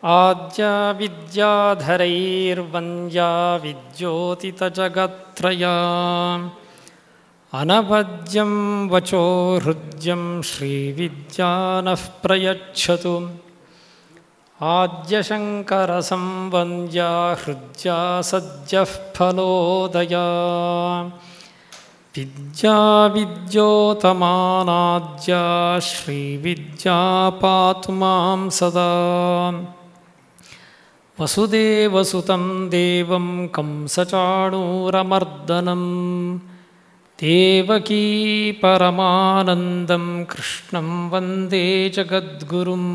आद्यविद्याधरैर्वन्द्या विद्योतितजगत्त्रया अनवद्यं वचो हृद्यं श्रीविद्या नः प्रयच्छतु आद्यशङ्करसंवन्द्या हृद्या सद्यः फलोदया विद्या श्रीविद्या पातु मां सदा वसुदेवसुतं देवं कंसचाणूरमर्दनं देवकी परमानन्दं कृष्णं वन्दे जगद्गुरुं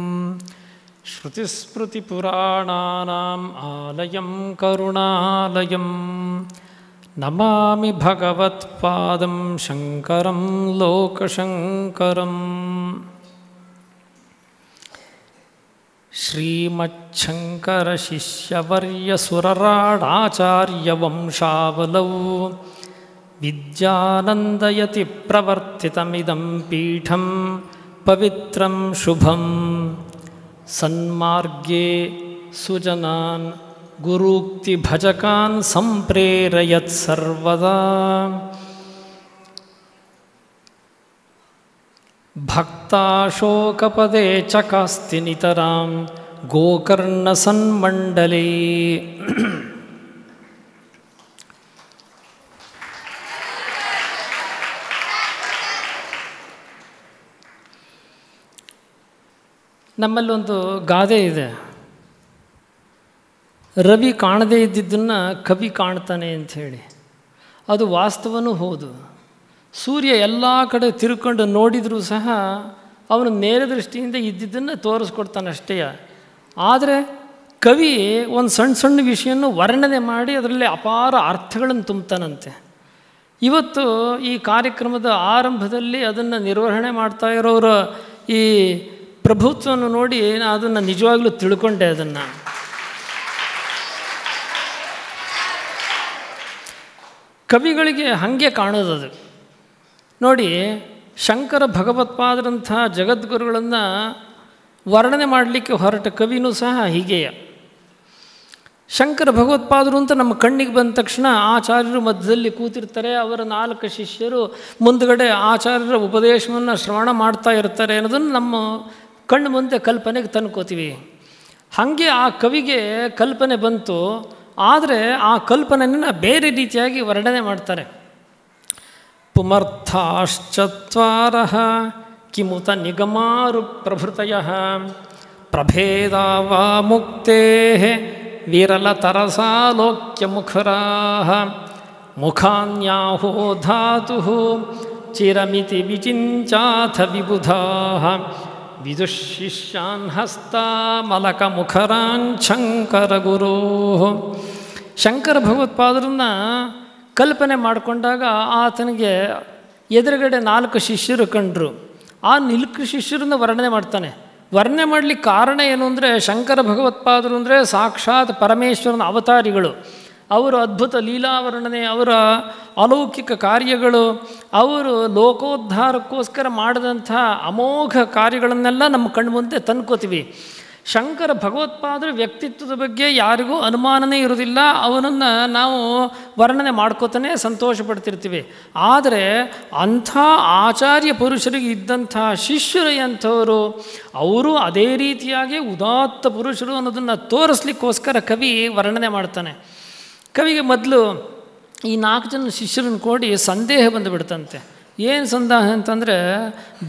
श्रुतिस्मृतिपुराणानाम् आलयं करुणालयं नमामि भगवत्पादं शङ्करं लोकशङ्करम् श्रीमच्छङ्करशिष्यवर्यसुरराडाचार्यवंशावलौ विद्यानन्दयति प्रवर्तितमिदं पीठं पवित्रं शुभं सन्मार्गे सुजनान् गुरुक्तिभजकान् सम्प्रेरयत् सर्वदा ಭಕ್ತಾಶೋಕಪದೆ ಚಕಾಸ್ತಿ ನಿತರಾಂ ಗೋಕರ್ಣ ಸನ್ಮಂಡಲಿ ನಮ್ಮಲ್ಲೊಂದು ಗಾದೆ ಇದೆ ರವಿ ಕಾಣದೇ ಇದ್ದಿದ್ದನ್ನು ಕವಿ ಕಾಣ್ತಾನೆ ಅಂಥೇಳಿ ಅದು ವಾಸ್ತವನೂ ಹೌದು ಸೂರ್ಯ ಎಲ್ಲ ಕಡೆ ತಿರ್ಕೊಂಡು ನೋಡಿದರೂ ಸಹ ಅವನು ನೇರ ದೃಷ್ಟಿಯಿಂದ ಇದ್ದಿದ್ದನ್ನು ತೋರಿಸ್ಕೊಡ್ತಾನೆ ಅಷ್ಟೇ ಆದರೆ ಕವಿ ಒಂದು ಸಣ್ಣ ಸಣ್ಣ ವಿಷಯವನ್ನು ವರ್ಣನೆ ಮಾಡಿ ಅದರಲ್ಲಿ ಅಪಾರ ಅರ್ಥಗಳನ್ನು ತುಂಬ್ತಾನಂತೆ ಇವತ್ತು ಈ ಕಾರ್ಯಕ್ರಮದ ಆರಂಭದಲ್ಲಿ ಅದನ್ನು ನಿರ್ವಹಣೆ ಮಾಡ್ತಾ ಇರೋರ ಈ ಪ್ರಭುತ್ವವನ್ನು ನೋಡಿ ನಾನು ಅದನ್ನು ನಿಜವಾಗ್ಲೂ ತಿಳ್ಕೊಂಡೆ ಅದನ್ನು ಕವಿಗಳಿಗೆ ಹಾಗೆ ಕಾಣೋದದು ಅದು ನೋಡಿ ಶಂಕರ ಭಗವತ್ಪಾದರಂಥ ಜಗದ್ಗುರುಗಳನ್ನು ವರ್ಣನೆ ಮಾಡಲಿಕ್ಕೆ ಹೊರಟ ಕವಿನೂ ಸಹ ಹೀಗೆಯ ಶಂಕರ ಭಗವತ್ಪಾದರು ಅಂತ ನಮ್ಮ ಕಣ್ಣಿಗೆ ಬಂದ ತಕ್ಷಣ ಆಚಾರ್ಯರು ಮಧ್ಯದಲ್ಲಿ ಕೂತಿರ್ತಾರೆ ಅವರ ನಾಲ್ಕು ಶಿಷ್ಯರು ಮುಂದುಗಡೆ ಆಚಾರ್ಯರ ಉಪದೇಶವನ್ನು ಶ್ರವಣ ಮಾಡ್ತಾ ಇರ್ತಾರೆ ಅನ್ನೋದನ್ನು ನಮ್ಮ ಕಣ್ಣು ಮುಂದೆ ಕಲ್ಪನೆಗೆ ತಂದ್ಕೋತೀವಿ ಹಾಗೆ ಆ ಕವಿಗೆ ಕಲ್ಪನೆ ಬಂತು ಆದರೆ ಆ ಕಲ್ಪನೆಯನ್ನು ಬೇರೆ ರೀತಿಯಾಗಿ ವರ್ಣನೆ ಮಾಡ್ತಾರೆ पुमर्थाश्चत्वारः किमुत निगमारु प्रभृतयः प्रभेदा वा मुक्तेः विरलतरसा लोक्यमुखराः मुखान्याहो धातुः चिरमिति विचिञ्चाथ विबुधाः विदुशिष्यान् हस्तामलकमुखरान् शङ्करगुरोः शङ्कर भगवत्ಪಾದರನ್ನ ಕಲ್ಪನೆ ಮಾಡಿಕೊಂಡಾಗ ಆತನಿಗೆ ಎದುರುಗಡೆ ನಾಲ್ಕು ಶಿಷ್ಯರು ಕಂಡರು ಆ ನಿಲ್ಕು ಶಿಷ್ಯರನ್ನ ವರ್ಣನೆ ಮಾಡ್ತಾನೆ ವರ್ಣನೆ ಮಾಡಲಿಕ್ಕೆ ಕಾರಣ ಏನು ಅಂದರೆ ಶಂಕರ ಭಗವತ್ಪಾದರು ಅಂದರೆ ಸಾಕ್ಷಾತ್ ಪರಮೇಶ್ವರನ ಅವತಾರಿಗಳು ಅವರ ಅದ್ಭುತ ಲೀಲಾವರ್ಣನೆ ಅವರ ಅಲೌಕಿಕ ಕಾರ್ಯಗಳು ಅವರು ಲೋಕೋದ್ಧಾರಕ್ಕೋಸ್ಕರ ಮಾಡಿದಂಥ ಅಮೋಘ ಕಾರ್ಯಗಳನ್ನೆಲ್ಲ ನಮ್ಮ ಕಣ್ಮುಂದೆ ತಂದ್ಕೋತೀವಿ ಶಂಕರ ಭಗವತ್ಪಾದರ ವ್ಯಕ್ತಿತ್ವದ ಬಗ್ಗೆ ಯಾರಿಗೂ ಅನುಮಾನನೇ ಇರೋದಿಲ್ಲ ಅವನನ್ನು ನಾವು ವರ್ಣನೆ ಮಾಡ್ಕೋತಾನೆ ಸಂತೋಷ ಪಡ್ತಿರ್ತೀವಿ ಆದರೆ ಅಂಥ ಆಚಾರ್ಯ ಪುರುಷರಿಗೆ ಇದ್ದಂಥ ಶಿಷ್ಯರು ಎಂಥವರು ಅವರು ಅದೇ ರೀತಿಯಾಗಿ ಉದಾತ್ತ ಪುರುಷರು ಅನ್ನೋದನ್ನು ತೋರಿಸ್ಲಿಕ್ಕೋಸ್ಕರ ಕವಿ ವರ್ಣನೆ ಮಾಡ್ತಾನೆ ಕವಿಗೆ ಮೊದಲು ಈ ನಾಲ್ಕು ಜನ ಶಿಷ್ಯರನ್ನು ಕೊಡಿ ಸಂದೇಹ ಬಂದುಬಿಡ್ತಂತೆ ಏನು ಸಂದಾಹ ಅಂತಂದರೆ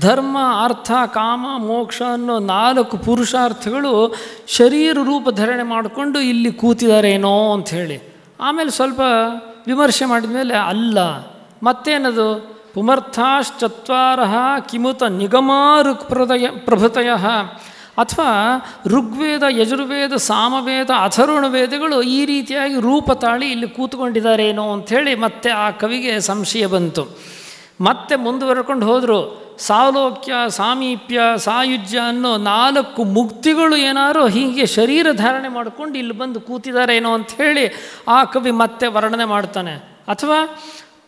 ಧರ್ಮ ಅರ್ಥ ಕಾಮ ಮೋಕ್ಷ ಅನ್ನೋ ನಾಲ್ಕು ಪುರುಷಾರ್ಥಗಳು ಶರೀರ ರೂಪ ಧರಣೆ ಮಾಡಿಕೊಂಡು ಇಲ್ಲಿ ಕೂತಿದಾರೇನೋ ಅಂಥೇಳಿ ಆಮೇಲೆ ಸ್ವಲ್ಪ ವಿಮರ್ಶೆ ಮಾಡಿದ ಮೇಲೆ ಅಲ್ಲ ಮತ್ತೇನದು ಪುಮರ್ಥಾಶ್ಚತ್ವಾರ ಕಿಮುತ ಋಕ್ ಪ್ರದಯ ಪ್ರಭೃತಯ ಅಥವಾ ಋಗ್ವೇದ ಯಜುರ್ವೇದ ಸಾಮವೇದ ಅಥರುಣ ವೇದಗಳು ಈ ರೀತಿಯಾಗಿ ರೂಪ ತಾಳಿ ಇಲ್ಲಿ ಕೂತ್ಕೊಂಡಿದ್ದಾರೇನೋ ಅಂಥೇಳಿ ಮತ್ತೆ ಆ ಕವಿಗೆ ಸಂಶಯ ಬಂತು ಮತ್ತೆ ಮುಂದುವರ್ಕೊಂಡು ಹೋದರು ಸಾಲೋಕ್ಯ ಸಾಮೀಪ್ಯ ಸಾಯುಜ್ಯ ಅನ್ನೋ ನಾಲ್ಕು ಮುಕ್ತಿಗಳು ಏನಾರೋ ಹೀಗೆ ಶರೀರ ಧಾರಣೆ ಮಾಡಿಕೊಂಡು ಇಲ್ಲಿ ಬಂದು ಕೂತಿದ್ದಾರೆ ಏನೋ ಅಂಥೇಳಿ ಆ ಕವಿ ಮತ್ತೆ ವರ್ಣನೆ ಮಾಡ್ತಾನೆ ಅಥವಾ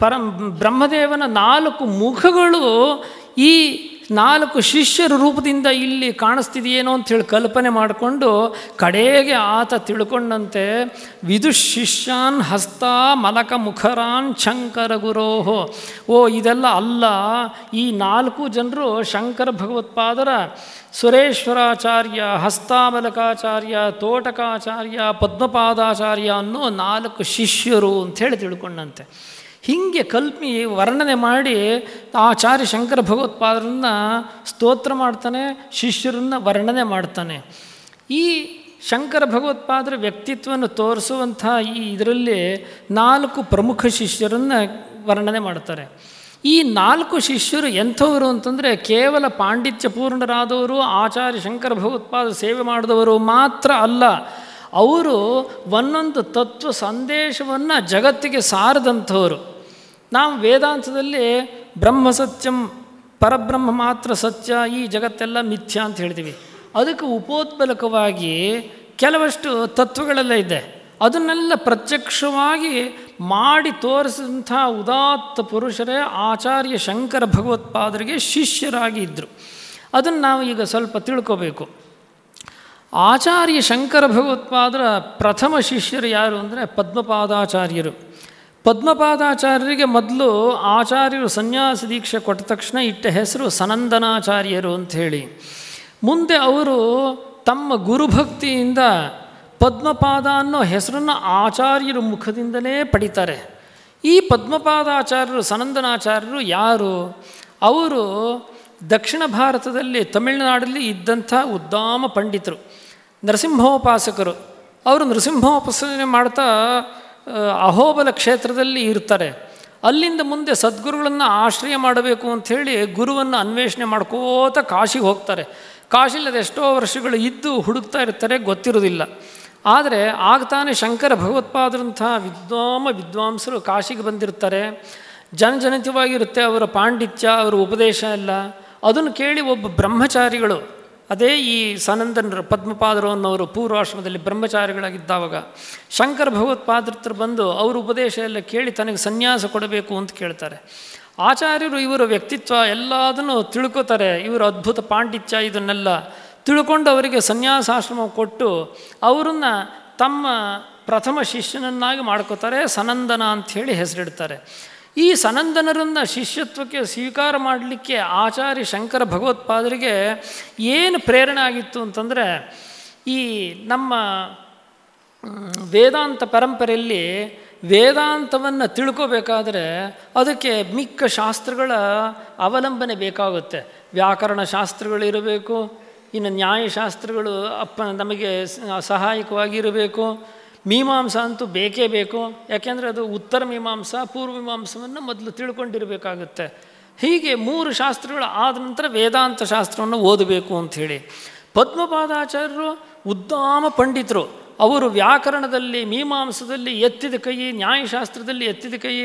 ಪರಂ ಬ್ರಹ್ಮದೇವನ ನಾಲ್ಕು ಮುಖಗಳು ಈ ನಾಲ್ಕು ಶಿಷ್ಯರ ರೂಪದಿಂದ ಇಲ್ಲಿ ಕಾಣಿಸ್ತಿದೆಯೇನೋ ಅಂತೇಳಿ ಕಲ್ಪನೆ ಮಾಡಿಕೊಂಡು ಕಡೆಗೆ ಆತ ತಿಳ್ಕೊಂಡಂತೆ ವಿದು ಶಿಷ್ಯಾನ್ ಹಸ್ತ ಮಲಕ ಮುಖರಾನ್ ಶಂಕರ ಗುರೋಹೋ ಓ ಇದೆಲ್ಲ ಅಲ್ಲ ಈ ನಾಲ್ಕು ಜನರು ಶಂಕರ ಭಗವತ್ಪಾದರ ಸುರೇಶ್ವರಾಚಾರ್ಯ ಹಸ್ತಾಮಲಕಾಚಾರ್ಯ ತೋಟಕಾಚಾರ್ಯ ಪದ್ಮಪಾದಾಚಾರ್ಯ ಅನ್ನೋ ನಾಲ್ಕು ಶಿಷ್ಯರು ಅಂಥೇಳಿ ತಿಳ್ಕೊಂಡಂತೆ ಹೀಗೆ ಕಲ್ಪಿ ವರ್ಣನೆ ಮಾಡಿ ಆಚಾರ್ಯ ಶಂಕರ ಭಗವತ್ಪಾದರನ್ನ ಸ್ತೋತ್ರ ಮಾಡ್ತಾನೆ ಶಿಷ್ಯರನ್ನ ವರ್ಣನೆ ಮಾಡ್ತಾನೆ ಈ ಶಂಕರ ಭಗವತ್ಪಾದರ ವ್ಯಕ್ತಿತ್ವವನ್ನು ತೋರಿಸುವಂಥ ಈ ಇದರಲ್ಲಿ ನಾಲ್ಕು ಪ್ರಮುಖ ಶಿಷ್ಯರನ್ನು ವರ್ಣನೆ ಮಾಡ್ತಾರೆ ಈ ನಾಲ್ಕು ಶಿಷ್ಯರು ಎಂಥವರು ಅಂತಂದರೆ ಕೇವಲ ಪಾಂಡಿತ್ಯಪೂರ್ಣರಾದವರು ಆಚಾರ್ಯ ಶಂಕರ ಭಗವತ್ಪಾದ ಸೇವೆ ಮಾಡಿದವರು ಮಾತ್ರ ಅಲ್ಲ ಅವರು ಒಂದೊಂದು ತತ್ವ ಸಂದೇಶವನ್ನು ಜಗತ್ತಿಗೆ ಸಾರದಂಥವರು ನಾವು ವೇದಾಂತದಲ್ಲಿ ಬ್ರಹ್ಮ ಸತ್ಯಂ ಪರಬ್ರಹ್ಮ ಮಾತ್ರ ಸತ್ಯ ಈ ಜಗತ್ತೆಲ್ಲ ಮಿಥ್ಯ ಅಂತ ಹೇಳ್ತೀವಿ ಅದಕ್ಕೆ ಉಪೋತ್ಪಲಕವಾಗಿ ಕೆಲವಷ್ಟು ತತ್ವಗಳೆಲ್ಲ ಇದೆ ಅದನ್ನೆಲ್ಲ ಪ್ರತ್ಯಕ್ಷವಾಗಿ ಮಾಡಿ ತೋರಿಸಿದಂಥ ಉದಾತ್ತ ಪುರುಷರೇ ಆಚಾರ್ಯ ಶಂಕರ ಭಗವತ್ಪಾದರಿಗೆ ಶಿಷ್ಯರಾಗಿ ಇದ್ದರು ಅದನ್ನು ನಾವು ಈಗ ಸ್ವಲ್ಪ ತಿಳ್ಕೋಬೇಕು ಆಚಾರ್ಯ ಶಂಕರ ಭಗವತ್ಪಾದರ ಪ್ರಥಮ ಶಿಷ್ಯರು ಯಾರು ಅಂದರೆ ಪದ್ಮಪಾದಾಚಾರ್ಯರು ಪದ್ಮಪಾದಾಚಾರ್ಯರಿಗೆ ಮೊದಲು ಆಚಾರ್ಯರು ಸನ್ಯಾಸ ದೀಕ್ಷೆ ಕೊಟ್ಟ ತಕ್ಷಣ ಇಟ್ಟ ಹೆಸರು ಸನಂದನಾಚಾರ್ಯರು ಅಂಥೇಳಿ ಮುಂದೆ ಅವರು ತಮ್ಮ ಗುರುಭಕ್ತಿಯಿಂದ ಪದ್ಮಪಾದ ಅನ್ನೋ ಹೆಸರನ್ನು ಆಚಾರ್ಯರ ಮುಖದಿಂದಲೇ ಪಡಿತಾರೆ ಈ ಪದ್ಮಪಾದಾಚಾರ್ಯರು ಸನಂದನಾಚಾರ್ಯರು ಯಾರು ಅವರು ದಕ್ಷಿಣ ಭಾರತದಲ್ಲಿ ತಮಿಳುನಾಡಲ್ಲಿ ಇದ್ದಂಥ ಉದ್ದಾಮ ಪಂಡಿತರು ನರಸಿಂಹೋಪಾಸಕರು ಅವರು ನರಸಿಂಹೋಪಾಸನೆ ಮಾಡ್ತಾ ಅಹೋಬಲ ಕ್ಷೇತ್ರದಲ್ಲಿ ಇರ್ತಾರೆ ಅಲ್ಲಿಂದ ಮುಂದೆ ಸದ್ಗುರುಗಳನ್ನು ಆಶ್ರಯ ಮಾಡಬೇಕು ಅಂಥೇಳಿ ಗುರುವನ್ನು ಅನ್ವೇಷಣೆ ಮಾಡ್ಕೋತ ಕಾಶಿಗೆ ಹೋಗ್ತಾರೆ ಕಾಶಿಲ್ಲದ ಎಷ್ಟೋ ವರ್ಷಗಳು ಇದ್ದು ಹುಡುಕ್ತಾ ಇರ್ತಾರೆ ಗೊತ್ತಿರೋದಿಲ್ಲ ಆದರೆ ಆಗ್ತಾನೆ ಶಂಕರ ಭಗವತ್ಪಾದರಂಥ ವಿದ್ವಾಮ ವಿದ್ವಾಂಸರು ಕಾಶಿಗೆ ಬಂದಿರ್ತಾರೆ ಜನಜನಿತವಾಗಿರುತ್ತೆ ಅವರ ಪಾಂಡಿತ್ಯ ಅವರ ಉಪದೇಶ ಎಲ್ಲ ಅದನ್ನು ಕೇಳಿ ಒಬ್ಬ ಬ್ರಹ್ಮಚಾರಿಗಳು ಅದೇ ಈ ಸನಂದನರು ಪದ್ಮಪಾದರು ಅನ್ನೋರು ಪೂರ್ವಾಶ್ರಮದಲ್ಲಿ ಬ್ರಹ್ಮಚಾರಿಗಳಾಗಿದ್ದಾವಾಗ ಶಂಕರ ಭಗವತ್ಪಾದತ್ರ ಬಂದು ಅವರು ಉಪದೇಶ ಎಲ್ಲ ಕೇಳಿ ತನಗೆ ಸನ್ಯಾಸ ಕೊಡಬೇಕು ಅಂತ ಕೇಳ್ತಾರೆ ಆಚಾರ್ಯರು ಇವರ ವ್ಯಕ್ತಿತ್ವ ಎಲ್ಲದನ್ನು ತಿಳ್ಕೊತಾರೆ ಇವರ ಅದ್ಭುತ ಪಾಂಡಿತ್ಯ ಇದನ್ನೆಲ್ಲ ತಿಳ್ಕೊಂಡು ಅವರಿಗೆ ಸನ್ಯಾಸಾಶ್ರಮ ಕೊಟ್ಟು ಅವರನ್ನು ತಮ್ಮ ಪ್ರಥಮ ಶಿಷ್ಯನನ್ನಾಗಿ ಮಾಡ್ಕೋತಾರೆ ಸನಂದನ ಅಂಥೇಳಿ ಹೆಸರಿಡ್ತಾರೆ ಈ ಸನಂದನರನ್ನು ಶಿಷ್ಯತ್ವಕ್ಕೆ ಸ್ವೀಕಾರ ಮಾಡಲಿಕ್ಕೆ ಆಚಾರ್ಯ ಶಂಕರ ಭಗವತ್ಪಾದರಿಗೆ ಏನು ಪ್ರೇರಣೆ ಆಗಿತ್ತು ಅಂತಂದರೆ ಈ ನಮ್ಮ ವೇದಾಂತ ಪರಂಪರೆಯಲ್ಲಿ ವೇದಾಂತವನ್ನು ತಿಳ್ಕೋಬೇಕಾದರೆ ಅದಕ್ಕೆ ಮಿಕ್ಕ ಶಾಸ್ತ್ರಗಳ ಅವಲಂಬನೆ ಬೇಕಾಗುತ್ತೆ ವ್ಯಾಕರಣ ಶಾಸ್ತ್ರಗಳಿರಬೇಕು ಇನ್ನು ನ್ಯಾಯಶಾಸ್ತ್ರಗಳು ಅಪ್ಪ ನಮಗೆ ಸಹಾಯಕವಾಗಿರಬೇಕು ಮೀಮಾಂಸ ಅಂತೂ ಬೇಕೇ ಬೇಕು ಯಾಕೆಂದರೆ ಅದು ಉತ್ತರ ಮೀಮಾಂಸ ಪೂರ್ವ ಮೀಮಾಂಸವನ್ನು ಮೊದಲು ತಿಳ್ಕೊಂಡಿರಬೇಕಾಗುತ್ತೆ ಹೀಗೆ ಮೂರು ಶಾಸ್ತ್ರಗಳು ಆದ ನಂತರ ವೇದಾಂತ ಶಾಸ್ತ್ರವನ್ನು ಓದಬೇಕು ಅಂಥೇಳಿ ಪದ್ಮಪಾದಾಚಾರ್ಯರು ಉದ್ದಾಮ ಪಂಡಿತರು ಅವರು ವ್ಯಾಕರಣದಲ್ಲಿ ಮೀಮಾಂಸದಲ್ಲಿ ಎತ್ತಿದ ಕೈ ನ್ಯಾಯಶಾಸ್ತ್ರದಲ್ಲಿ ಎತ್ತಿದ ಕೈ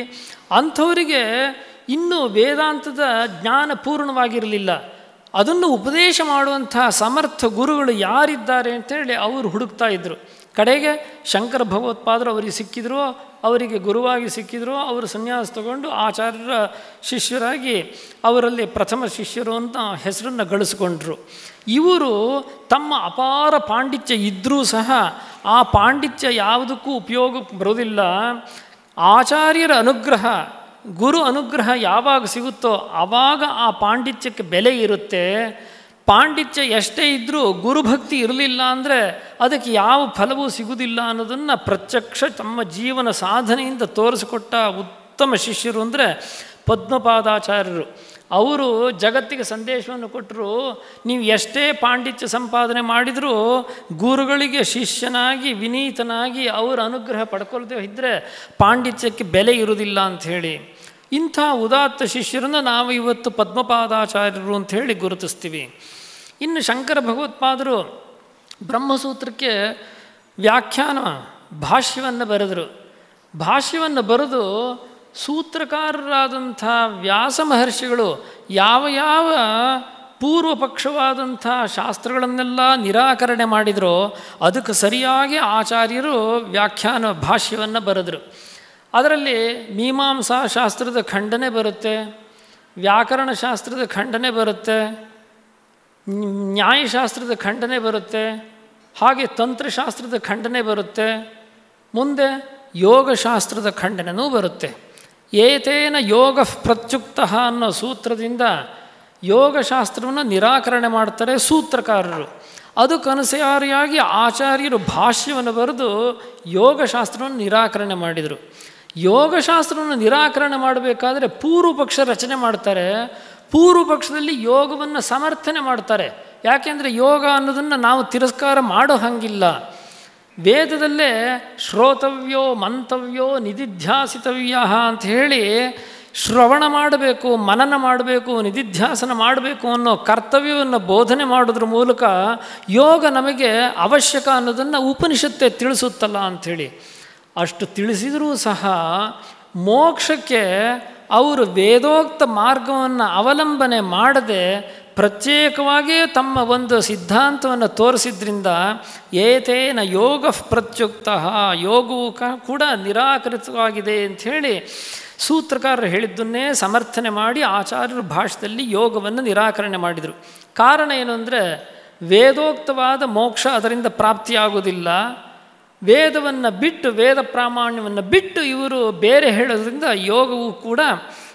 ಅಂಥವರಿಗೆ ಇನ್ನೂ ವೇದಾಂತದ ಜ್ಞಾನ ಪೂರ್ಣವಾಗಿರಲಿಲ್ಲ ಅದನ್ನು ಉಪದೇಶ ಮಾಡುವಂಥ ಸಮರ್ಥ ಗುರುಗಳು ಯಾರಿದ್ದಾರೆ ಅಂತೇಳಿ ಅವರು ಹುಡುಕ್ತಾ ಇದ್ದರು ಕಡೆಗೆ ಶಂಕರ ಭಗವತ್ಪಾದರು ಅವರಿಗೆ ಸಿಕ್ಕಿದ್ರು ಅವರಿಗೆ ಗುರುವಾಗಿ ಸಿಕ್ಕಿದ್ರು ಅವರು ಸನ್ಯಾಸ ತಗೊಂಡು ಆಚಾರ್ಯರ ಶಿಷ್ಯರಾಗಿ ಅವರಲ್ಲಿ ಪ್ರಥಮ ಶಿಷ್ಯರು ಅಂತ ಹೆಸರನ್ನು ಗಳಿಸ್ಕೊಂಡ್ರು ಇವರು ತಮ್ಮ ಅಪಾರ ಪಾಂಡಿತ್ಯ ಇದ್ದರೂ ಸಹ ಆ ಪಾಂಡಿತ್ಯ ಯಾವುದಕ್ಕೂ ಉಪಯೋಗ ಬರೋದಿಲ್ಲ ಆಚಾರ್ಯರ ಅನುಗ್ರಹ ಗುರು ಅನುಗ್ರಹ ಯಾವಾಗ ಸಿಗುತ್ತೋ ಆವಾಗ ಆ ಪಾಂಡಿತ್ಯಕ್ಕೆ ಬೆಲೆ ಇರುತ್ತೆ ಪಾಂಡಿತ್ಯ ಎಷ್ಟೇ ಇದ್ದರೂ ಗುರುಭಕ್ತಿ ಇರಲಿಲ್ಲ ಅಂದರೆ ಅದಕ್ಕೆ ಯಾವ ಫಲವೂ ಸಿಗುವುದಿಲ್ಲ ಅನ್ನೋದನ್ನು ಪ್ರತ್ಯಕ್ಷ ತಮ್ಮ ಜೀವನ ಸಾಧನೆಯಿಂದ ತೋರಿಸಿಕೊಟ್ಟ ಉತ್ತಮ ಶಿಷ್ಯರು ಅಂದರೆ ಪದ್ಮಪಾದಾಚಾರ್ಯರು ಅವರು ಜಗತ್ತಿಗೆ ಸಂದೇಶವನ್ನು ಕೊಟ್ಟರು ನೀವು ಎಷ್ಟೇ ಪಾಂಡಿತ್ಯ ಸಂಪಾದನೆ ಮಾಡಿದರೂ ಗುರುಗಳಿಗೆ ಶಿಷ್ಯನಾಗಿ ವಿನೀತನಾಗಿ ಅವರ ಅನುಗ್ರಹ ಪಡ್ಕೊಳ್ತೇವೆ ಇದ್ದರೆ ಪಾಂಡಿತ್ಯಕ್ಕೆ ಬೆಲೆ ಇರುವುದಿಲ್ಲ ಅಂಥೇಳಿ ಇಂಥ ಉದಾತ್ತ ಶಿಷ್ಯರನ್ನು ನಾವು ಇವತ್ತು ಪದ್ಮಪಾದಾಚಾರ್ಯರು ಅಂಥೇಳಿ ಗುರುತಿಸ್ತೀವಿ ಇನ್ನು ಶಂಕರ ಭಗವತ್ಪಾದರು ಬ್ರಹ್ಮಸೂತ್ರಕ್ಕೆ ವ್ಯಾಖ್ಯಾನ ಭಾಷ್ಯವನ್ನು ಬರೆದರು ಭಾಷ್ಯವನ್ನು ಬರೆದು ಸೂತ್ರಕಾರರಾದಂಥ ವ್ಯಾಸ ಮಹರ್ಷಿಗಳು ಯಾವ ಯಾವ ಪೂರ್ವಪಕ್ಷವಾದಂಥ ಶಾಸ್ತ್ರಗಳನ್ನೆಲ್ಲ ನಿರಾಕರಣೆ ಮಾಡಿದರೋ ಅದಕ್ಕೆ ಸರಿಯಾಗಿ ಆಚಾರ್ಯರು ವ್ಯಾಖ್ಯಾನ ಭಾಷ್ಯವನ್ನು ಬರೆದರು ಅದರಲ್ಲಿ ಮೀಮಾಂಸಾ ಶಾಸ್ತ್ರದ ಖಂಡನೆ ಬರುತ್ತೆ ವ್ಯಾಕರಣ ಶಾಸ್ತ್ರದ ಖಂಡನೆ ಬರುತ್ತೆ ನ್ಯಾಯಶಾಸ್ತ್ರದ ಖಂಡನೆ ಬರುತ್ತೆ ಹಾಗೆ ತಂತ್ರಶಾಸ್ತ್ರದ ಖಂಡನೆ ಬರುತ್ತೆ ಮುಂದೆ ಯೋಗಶಾಸ್ತ್ರದ ಖಂಡನೆಯೂ ಬರುತ್ತೆ ಏತೇನ ಯೋಗ ಪ್ರತ್ಯುಕ್ತ ಅನ್ನೋ ಸೂತ್ರದಿಂದ ಯೋಗಶಾಸ್ತ್ರವನ್ನು ನಿರಾಕರಣೆ ಮಾಡ್ತಾರೆ ಸೂತ್ರಕಾರರು ಅದಕ್ಕನುಸಾರಿಯಾಗಿ ಆಚಾರ್ಯರು ಭಾಷ್ಯವನ್ನು ಬರೆದು ಯೋಗಶಾಸ್ತ್ರವನ್ನು ನಿರಾಕರಣೆ ಮಾಡಿದರು ಯೋಗಶಾಸ್ತ್ರವನ್ನು ನಿರಾಕರಣೆ ಮಾಡಬೇಕಾದ್ರೆ ಪೂರ್ವಪಕ್ಷ ರಚನೆ ಮಾಡ್ತಾರೆ ಪೂರ್ವ ಪಕ್ಷದಲ್ಲಿ ಯೋಗವನ್ನು ಸಮರ್ಥನೆ ಮಾಡ್ತಾರೆ ಯಾಕೆಂದರೆ ಯೋಗ ಅನ್ನೋದನ್ನು ನಾವು ತಿರಸ್ಕಾರ ಮಾಡೋ ಹಾಗಿಲ್ಲ ವೇದದಲ್ಲೇ ಶ್ರೋತವ್ಯೋ ಮಂತವ್ಯೋ ನಿಧಿಧ್ಯಾಸಿತವ್ಯ ಅಂತ ಹೇಳಿ ಶ್ರವಣ ಮಾಡಬೇಕು ಮನನ ಮಾಡಬೇಕು ನಿಧಿಧ್ಯಾಸನ ಮಾಡಬೇಕು ಅನ್ನೋ ಕರ್ತವ್ಯವನ್ನು ಬೋಧನೆ ಮಾಡೋದ್ರ ಮೂಲಕ ಯೋಗ ನಮಗೆ ಅವಶ್ಯಕ ಅನ್ನೋದನ್ನು ಉಪನಿಷತ್ತೆ ತಿಳಿಸುತ್ತಲ್ಲ ಅಂಥೇಳಿ ಅಷ್ಟು ತಿಳಿಸಿದರೂ ಸಹ ಮೋಕ್ಷಕ್ಕೆ ಅವರು ವೇದೋಕ್ತ ಮಾರ್ಗವನ್ನು ಅವಲಂಬನೆ ಮಾಡದೆ ಪ್ರತ್ಯೇಕವಾಗಿಯೇ ತಮ್ಮ ಒಂದು ಸಿದ್ಧಾಂತವನ್ನು ತೋರಿಸಿದ್ರಿಂದ ಏತೇನ ಯೋಗ ಪ್ರತ್ಯುಕ್ತ ಯೋಗವು ಕೂಡ ನಿರಾಕರಿತವಾಗಿದೆ ಅಂಥೇಳಿ ಸೂತ್ರಕಾರರು ಹೇಳಿದ್ದನ್ನೇ ಸಮರ್ಥನೆ ಮಾಡಿ ಆಚಾರ್ಯರ ಭಾಷೆಯಲ್ಲಿ ಯೋಗವನ್ನು ನಿರಾಕರಣೆ ಮಾಡಿದರು ಕಾರಣ ಏನು ಅಂದರೆ ವೇದೋಕ್ತವಾದ ಮೋಕ್ಷ ಅದರಿಂದ ಪ್ರಾಪ್ತಿಯಾಗುವುದಿಲ್ಲ ವೇದವನ್ನು ಬಿಟ್ಟು ವೇದ ಪ್ರಾಮಾಣ್ಯವನ್ನು ಬಿಟ್ಟು ಇವರು ಬೇರೆ ಹೇಳೋದ್ರಿಂದ ಯೋಗವು ಕೂಡ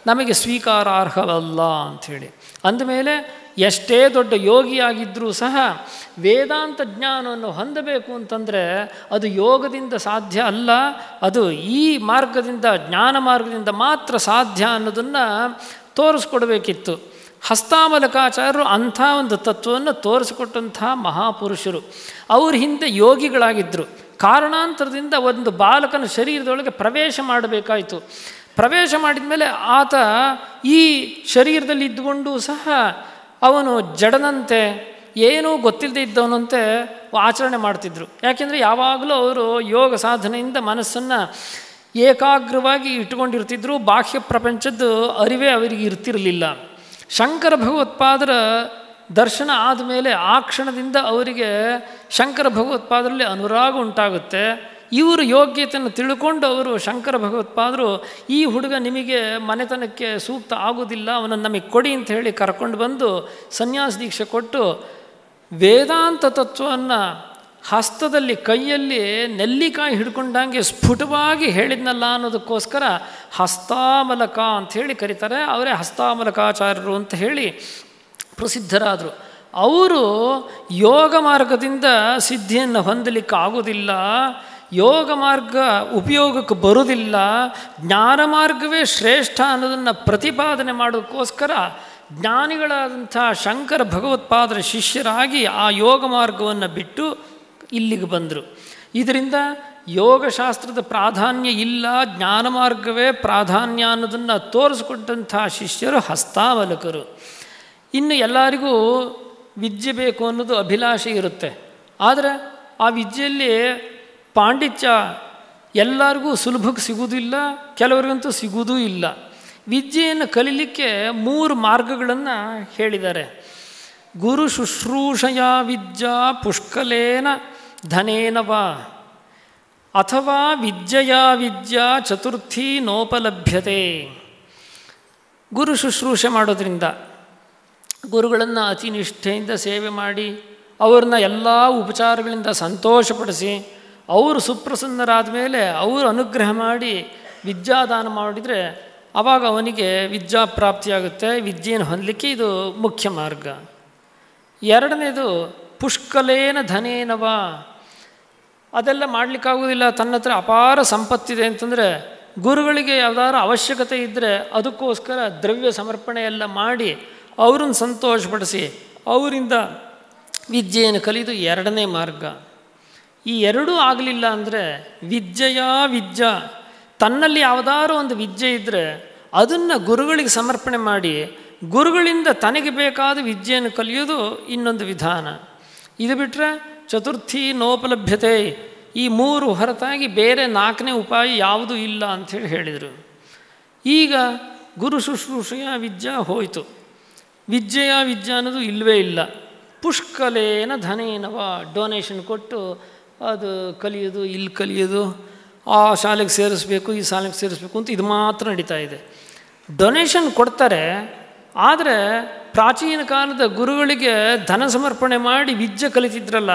ನಮಗೆ ಸ್ವೀಕಾರಾರ್ಹವಲ್ಲ ಅಂಥೇಳಿ ಅಂದಮೇಲೆ ಎಷ್ಟೇ ದೊಡ್ಡ ಯೋಗಿಯಾಗಿದ್ದರೂ ಸಹ ವೇದಾಂತ ಜ್ಞಾನವನ್ನು ಹೊಂದಬೇಕು ಅಂತಂದರೆ ಅದು ಯೋಗದಿಂದ ಸಾಧ್ಯ ಅಲ್ಲ ಅದು ಈ ಮಾರ್ಗದಿಂದ ಜ್ಞಾನ ಮಾರ್ಗದಿಂದ ಮಾತ್ರ ಸಾಧ್ಯ ಅನ್ನೋದನ್ನು ತೋರಿಸ್ಕೊಡ್ಬೇಕಿತ್ತು ಹಸ್ತಾಮಲಕಾಚಾರ್ಯರು ಅಂಥ ಒಂದು ತತ್ವವನ್ನು ತೋರಿಸಿಕೊಟ್ಟಂತಹ ಮಹಾಪುರುಷರು ಅವ್ರ ಹಿಂದೆ ಯೋಗಿಗಳಾಗಿದ್ದರು ಕಾರಣಾಂತರದಿಂದ ಒಂದು ಬಾಲಕನ ಶರೀರದೊಳಗೆ ಪ್ರವೇಶ ಮಾಡಬೇಕಾಯಿತು ಪ್ರವೇಶ ಮಾಡಿದ ಮೇಲೆ ಆತ ಈ ಶರೀರದಲ್ಲಿ ಇದ್ದುಕೊಂಡು ಸಹ ಅವನು ಜಡನಂತೆ ಏನೂ ಗೊತ್ತಿಲ್ಲದೆ ಇದ್ದವನಂತೆ ಆಚರಣೆ ಮಾಡ್ತಿದ್ರು ಯಾಕೆಂದರೆ ಯಾವಾಗಲೂ ಅವರು ಯೋಗ ಸಾಧನೆಯಿಂದ ಮನಸ್ಸನ್ನು ಏಕಾಗ್ರವಾಗಿ ಇಟ್ಟುಕೊಂಡಿರ್ತಿದ್ರು ಬಾಹ್ಯ ಪ್ರಪಂಚದ್ದು ಅರಿವೇ ಅವರಿಗೆ ಇರ್ತಿರಲಿಲ್ಲ ಶಂಕರ ಭಗವತ್ಪಾದರ ದರ್ಶನ ಆದಮೇಲೆ ಆ ಕ್ಷಣದಿಂದ ಅವರಿಗೆ ಶಂಕರ ಭಗವತ್ಪಾದರಲ್ಲಿ ಅನುರಾಗ ಉಂಟಾಗುತ್ತೆ ಇವರು ಯೋಗ್ಯತೆಯನ್ನು ತಿಳ್ಕೊಂಡು ಅವರು ಶಂಕರ ಭಗವತ್ಪಾದರು ಈ ಹುಡುಗ ನಿಮಗೆ ಮನೆತನಕ್ಕೆ ಸೂಕ್ತ ಆಗೋದಿಲ್ಲ ಅವನನ್ನು ನಮಗೆ ಕೊಡಿ ಅಂತ ಹೇಳಿ ಕರ್ಕೊಂಡು ಬಂದು ಸನ್ಯಾಸ ದೀಕ್ಷೆ ಕೊಟ್ಟು ವೇದಾಂತ ತತ್ವವನ್ನು ಹಸ್ತದಲ್ಲಿ ಕೈಯಲ್ಲಿ ನೆಲ್ಲಿಕಾಯಿ ಹಿಡ್ಕೊಂಡಂಗೆ ಸ್ಫುಟವಾಗಿ ಹೇಳಿದ್ನಲ್ಲ ಅನ್ನೋದಕ್ಕೋಸ್ಕರ ಹಸ್ತಾಮಲಕ ಅಂಥೇಳಿ ಕರೀತಾರೆ ಅವರೇ ಹಸ್ತಾಮಲಕಾಚಾರ್ಯರು ಅಂತ ಹೇಳಿ ಪ್ರಸಿದ್ಧರಾದರು ಅವರು ಯೋಗ ಮಾರ್ಗದಿಂದ ಸಿದ್ಧಿಯನ್ನು ಹೊಂದಲಿಕ್ಕೆ ಆಗೋದಿಲ್ಲ ಯೋಗ ಮಾರ್ಗ ಉಪಯೋಗಕ್ಕೆ ಬರುವುದಿಲ್ಲ ಜ್ಞಾನ ಮಾರ್ಗವೇ ಶ್ರೇಷ್ಠ ಅನ್ನೋದನ್ನು ಪ್ರತಿಪಾದನೆ ಮಾಡೋಕ್ಕೋಸ್ಕರ ಜ್ಞಾನಿಗಳಾದಂಥ ಶಂಕರ ಭಗವತ್ಪಾದರ ಶಿಷ್ಯರಾಗಿ ಆ ಯೋಗ ಮಾರ್ಗವನ್ನು ಬಿಟ್ಟು ಇಲ್ಲಿಗೆ ಬಂದರು ಇದರಿಂದ ಯೋಗಶಾಸ್ತ್ರದ ಪ್ರಾಧಾನ್ಯ ಇಲ್ಲ ಜ್ಞಾನ ಮಾರ್ಗವೇ ಪ್ರಾಧಾನ್ಯ ಅನ್ನೋದನ್ನು ತೋರಿಸ್ಕೊಟ್ಟಂಥ ಶಿಷ್ಯರು ಹಸ್ತಾವಲಕರು ಇನ್ನು ಎಲ್ಲರಿಗೂ ವಿದ್ಯೆ ಬೇಕು ಅನ್ನೋದು ಅಭಿಲಾಷೆ ಇರುತ್ತೆ ಆದರೆ ಆ ವಿದ್ಯೆಯಲ್ಲಿ ಪಾಂಡಿತ್ಯ ಎಲ್ಲರಿಗೂ ಸುಲಭಕ್ಕೆ ಸಿಗುವುದಿಲ್ಲ ಕೆಲವರಿಗಂತೂ ಸಿಗುವುದೂ ಇಲ್ಲ ವಿದ್ಯೆಯನ್ನು ಕಲಿಲಿಕ್ಕೆ ಮೂರು ಮಾರ್ಗಗಳನ್ನು ಹೇಳಿದ್ದಾರೆ ಗುರು ಶುಶ್ರೂಷಯ ವಿದ್ಯಾ ಪುಷ್ಕಲೇನ ಧನೇನವ ಅಥವಾ ವಿದ್ಯೆಯ ವಿದ್ಯಾ ಚತುರ್ಥಿ ನೋಪಲಭ್ಯತೆ ಗುರು ಶುಶ್ರೂಷೆ ಮಾಡೋದ್ರಿಂದ ಗುರುಗಳನ್ನು ಅತಿ ನಿಷ್ಠೆಯಿಂದ ಸೇವೆ ಮಾಡಿ ಅವ್ರನ್ನ ಎಲ್ಲ ಉಪಚಾರಗಳಿಂದ ಸಂತೋಷಪಡಿಸಿ ಅವರು ಸುಪ್ರಸನ್ನರಾದ ಮೇಲೆ ಅವರು ಅನುಗ್ರಹ ಮಾಡಿ ವಿದ್ಯಾದಾನ ಮಾಡಿದರೆ ಆವಾಗ ಅವನಿಗೆ ವಿದ್ಯಾ ಪ್ರಾಪ್ತಿಯಾಗುತ್ತೆ ವಿದ್ಯೆಯನ್ನು ಹೊಂದಲಿಕ್ಕೆ ಇದು ಮುಖ್ಯ ಮಾರ್ಗ ಎರಡನೇದು ಪುಷ್ಕಲೇನ ಧನೇನವಾ ಅದೆಲ್ಲ ಮಾಡಲಿಕ್ಕಾಗೋದಿಲ್ಲ ತನ್ನ ಹತ್ರ ಅಪಾರ ಸಂಪತ್ತಿದೆ ಅಂತಂದರೆ ಗುರುಗಳಿಗೆ ಯಾವುದಾದ್ರೂ ಅವಶ್ಯಕತೆ ಇದ್ದರೆ ಅದಕ್ಕೋಸ್ಕರ ದ್ರವ್ಯ ಸಮರ್ಪಣೆ ಎಲ್ಲ ಮಾಡಿ ಅವ್ರನ್ನ ಸಂತೋಷಪಡಿಸಿ ಅವರಿಂದ ವಿದ್ಯೆಯನ್ನು ಕಲಿಯೋದು ಎರಡನೇ ಮಾರ್ಗ ಈ ಎರಡೂ ಆಗಲಿಲ್ಲ ಅಂದರೆ ವಿದ್ಯೆಯ ವಿದ್ಯ ತನ್ನಲ್ಲಿ ಯಾವುದಾದ್ರೂ ಒಂದು ವಿದ್ಯೆ ಇದ್ದರೆ ಅದನ್ನು ಗುರುಗಳಿಗೆ ಸಮರ್ಪಣೆ ಮಾಡಿ ಗುರುಗಳಿಂದ ತನಗೆ ಬೇಕಾದ ವಿದ್ಯೆಯನ್ನು ಕಲಿಯೋದು ಇನ್ನೊಂದು ವಿಧಾನ ಇದು ಬಿಟ್ಟರೆ ಚತುರ್ಥಿ ನೋಪಲಭ್ಯತೆ ಈ ಮೂರು ಹೊರತಾಗಿ ಬೇರೆ ನಾಲ್ಕನೇ ಉಪಾಯ ಯಾವುದೂ ಇಲ್ಲ ಅಂಥೇಳಿ ಹೇಳಿದರು ಈಗ ಗುರು ಶುಶ್ರೂಷೆಯ ವಿದ್ಯೆ ಹೋಯಿತು ವಿದ್ಯೆಯ ವಿದ್ಯೆ ಅನ್ನೋದು ಇಲ್ಲವೇ ಇಲ್ಲ ಪುಷ್ಕಲೇನ ಧನೇನವ ಡೊನೇಷನ್ ಕೊಟ್ಟು ಅದು ಕಲಿಯೋದು ಇಲ್ಲಿ ಕಲಿಯೋದು ಆ ಶಾಲೆಗೆ ಸೇರಿಸ್ಬೇಕು ಈ ಶಾಲೆಗೆ ಸೇರಿಸ್ಬೇಕು ಅಂತ ಇದು ಮಾತ್ರ ನಡೀತಾ ಇದೆ ಡೊನೇಷನ್ ಕೊಡ್ತಾರೆ ಆದರೆ ಪ್ರಾಚೀನ ಕಾಲದ ಗುರುಗಳಿಗೆ ಧನ ಸಮರ್ಪಣೆ ಮಾಡಿ ವಿದ್ಯೆ ಕಲಿತಿದ್ರಲ್ಲ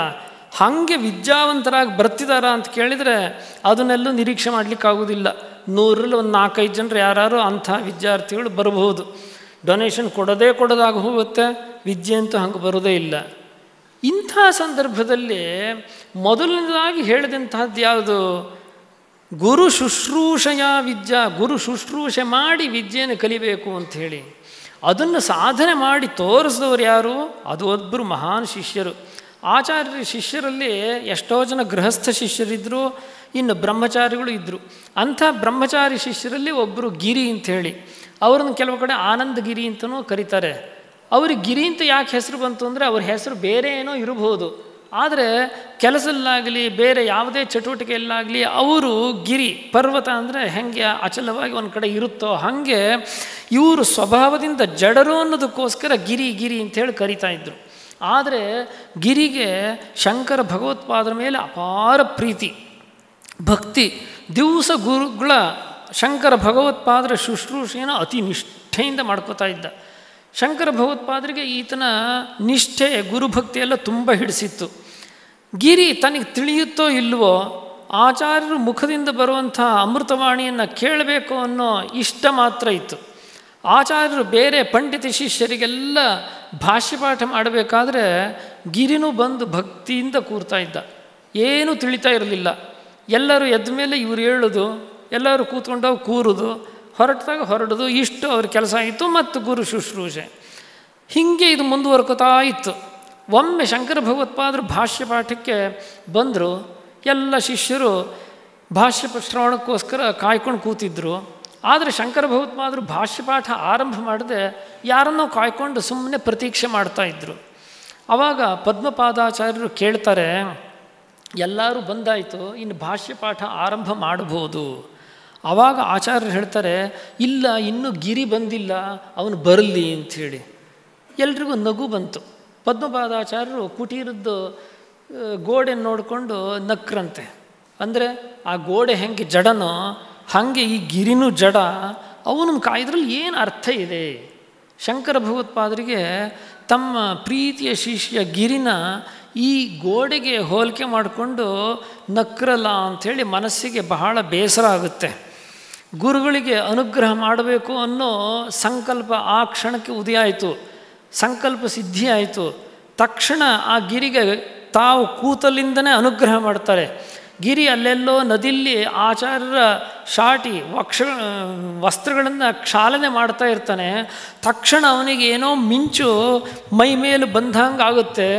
ಹಾಗೆ ವಿದ್ಯಾವಂತರಾಗಿ ಬರ್ತಿದಾರಾ ಅಂತ ಕೇಳಿದರೆ ಅದನ್ನೆಲ್ಲೂ ನಿರೀಕ್ಷೆ ಮಾಡಲಿಕ್ಕಾಗೋದಿಲ್ಲ ನೂರಲ್ಲಿ ಒಂದು ನಾಲ್ಕೈದು ಜನರು ಯಾರು ಅಂಥ ವಿದ್ಯಾರ್ಥಿಗಳು ಬರಬಹುದು ಡೊನೇಷನ್ ಕೊಡೋದೇ ಕೊಡೋದಾಗ ಹೋಗುತ್ತೆ ವಿದ್ಯೆ ಅಂತೂ ಹಂಗೆ ಬರೋದೇ ಇಲ್ಲ ಇಂಥ ಸಂದರ್ಭದಲ್ಲಿ ಮೊದಲನೇದಾಗಿ ಹೇಳಿದಂತಹದ್ದು ಯಾವುದು ಗುರು ಶುಶ್ರೂಷೆಯ ವಿದ್ಯಾ ಗುರು ಶುಶ್ರೂಷೆ ಮಾಡಿ ವಿದ್ಯೆಯನ್ನು ಕಲಿಬೇಕು ಅಂಥೇಳಿ ಅದನ್ನು ಸಾಧನೆ ಮಾಡಿ ತೋರಿಸಿದವರು ಯಾರು ಅದು ಒಬ್ಬರು ಮಹಾನ್ ಶಿಷ್ಯರು ಆಚಾರ್ಯರ ಶಿಷ್ಯರಲ್ಲಿ ಎಷ್ಟೋ ಜನ ಗೃಹಸ್ಥ ಶಿಷ್ಯರಿದ್ದರು ಇನ್ನು ಬ್ರಹ್ಮಚಾರಿಗಳು ಇದ್ದರು ಅಂಥ ಬ್ರಹ್ಮಚಾರಿ ಶಿಷ್ಯರಲ್ಲಿ ಒಬ್ಬರು ಗಿರಿ ಅಂಥೇಳಿ ಅವ್ರನ್ನ ಕೆಲವು ಕಡೆ ಗಿರಿ ಅಂತಲೂ ಕರೀತಾರೆ ಅವ್ರಿಗೆ ಗಿರಿ ಅಂತ ಯಾಕೆ ಹೆಸರು ಬಂತು ಅಂದರೆ ಅವ್ರ ಹೆಸರು ಬೇರೆ ಏನೋ ಇರಬಹುದು ಆದರೆ ಕೆಲಸಲ್ಲಾಗಲಿ ಬೇರೆ ಯಾವುದೇ ಚಟುವಟಿಕೆಯಲ್ಲಾಗಲಿ ಅವರು ಗಿರಿ ಪರ್ವತ ಅಂದರೆ ಹೆಂಗೆ ಅಚಲವಾಗಿ ಒಂದು ಕಡೆ ಇರುತ್ತೋ ಹಾಗೆ ಇವರು ಸ್ವಭಾವದಿಂದ ಜಡರು ಅನ್ನೋದಕ್ಕೋಸ್ಕರ ಗಿರಿ ಗಿರಿ ಅಂತೇಳಿ ಕರಿತಾ ಇದ್ರು ಆದರೆ ಗಿರಿಗೆ ಶಂಕರ ಭಗವತ್ಪಾದರ ಮೇಲೆ ಅಪಾರ ಪ್ರೀತಿ ಭಕ್ತಿ ದಿವಸ ಗುರುಗಳ ಶಂಕರ ಭಗವತ್ಪಾದರ ಶುಶ್ರೂಷೆಯನ್ನು ಅತಿ ನಿಷ್ಠೆಯಿಂದ ಮಾಡ್ಕೋತಾ ಇದ್ದ ಶಂಕರ ಭಗವತ್ಪಾದರಿಗೆ ಈತನ ನಿಷ್ಠೆ ಗುರುಭಕ್ತಿಯೆಲ್ಲ ತುಂಬ ಹಿಡಿಸಿತ್ತು ಗಿರಿ ತನಗೆ ತಿಳಿಯುತ್ತೋ ಇಲ್ವೋ ಆಚಾರ್ಯರು ಮುಖದಿಂದ ಬರುವಂಥ ಅಮೃತವಾಣಿಯನ್ನು ಕೇಳಬೇಕು ಅನ್ನೋ ಇಷ್ಟ ಮಾತ್ರ ಇತ್ತು ಆಚಾರ್ಯರು ಬೇರೆ ಪಂಡಿತ ಶಿಷ್ಯರಿಗೆಲ್ಲ ಭಾಷ್ಯಪಾಠ ಮಾಡಬೇಕಾದ್ರೆ ಗಿರಿನೂ ಬಂದು ಭಕ್ತಿಯಿಂದ ಕೂರ್ತಾ ಇದ್ದ ಏನೂ ತಿಳಿತಾ ಇರಲಿಲ್ಲ ಎಲ್ಲರೂ ಎದ್ದ ಮೇಲೆ ಇವರು ಹೇಳೋದು ಎಲ್ಲರೂ ಕೂತ್ಕೊಂಡು ಕೂರುದು ಹೊರಟಾಗ ಹೊರಡೋದು ಇಷ್ಟು ಅವ್ರ ಕೆಲಸ ಆಯಿತು ಮತ್ತು ಗುರು ಶುಶ್ರೂಷೆ ಹೀಗೆ ಇದು ಮುಂದುವರ್ಕೋತಾ ಇತ್ತು ಒಮ್ಮೆ ಶಂಕರ ಭಗವತ್ಪಾದರು ಪಾಠಕ್ಕೆ ಬಂದರು ಎಲ್ಲ ಶಿಷ್ಯರು ಭಾಷ್ಯ ಶ್ರವಣಕ್ಕೋಸ್ಕರ ಕಾಯ್ಕೊಂಡು ಕೂತಿದ್ರು ಆದರೆ ಶಂಕರ ಭಗವತ್ಪಾದರು ಭಾಷ್ಯಪಾಠ ಆರಂಭ ಮಾಡದೆ ಯಾರನ್ನೋ ಕಾಯ್ಕೊಂಡು ಸುಮ್ಮನೆ ಪ್ರತೀಕ್ಷೆ ಮಾಡ್ತಾಯಿದ್ರು ಆವಾಗ ಪದ್ಮಪಾದಾಚಾರ್ಯರು ಕೇಳ್ತಾರೆ ಎಲ್ಲರೂ ಬಂದಾಯಿತು ಇನ್ನು ಭಾಷ್ಯಪಾಠ ಆರಂಭ ಮಾಡಬಹುದು ಆವಾಗ ಆಚಾರ್ಯರು ಹೇಳ್ತಾರೆ ಇಲ್ಲ ಇನ್ನೂ ಗಿರಿ ಬಂದಿಲ್ಲ ಅವನು ಬರಲಿ ಅಂಥೇಳಿ ಎಲ್ರಿಗೂ ನಗು ಬಂತು ಪದ್ಮಪಾದಾಚಾರ್ಯರು ಕುಟೀರದ್ದು ಗೋಡೆ ನೋಡಿಕೊಂಡು ನಕ್ರಂತೆ ಅಂದರೆ ಆ ಗೋಡೆ ಹೆಂಗೆ ಜಡನೋ ಹಾಗೆ ಈ ಗಿರಿನೂ ಜಡ ಅವನು ಕಾಯ್ದ್ರಲ್ಲಿ ಏನು ಅರ್ಥ ಇದೆ ಶಂಕರ ಭಗವತ್ಪಾದರಿಗೆ ತಮ್ಮ ಪ್ರೀತಿಯ ಶಿಷ್ಯ ಗಿರಿನ ಈ ಗೋಡೆಗೆ ಹೋಲಿಕೆ ಮಾಡಿಕೊಂಡು ನಕ್ರಲ್ಲ ಅಂಥೇಳಿ ಮನಸ್ಸಿಗೆ ಬಹಳ ಬೇಸರ ಆಗುತ್ತೆ ಗುರುಗಳಿಗೆ ಅನುಗ್ರಹ ಮಾಡಬೇಕು ಅನ್ನೋ ಸಂಕಲ್ಪ ಆ ಕ್ಷಣಕ್ಕೆ ಉದಯ ಆಯಿತು ಸಂಕಲ್ಪ ಸಿದ್ಧಿಯಾಯಿತು ತಕ್ಷಣ ಆ ಗಿರಿಗೆ ತಾವು ಕೂತಲಿಂದನೇ ಅನುಗ್ರಹ ಮಾಡ್ತಾರೆ ಗಿರಿ ಅಲ್ಲೆಲ್ಲೋ ನದಿಲಿ ಆಚಾರ್ಯರ ಶಾಟಿ ವಕ್ಷ ವಸ್ತ್ರಗಳನ್ನು ಕ್ಷಾಲನೆ ಮಾಡ್ತಾ ಇರ್ತಾನೆ ತಕ್ಷಣ ಅವನಿಗೆ ಏನೋ ಮಿಂಚು ಮೈ ಮೇಲೆ ಬಂದಂಗೆ ಆಗುತ್ತೆ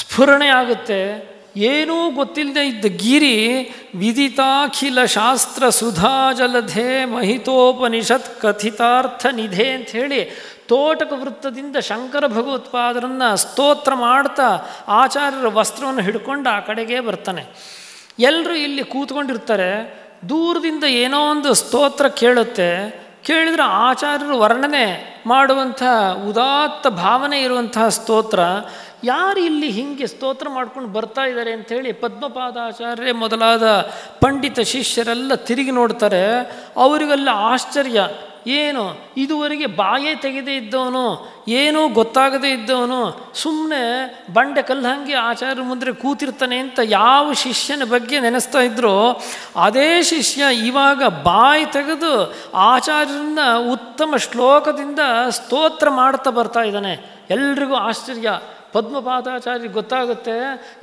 ಸ್ಫುರಣೆ ಆಗುತ್ತೆ ಏನೂ ಗೊತ್ತಿಲ್ಲದೆ ಇದ್ದ ಗಿರಿ ವಿದಿತಾಖಿಲ ಶಾಸ್ತ್ರ ಸುಧಾ ಜಲಧೆ ಮಹಿತೋಪನಿಷತ್ ಕಥಿತಾರ್ಥ ನಿಧೆ ಅಂಥೇಳಿ ತೋಟಕ ವೃತ್ತದಿಂದ ಶಂಕರ ಭಗವತ್ಪಾದರನ್ನು ಸ್ತೋತ್ರ ಮಾಡ್ತಾ ಆಚಾರ್ಯರ ವಸ್ತ್ರವನ್ನು ಹಿಡ್ಕೊಂಡು ಆ ಕಡೆಗೆ ಬರ್ತಾನೆ ಎಲ್ಲರೂ ಇಲ್ಲಿ ಕೂತ್ಕೊಂಡಿರ್ತಾರೆ ದೂರದಿಂದ ಏನೋ ಒಂದು ಸ್ತೋತ್ರ ಕೇಳುತ್ತೆ ಕೇಳಿದ್ರೆ ಆಚಾರ್ಯರು ವರ್ಣನೆ ಮಾಡುವಂಥ ಉದಾತ್ತ ಭಾವನೆ ಇರುವಂತಹ ಸ್ತೋತ್ರ ಯಾರು ಇಲ್ಲಿ ಹೀಗೆ ಸ್ತೋತ್ರ ಮಾಡ್ಕೊಂಡು ಬರ್ತಾ ಇದ್ದಾರೆ ಅಂಥೇಳಿ ಪದ್ಮಪಾದಾಚಾರ್ಯ ಮೊದಲಾದ ಪಂಡಿತ ಶಿಷ್ಯರೆಲ್ಲ ತಿರುಗಿ ನೋಡ್ತಾರೆ ಅವರಿಗೆಲ್ಲ ಆಶ್ಚರ್ಯ ಏನು ಇದುವರೆಗೆ ಬಾಯೇ ತೆಗೆದೇ ಇದ್ದವನು ಏನೂ ಗೊತ್ತಾಗದೇ ಇದ್ದವನು ಸುಮ್ಮನೆ ಬಂಡೆ ಕಲ್ಲಂಗಿ ಆಚಾರ್ಯ ಮುಂದೆ ಕೂತಿರ್ತಾನೆ ಅಂತ ಯಾವ ಶಿಷ್ಯನ ಬಗ್ಗೆ ನೆನೆಸ್ತಾ ಇದ್ರೋ ಅದೇ ಶಿಷ್ಯ ಇವಾಗ ಬಾಯಿ ತೆಗೆದು ಆಚಾರ್ಯರನ್ನ ಉತ್ತಮ ಶ್ಲೋಕದಿಂದ ಸ್ತೋತ್ರ ಮಾಡ್ತಾ ಬರ್ತಾ ಇದ್ದಾನೆ ಎಲ್ರಿಗೂ ಆಶ್ಚರ್ಯ ಪದ್ಮಪಾದಾಚಾರ್ಯ ಗೊತ್ತಾಗುತ್ತೆ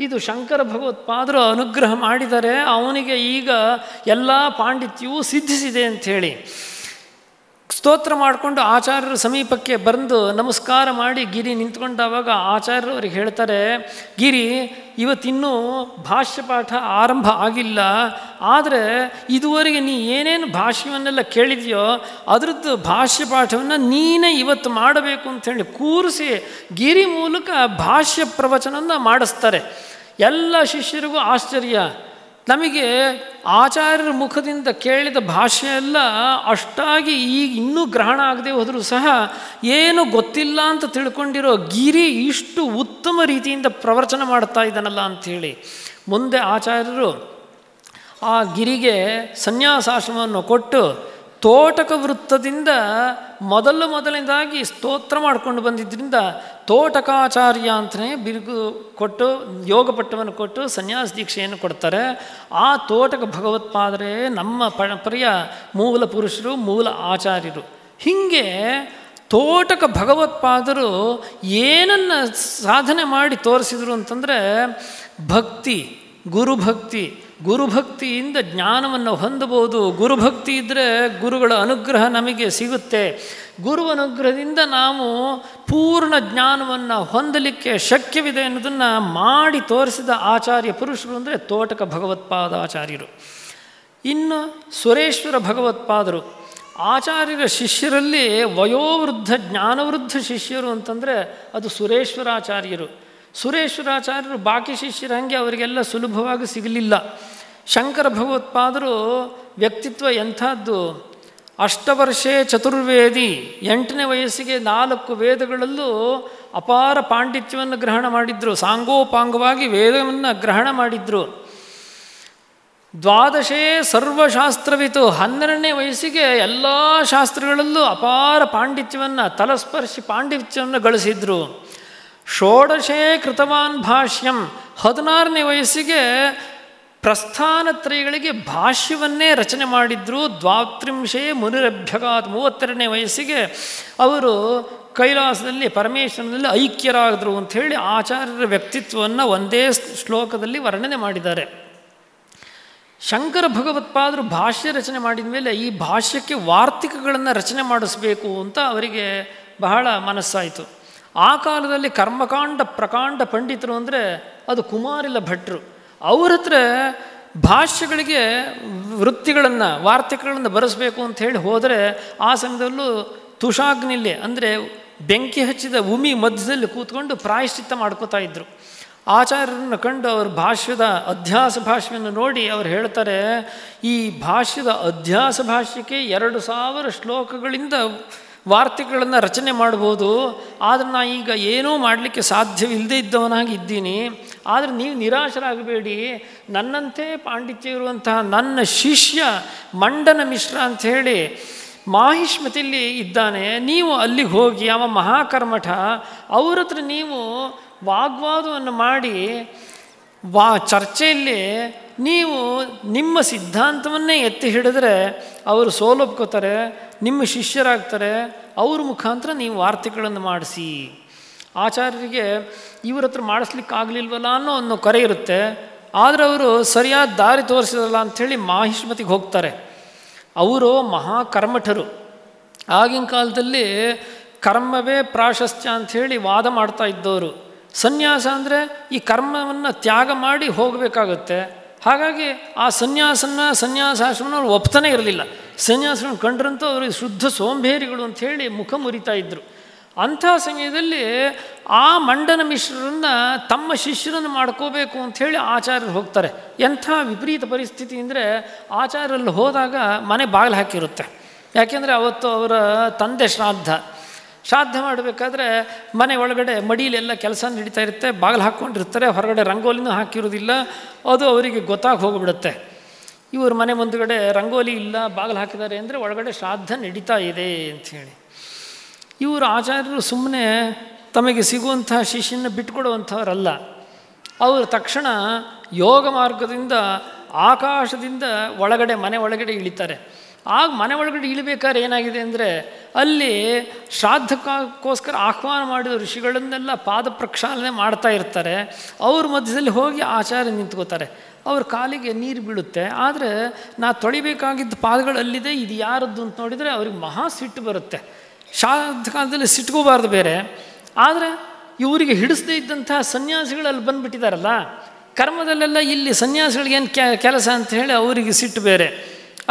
ಇದು ಶಂಕರ ಭಗವತ್ಪಾದರು ಅನುಗ್ರಹ ಮಾಡಿದರೆ ಅವನಿಗೆ ಈಗ ಎಲ್ಲ ಪಾಂಡಿತ್ಯವೂ ಸಿದ್ಧಿಸಿದೆ ಅಂಥೇಳಿ ಸ್ತೋತ್ರ ಮಾಡಿಕೊಂಡು ಆಚಾರ್ಯರ ಸಮೀಪಕ್ಕೆ ಬಂದು ನಮಸ್ಕಾರ ಮಾಡಿ ಗಿರಿ ನಿಂತ್ಕೊಂಡಾವಾಗ ಆಚಾರ್ಯರು ಅವ್ರಿಗೆ ಹೇಳ್ತಾರೆ ಗಿರಿ ಇವತ್ತಿನ್ನೂ ಭಾಷ್ಯ ಪಾಠ ಆರಂಭ ಆಗಿಲ್ಲ ಆದರೆ ಇದುವರೆಗೆ ನೀ ಏನೇನು ಭಾಷ್ಯವನ್ನೆಲ್ಲ ಕೇಳಿದೆಯೋ ಅದರದ್ದು ಭಾಷ್ಯ ಪಾಠವನ್ನು ನೀನೇ ಇವತ್ತು ಮಾಡಬೇಕು ಹೇಳಿ ಕೂರಿಸಿ ಗಿರಿ ಮೂಲಕ ಭಾಷ್ಯ ಪ್ರವಚನವನ್ನು ಮಾಡಿಸ್ತಾರೆ ಎಲ್ಲ ಶಿಷ್ಯರಿಗೂ ಆಶ್ಚರ್ಯ ನಮಗೆ ಆಚಾರ್ಯರ ಮುಖದಿಂದ ಕೇಳಿದ ಭಾಷೆಯೆಲ್ಲ ಅಷ್ಟಾಗಿ ಈಗ ಇನ್ನೂ ಗ್ರಹಣ ಆಗದೆ ಹೋದರೂ ಸಹ ಏನು ಗೊತ್ತಿಲ್ಲ ಅಂತ ತಿಳ್ಕೊಂಡಿರೋ ಗಿರಿ ಇಷ್ಟು ಉತ್ತಮ ರೀತಿಯಿಂದ ಪ್ರವಚನ ಮಾಡ್ತಾ ಇದ್ದಾನಲ್ಲ ಅಂಥೇಳಿ ಮುಂದೆ ಆಚಾರ್ಯರು ಆ ಗಿರಿಗೆ ಸನ್ಯಾಸಾಶ್ರಮವನ್ನು ಕೊಟ್ಟು ತೋಟಕ ವೃತ್ತದಿಂದ ಮೊದಲು ಮೊದಲನೇದಾಗಿ ಸ್ತೋತ್ರ ಮಾಡಿಕೊಂಡು ಬಂದಿದ್ದರಿಂದ ತೋಟಕಾಚಾರ್ಯ ಅಂತಲೇ ಬಿರುಗು ಕೊಟ್ಟು ಯೋಗ ಪಟ್ಟವನ್ನು ಕೊಟ್ಟು ಸನ್ಯಾಸ ದೀಕ್ಷೆಯನ್ನು ಕೊಡ್ತಾರೆ ಆ ತೋಟಕ ಭಗವತ್ಪಾದರೇ ನಮ್ಮ ಪರಂಪರೆಯ ಮೂಲ ಪುರುಷರು ಮೂಲ ಆಚಾರ್ಯರು ಹೀಗೆ ತೋಟಕ ಭಗವತ್ಪಾದರು ಏನನ್ನು ಸಾಧನೆ ಮಾಡಿ ತೋರಿಸಿದರು ಅಂತಂದರೆ ಭಕ್ತಿ ಗುರುಭಕ್ತಿ ಗುರುಭಕ್ತಿಯಿಂದ ಜ್ಞಾನವನ್ನು ಹೊಂದಬೋದು ಗುರುಭಕ್ತಿ ಇದ್ದರೆ ಗುರುಗಳ ಅನುಗ್ರಹ ನಮಗೆ ಸಿಗುತ್ತೆ ಗುರು ಅನುಗ್ರಹದಿಂದ ನಾವು ಪೂರ್ಣ ಜ್ಞಾನವನ್ನು ಹೊಂದಲಿಕ್ಕೆ ಶಕ್ಯವಿದೆ ಅನ್ನೋದನ್ನು ಮಾಡಿ ತೋರಿಸಿದ ಆಚಾರ್ಯ ಪುರುಷರು ಅಂದರೆ ತೋಟಕ ಭಗವತ್ಪಾದಾಚಾರ್ಯರು ಇನ್ನು ಸುರೇಶ್ವರ ಭಗವತ್ಪಾದರು ಆಚಾರ್ಯರ ಶಿಷ್ಯರಲ್ಲಿ ವಯೋವೃದ್ಧ ಜ್ಞಾನವೃದ್ಧ ಶಿಷ್ಯರು ಅಂತಂದರೆ ಅದು ಸುರೇಶ್ವರಾಚಾರ್ಯರು ಸುರೇಶ್ವರಾಚಾರ್ಯರು ಬಾಕಿ ಶಿಷ್ಯರ ಹಾಗೆ ಅವರಿಗೆಲ್ಲ ಸುಲಭವಾಗಿ ಸಿಗಲಿಲ್ಲ ಶಂಕರ ಭಗವತ್ಪಾದರು ವ್ಯಕ್ತಿತ್ವ ಎಂಥದ್ದು ಅಷ್ಟವರ್ಷೇ ಚತುರ್ವೇದಿ ಎಂಟನೇ ವಯಸ್ಸಿಗೆ ನಾಲ್ಕು ವೇದಗಳಲ್ಲೂ ಅಪಾರ ಪಾಂಡಿತ್ಯವನ್ನು ಗ್ರಹಣ ಮಾಡಿದ್ರು ಸಾಂಗೋಪಾಂಗವಾಗಿ ವೇದವನ್ನು ಗ್ರಹಣ ಮಾಡಿದ್ರು ದ್ವಾದಶೇ ಸರ್ವಶಾಸ್ತ್ರವಿತು ಹನ್ನೆರಡನೇ ವಯಸ್ಸಿಗೆ ಎಲ್ಲ ಶಾಸ್ತ್ರಗಳಲ್ಲೂ ಅಪಾರ ಪಾಂಡಿತ್ಯವನ್ನು ತಲಸ್ಪರ್ಶಿ ಪಾಂಡಿತ್ಯವನ್ನು ಗಳಿಸಿದ್ರು ಷೋಡಶೇ ಕೃತವಾನ್ ಭಾಷ್ಯಂ ಹದಿನಾರನೇ ವಯಸ್ಸಿಗೆ ಪ್ರಸ್ಥಾನ ತ್ರಯಗಳಿಗೆ ಭಾಷ್ಯವನ್ನೇ ರಚನೆ ಮಾಡಿದ್ರು ದ್ವಾತ್ರಿಂಶೇ ಮುನಿರಭ್ಯಗಾತ್ ಮೂವತ್ತೆರಡನೇ ವಯಸ್ಸಿಗೆ ಅವರು ಕೈಲಾಸದಲ್ಲಿ ಪರಮೇಶ್ವರನಲ್ಲಿ ಐಕ್ಯರಾದರು ಹೇಳಿ ಆಚಾರ್ಯರ ವ್ಯಕ್ತಿತ್ವವನ್ನು ಒಂದೇ ಶ್ಲೋಕದಲ್ಲಿ ವರ್ಣನೆ ಮಾಡಿದ್ದಾರೆ ಶಂಕರ ಭಗವತ್ಪಾದರು ಭಾಷ್ಯ ರಚನೆ ಮಾಡಿದ ಮೇಲೆ ಈ ಭಾಷ್ಯಕ್ಕೆ ವಾರ್ತಿಕಗಳನ್ನು ರಚನೆ ಮಾಡಿಸಬೇಕು ಅಂತ ಅವರಿಗೆ ಬಹಳ ಮನಸ್ಸಾಯಿತು ಆ ಕಾಲದಲ್ಲಿ ಕರ್ಮಕಾಂಡ ಪ್ರಕಾಂಡ ಪಂಡಿತರು ಅಂದರೆ ಅದು ಕುಮಾರಿಲ್ಲ ಭಟ್ರು ಅವ್ರ ಹತ್ರ ಭಾಷ್ಯಗಳಿಗೆ ವೃತ್ತಿಗಳನ್ನು ವಾರ್ತೆಗಳನ್ನು ಬರೆಸಬೇಕು ಅಂತ ಹೇಳಿ ಹೋದರೆ ಆ ಸಮಯದಲ್ಲೂ ತುಷಾಗ್ನಿಲೆ ಅಂದರೆ ಬೆಂಕಿ ಹಚ್ಚಿದ ಭೂಮಿ ಮಧ್ಯದಲ್ಲಿ ಕೂತ್ಕೊಂಡು ಪ್ರಾಯಶ್ಚಿತ್ತ ಮಾಡ್ಕೋತಾ ಇದ್ದರು ಆಚಾರ್ಯರನ್ನು ಕಂಡು ಅವ್ರ ಭಾಷ್ಯದ ಅಧ್ಯಾಸ ಭಾಷೆಯನ್ನು ನೋಡಿ ಅವ್ರು ಹೇಳ್ತಾರೆ ಈ ಭಾಷ್ಯದ ಅಧ್ಯಾಸ ಭಾಷ್ಯಕ್ಕೆ ಎರಡು ಸಾವಿರ ಶ್ಲೋಕಗಳಿಂದ ವಾರ್ತೆಗಳನ್ನು ರಚನೆ ಮಾಡ್ಬೋದು ಆದರೆ ನಾ ಈಗ ಏನೂ ಮಾಡಲಿಕ್ಕೆ ಸಾಧ್ಯವಿಲ್ಲದೆ ಇದ್ದವನಾಗಿದ್ದೀನಿ ಆದರೆ ನೀವು ನಿರಾಶರಾಗಬೇಡಿ ನನ್ನಂತೆ ಪಾಂಡಿತ್ಯ ಇರುವಂತಹ ನನ್ನ ಶಿಷ್ಯ ಮಂಡನ ಮಿಶ್ರ ಅಂತ ಹೇಳಿ ಮಾಹಿಷ್ಮತಿಯಲ್ಲಿ ಇದ್ದಾನೆ ನೀವು ಅಲ್ಲಿಗೆ ಹೋಗಿ ಅವ ಮಹಾಕರ್ಮಠ ಅವ್ರ ಹತ್ರ ನೀವು ವಾಗ್ವಾದವನ್ನು ಮಾಡಿ ವಾ ಚರ್ಚೆಯಲ್ಲಿ ನೀವು ನಿಮ್ಮ ಸಿದ್ಧಾಂತವನ್ನೇ ಎತ್ತಿ ಹಿಡಿದ್ರೆ ಅವರು ಸೋಲೊಪ್ಕೋತಾರೆ ನಿಮ್ಮ ಶಿಷ್ಯರಾಗ್ತಾರೆ ಅವ್ರ ಮುಖಾಂತರ ನೀವು ವಾರ್ತೆಗಳನ್ನು ಮಾಡಿಸಿ ಆಚಾರ್ಯರಿಗೆ ಇವ್ರ ಹತ್ರ ಮಾಡಿಸ್ಲಿಕ್ಕಾಗಲಿಲ್ವಲ್ಲ ಅನ್ನೋ ಅನ್ನೋ ಕರೆ ಇರುತ್ತೆ ಆದರೆ ಅವರು ಸರಿಯಾದ ದಾರಿ ತೋರಿಸಿರಲ್ಲ ಅಂಥೇಳಿ ಮಾಹಿಷ್ಮತಿಗೆ ಹೋಗ್ತಾರೆ ಅವರು ಮಹಾಕರ್ಮಠರು ಆಗಿನ ಕಾಲದಲ್ಲಿ ಕರ್ಮವೇ ಪ್ರಾಶಸ್ತ್ಯ ಅಂಥೇಳಿ ವಾದ ಮಾಡ್ತಾ ಇದ್ದವರು ಸನ್ಯಾಸ ಅಂದರೆ ಈ ಕರ್ಮವನ್ನು ತ್ಯಾಗ ಮಾಡಿ ಹೋಗಬೇಕಾಗುತ್ತೆ ಹಾಗಾಗಿ ಆ ಸನ್ಯಾಸನ ಸನ್ಯಾಸಾಶ್ರಮನವ್ರು ಒಪ್ತಾನೆ ಇರಲಿಲ್ಲ ಸನ್ಯಾಸನ ಕಂಡ್ರಂತೂ ಅವರಿಗೆ ಶುದ್ಧ ಸೋಂಬೇರಿಗಳು ಅಂಥೇಳಿ ಮುಖ ಮುರಿತಾ ಇದ್ದರು ಅಂಥ ಸಮಯದಲ್ಲಿ ಆ ಮಂಡನ ಮಿಶ್ರರನ್ನು ತಮ್ಮ ಶಿಷ್ಯರನ್ನು ಮಾಡ್ಕೋಬೇಕು ಅಂಥೇಳಿ ಆಚಾರ್ಯರು ಹೋಗ್ತಾರೆ ಎಂಥ ವಿಪರೀತ ಪರಿಸ್ಥಿತಿ ಅಂದರೆ ಆಚಾರ್ಯರಲ್ಲಿ ಹೋದಾಗ ಮನೆ ಬಾಗಿಲು ಹಾಕಿರುತ್ತೆ ಯಾಕೆಂದರೆ ಅವತ್ತು ಅವರ ತಂದೆ ಶ್ರಾದ್ದ ಶ್ರಾದ್ದ ಮಾಡಬೇಕಾದ್ರೆ ಮನೆ ಒಳಗಡೆ ಮಡಿಲೆಲ್ಲ ಕೆಲಸ ನಡೀತಾ ಇರುತ್ತೆ ಬಾಗಿಲು ಹಾಕ್ಕೊಂಡಿರ್ತಾರೆ ಹೊರಗಡೆ ರಂಗೋಲಿನೂ ಹಾಕಿರೋದಿಲ್ಲ ಅದು ಅವರಿಗೆ ಗೊತ್ತಾಗಿ ಹೋಗಿಬಿಡುತ್ತೆ ಇವರು ಮನೆ ಮುಂದುಗಡೆ ರಂಗೋಲಿ ಇಲ್ಲ ಬಾಗಿಲು ಹಾಕಿದ್ದಾರೆ ಅಂದರೆ ಒಳಗಡೆ ಶ್ರಾದ್ದ ನಡೀತಾ ಇದೆ ಅಂಥೇಳಿ ಇವರು ಆಚಾರ್ಯರು ಸುಮ್ಮನೆ ತಮಗೆ ಸಿಗುವಂತಹ ಶಿಷ್ಯನ ಬಿಟ್ಕೊಡುವಂಥವರಲ್ಲ ಅವರು ತಕ್ಷಣ ಯೋಗ ಮಾರ್ಗದಿಂದ ಆಕಾಶದಿಂದ ಒಳಗಡೆ ಮನೆ ಒಳಗಡೆ ಇಳಿತಾರೆ ಆಗ ಮನೆ ಒಳಗಡೆ ಇಳಿಬೇಕಾದ್ರೆ ಏನಾಗಿದೆ ಅಂದರೆ ಅಲ್ಲಿ ಶ್ರಾದ್ದಕ್ಕೋಸ್ಕರ ಆಹ್ವಾನ ಮಾಡಿದ ಋಷಿಗಳನ್ನೆಲ್ಲ ಪಾದ ಪ್ರಕ್ಷಾಲನೆ ಮಾಡ್ತಾ ಇರ್ತಾರೆ ಅವ್ರ ಮಧ್ಯದಲ್ಲಿ ಹೋಗಿ ಆಚಾರ್ಯ ನಿಂತ್ಕೋತಾರೆ ಅವ್ರ ಕಾಲಿಗೆ ನೀರು ಬೀಳುತ್ತೆ ಆದರೆ ನಾ ತೊಳಿಬೇಕಾಗಿದ್ದ ಪಾದಗಳು ಅಲ್ಲಿದೆ ಇದು ಯಾರದ್ದು ಅಂತ ನೋಡಿದರೆ ಅವ್ರಿಗೆ ಮಹಾ ಸಿಟ್ಟು ಬರುತ್ತೆ ಶ್ರಾದ್ದ ಕಾಲದಲ್ಲಿ ಸಿಟ್ಕೋಬಾರ್ದು ಬೇರೆ ಆದರೆ ಇವರಿಗೆ ಹಿಡಿಸದೇ ಇದ್ದಂತಹ ಅಲ್ಲಿ ಬಂದುಬಿಟ್ಟಿದ್ದಾರಲ್ಲ ಕರ್ಮದಲ್ಲೆಲ್ಲ ಇಲ್ಲಿ ಏನು ಕೆಲಸ ಅಂತ ಹೇಳಿ ಅವರಿಗೆ ಸಿಟ್ಟು ಬೇರೆ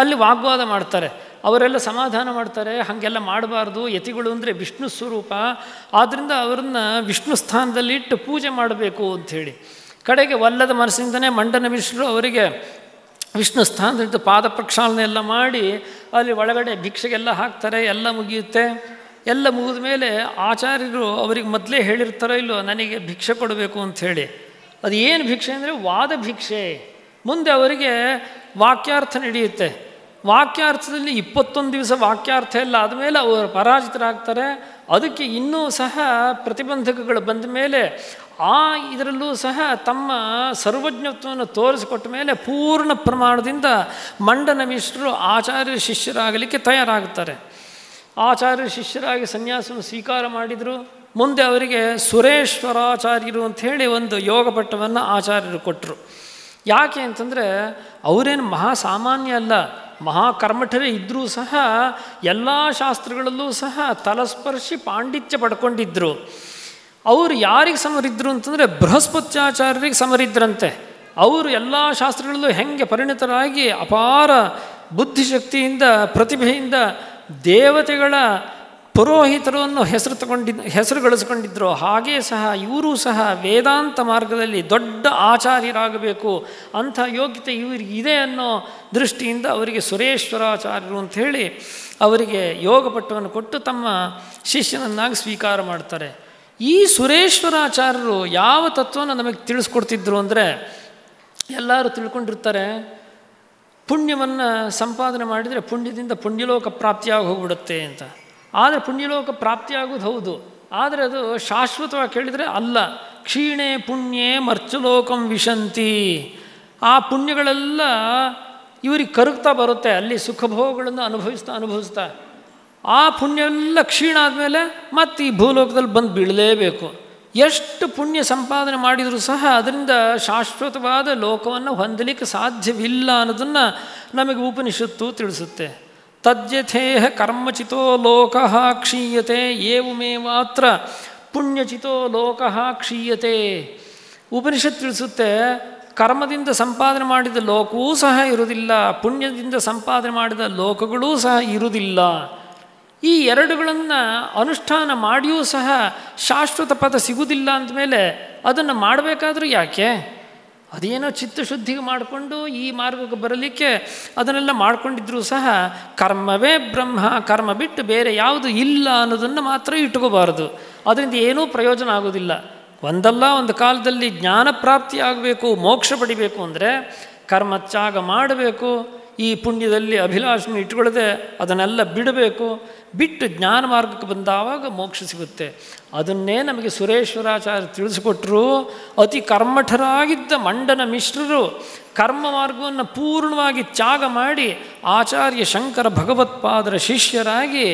ಅಲ್ಲಿ ವಾಗ್ವಾದ ಮಾಡ್ತಾರೆ ಅವರೆಲ್ಲ ಸಮಾಧಾನ ಮಾಡ್ತಾರೆ ಹಾಗೆಲ್ಲ ಮಾಡಬಾರ್ದು ಯತಿಗಳು ಅಂದರೆ ವಿಷ್ಣು ಸ್ವರೂಪ ಆದ್ದರಿಂದ ಅವ್ರನ್ನ ವಿಷ್ಣು ಸ್ಥಾನದಲ್ಲಿ ಇಟ್ಟು ಪೂಜೆ ಮಾಡಬೇಕು ಅಂಥೇಳಿ ಕಡೆಗೆ ಒಲ್ಲದ ಮನಸ್ಸಿಂದನೇ ಮಂಡನ ವಿಷ್ಣು ಅವರಿಗೆ ವಿಷ್ಣು ಸ್ಥಾನದಿಂದ ಪಾದ ಪ್ರಕ್ಷಾಳನೆ ಎಲ್ಲ ಮಾಡಿ ಅಲ್ಲಿ ಒಳಗಡೆ ಭಿಕ್ಷೆಗೆಲ್ಲ ಹಾಕ್ತಾರೆ ಎಲ್ಲ ಮುಗಿಯುತ್ತೆ ಎಲ್ಲ ಮುಗಿದ ಮೇಲೆ ಆಚಾರ್ಯರು ಅವರಿಗೆ ಮೊದಲೇ ಹೇಳಿರ್ತಾರೋ ಇಲ್ಲೋ ನನಗೆ ಭಿಕ್ಷೆ ಕೊಡಬೇಕು ಅಂಥೇಳಿ ಅದು ಏನು ಭಿಕ್ಷೆ ಅಂದರೆ ವಾದ ಭಿಕ್ಷೆ ಮುಂದೆ ಅವರಿಗೆ ವಾಕ್ಯಾರ್ಥ ನಡೆಯುತ್ತೆ ವಾಕ್ಯಾರ್ಥದಲ್ಲಿ ಇಪ್ಪತ್ತೊಂದು ದಿವಸ ವಾಕ್ಯಾರ್ಥ ಎಲ್ಲ ಆದಮೇಲೆ ಅವರು ಪರಾಜಿತರಾಗ್ತಾರೆ ಅದಕ್ಕೆ ಇನ್ನೂ ಸಹ ಪ್ರತಿಬಂಧಕಗಳು ಬಂದ ಮೇಲೆ ಆ ಇದರಲ್ಲೂ ಸಹ ತಮ್ಮ ಸರ್ವಜ್ಞತ್ವವನ್ನು ತೋರಿಸಿಕೊಟ್ಟ ಮೇಲೆ ಪೂರ್ಣ ಪ್ರಮಾಣದಿಂದ ಮಂಡನ ಮಿಶ್ರರು ಆಚಾರ್ಯ ಶಿಷ್ಯರಾಗಲಿಕ್ಕೆ ತಯಾರಾಗುತ್ತಾರೆ ಆಚಾರ್ಯ ಶಿಷ್ಯರಾಗಿ ಸನ್ಯಾಸವನ್ನು ಸ್ವೀಕಾರ ಮಾಡಿದರು ಮುಂದೆ ಅವರಿಗೆ ಸುರೇಶ್ವರಾಚಾರ್ಯರು ಅಂಥೇಳಿ ಒಂದು ಯೋಗಪಟ್ಟವನ್ನು ಆಚಾರ್ಯರು ಕೊಟ್ಟರು ಯಾಕೆ ಅಂತಂದರೆ ಅವರೇನು ಮಹಾ ಸಾಮಾನ್ಯ ಅಲ್ಲ ಮಹಾಕರ್ಮಠರೇ ಇದ್ದರೂ ಸಹ ಎಲ್ಲ ಶಾಸ್ತ್ರಗಳಲ್ಲೂ ಸಹ ತಲಸ್ಪರ್ಶಿ ಪಾಂಡಿತ್ಯ ಪಡ್ಕೊಂಡಿದ್ದರು ಅವರು ಯಾರಿಗೆ ಸಮರಿದ್ದರು ಅಂತಂದರೆ ಬೃಹಸ್ಪತ್ಯಾಚಾರ್ಯರಿಗೆ ಸಮರಿದ್ರಂತೆ ಅವರು ಎಲ್ಲ ಶಾಸ್ತ್ರಗಳಲ್ಲೂ ಹೆಂಗೆ ಪರಿಣಿತರಾಗಿ ಅಪಾರ ಬುದ್ಧಿಶಕ್ತಿಯಿಂದ ಪ್ರತಿಭೆಯಿಂದ ದೇವತೆಗಳ ಪುರೋಹಿತರನ್ನು ಹೆಸರು ತಗೊಂಡಿದ್ದ ಹೆಸರು ಗಳಿಸ್ಕೊಂಡಿದ್ರು ಹಾಗೇ ಸಹ ಇವರೂ ಸಹ ವೇದಾಂತ ಮಾರ್ಗದಲ್ಲಿ ದೊಡ್ಡ ಆಚಾರ್ಯರಾಗಬೇಕು ಅಂಥ ಯೋಗ್ಯತೆ ಇವರಿಗೆ ಇದೆ ಅನ್ನೋ ದೃಷ್ಟಿಯಿಂದ ಅವರಿಗೆ ಸುರೇಶ್ವರಾಚಾರ್ಯರು ಅಂತ ಹೇಳಿ ಅವರಿಗೆ ಯೋಗಪಟ್ಟವನ್ನು ಕೊಟ್ಟು ತಮ್ಮ ಶಿಷ್ಯನನ್ನಾಗಿ ಸ್ವೀಕಾರ ಮಾಡ್ತಾರೆ ಈ ಸುರೇಶ್ವರಾಚಾರ್ಯರು ಯಾವ ತತ್ವವನ್ನು ನಮಗೆ ತಿಳಿಸ್ಕೊಡ್ತಿದ್ರು ಅಂದರೆ ಎಲ್ಲರೂ ತಿಳ್ಕೊಂಡಿರ್ತಾರೆ ಪುಣ್ಯವನ್ನು ಸಂಪಾದನೆ ಮಾಡಿದರೆ ಪುಣ್ಯದಿಂದ ಪುಣ್ಯಲೋಕ ಪ್ರಾಪ್ತಿಯಾಗಿ ಹೋಗ್ಬಿಡುತ್ತೆ ಅಂತ ಆದರೆ ಪುಣ್ಯಲೋಕ ಪ್ರಾಪ್ತಿಯಾಗೋದು ಹೌದು ಆದರೆ ಅದು ಶಾಶ್ವತವಾಗಿ ಕೇಳಿದರೆ ಅಲ್ಲ ಕ್ಷೀಣೆ ಪುಣ್ಯೆ ಮರ್ಚುಲೋಕಂ ವಿಶಂತಿ ಆ ಪುಣ್ಯಗಳೆಲ್ಲ ಇವರಿಗೆ ಕರಗ್ತಾ ಬರುತ್ತೆ ಅಲ್ಲಿ ಸುಖಭೋಗಗಳನ್ನು ಅನುಭವಿಸ್ತಾ ಅನುಭವಿಸ್ತಾ ಆ ಪುಣ್ಯ ಎಲ್ಲ ಕ್ಷೀಣ ಆದಮೇಲೆ ಮತ್ತೆ ಈ ಭೂಲೋಕದಲ್ಲಿ ಬಂದು ಬೀಳಲೇಬೇಕು ಎಷ್ಟು ಪುಣ್ಯ ಸಂಪಾದನೆ ಮಾಡಿದರೂ ಸಹ ಅದರಿಂದ ಶಾಶ್ವತವಾದ ಲೋಕವನ್ನು ಹೊಂದಲಿಕ್ಕೆ ಸಾಧ್ಯವಿಲ್ಲ ಅನ್ನೋದನ್ನು ನಮಗೆ ಉಪನಿಷತ್ತು ತಿಳಿಸುತ್ತೆ ತದ್ಯಥೇಹ ಕರ್ಮಚಿತೋ ಲೋಕಃ ಕ್ಷೀಯತೆ ಮಾತ್ರ ಪುಣ್ಯಚಿತೋ ಲೋಕಃ ಕ್ಷೀಯತೆ ಉಪನಿಷತ್ ತಿಳಿಸುತ್ತೆ ಕರ್ಮದಿಂದ ಸಂಪಾದನೆ ಮಾಡಿದ ಲೋಕವೂ ಸಹ ಇರುವುದಿಲ್ಲ ಪುಣ್ಯದಿಂದ ಸಂಪಾದನೆ ಮಾಡಿದ ಲೋಕಗಳೂ ಸಹ ಇರುವುದಿಲ್ಲ ಈ ಎರಡುಗಳನ್ನು ಅನುಷ್ಠಾನ ಮಾಡಿಯೂ ಸಹ ಶಾಶ್ವತ ಪದ ಸಿಗುವುದಿಲ್ಲ ಅಂದಮೇಲೆ ಅದನ್ನು ಮಾಡಬೇಕಾದ್ರೂ ಯಾಕೆ ಅದೇನೋ ಚಿತ್ತಶುದ್ಧಿಗೆ ಮಾಡಿಕೊಂಡು ಈ ಮಾರ್ಗಕ್ಕೆ ಬರಲಿಕ್ಕೆ ಅದನ್ನೆಲ್ಲ ಮಾಡಿಕೊಂಡಿದ್ರೂ ಸಹ ಕರ್ಮವೇ ಬ್ರಹ್ಮ ಕರ್ಮ ಬಿಟ್ಟು ಬೇರೆ ಯಾವುದು ಇಲ್ಲ ಅನ್ನೋದನ್ನು ಮಾತ್ರ ಇಟ್ಕೋಬಾರದು ಅದರಿಂದ ಏನೂ ಪ್ರಯೋಜನ ಆಗೋದಿಲ್ಲ ಒಂದಲ್ಲ ಒಂದು ಕಾಲದಲ್ಲಿ ಜ್ಞಾನ ಪ್ರಾಪ್ತಿ ಆಗಬೇಕು ಮೋಕ್ಷ ಪಡಿಬೇಕು ಅಂದರೆ ಕರ್ಮ ತ್ಯಾಗ ಮಾಡಬೇಕು ಈ ಪುಣ್ಯದಲ್ಲಿ ಅಭಿಲಾಷನ ಇಟ್ಕೊಳ್ಳದೆ ಅದನ್ನೆಲ್ಲ ಬಿಡಬೇಕು ಬಿಟ್ಟು ಜ್ಞಾನ ಮಾರ್ಗಕ್ಕೆ ಬಂದಾಗ ಮೋಕ್ಷ ಸಿಗುತ್ತೆ ಅದನ್ನೇ ನಮಗೆ ಸುರೇಶ್ವರಾಚಾರ್ಯ ತಿಳಿಸಿಕೊಟ್ರು ಅತಿ ಕರ್ಮಠರಾಗಿದ್ದ ಮಂಡನ ಮಿಶ್ರರು ಕರ್ಮ ಮಾರ್ಗವನ್ನು ಪೂರ್ಣವಾಗಿ ತ್ಯಾಗ ಮಾಡಿ ಆಚಾರ್ಯ ಶಂಕರ ಭಗವತ್ಪಾದರ ಶಿಷ್ಯರಾಗಿ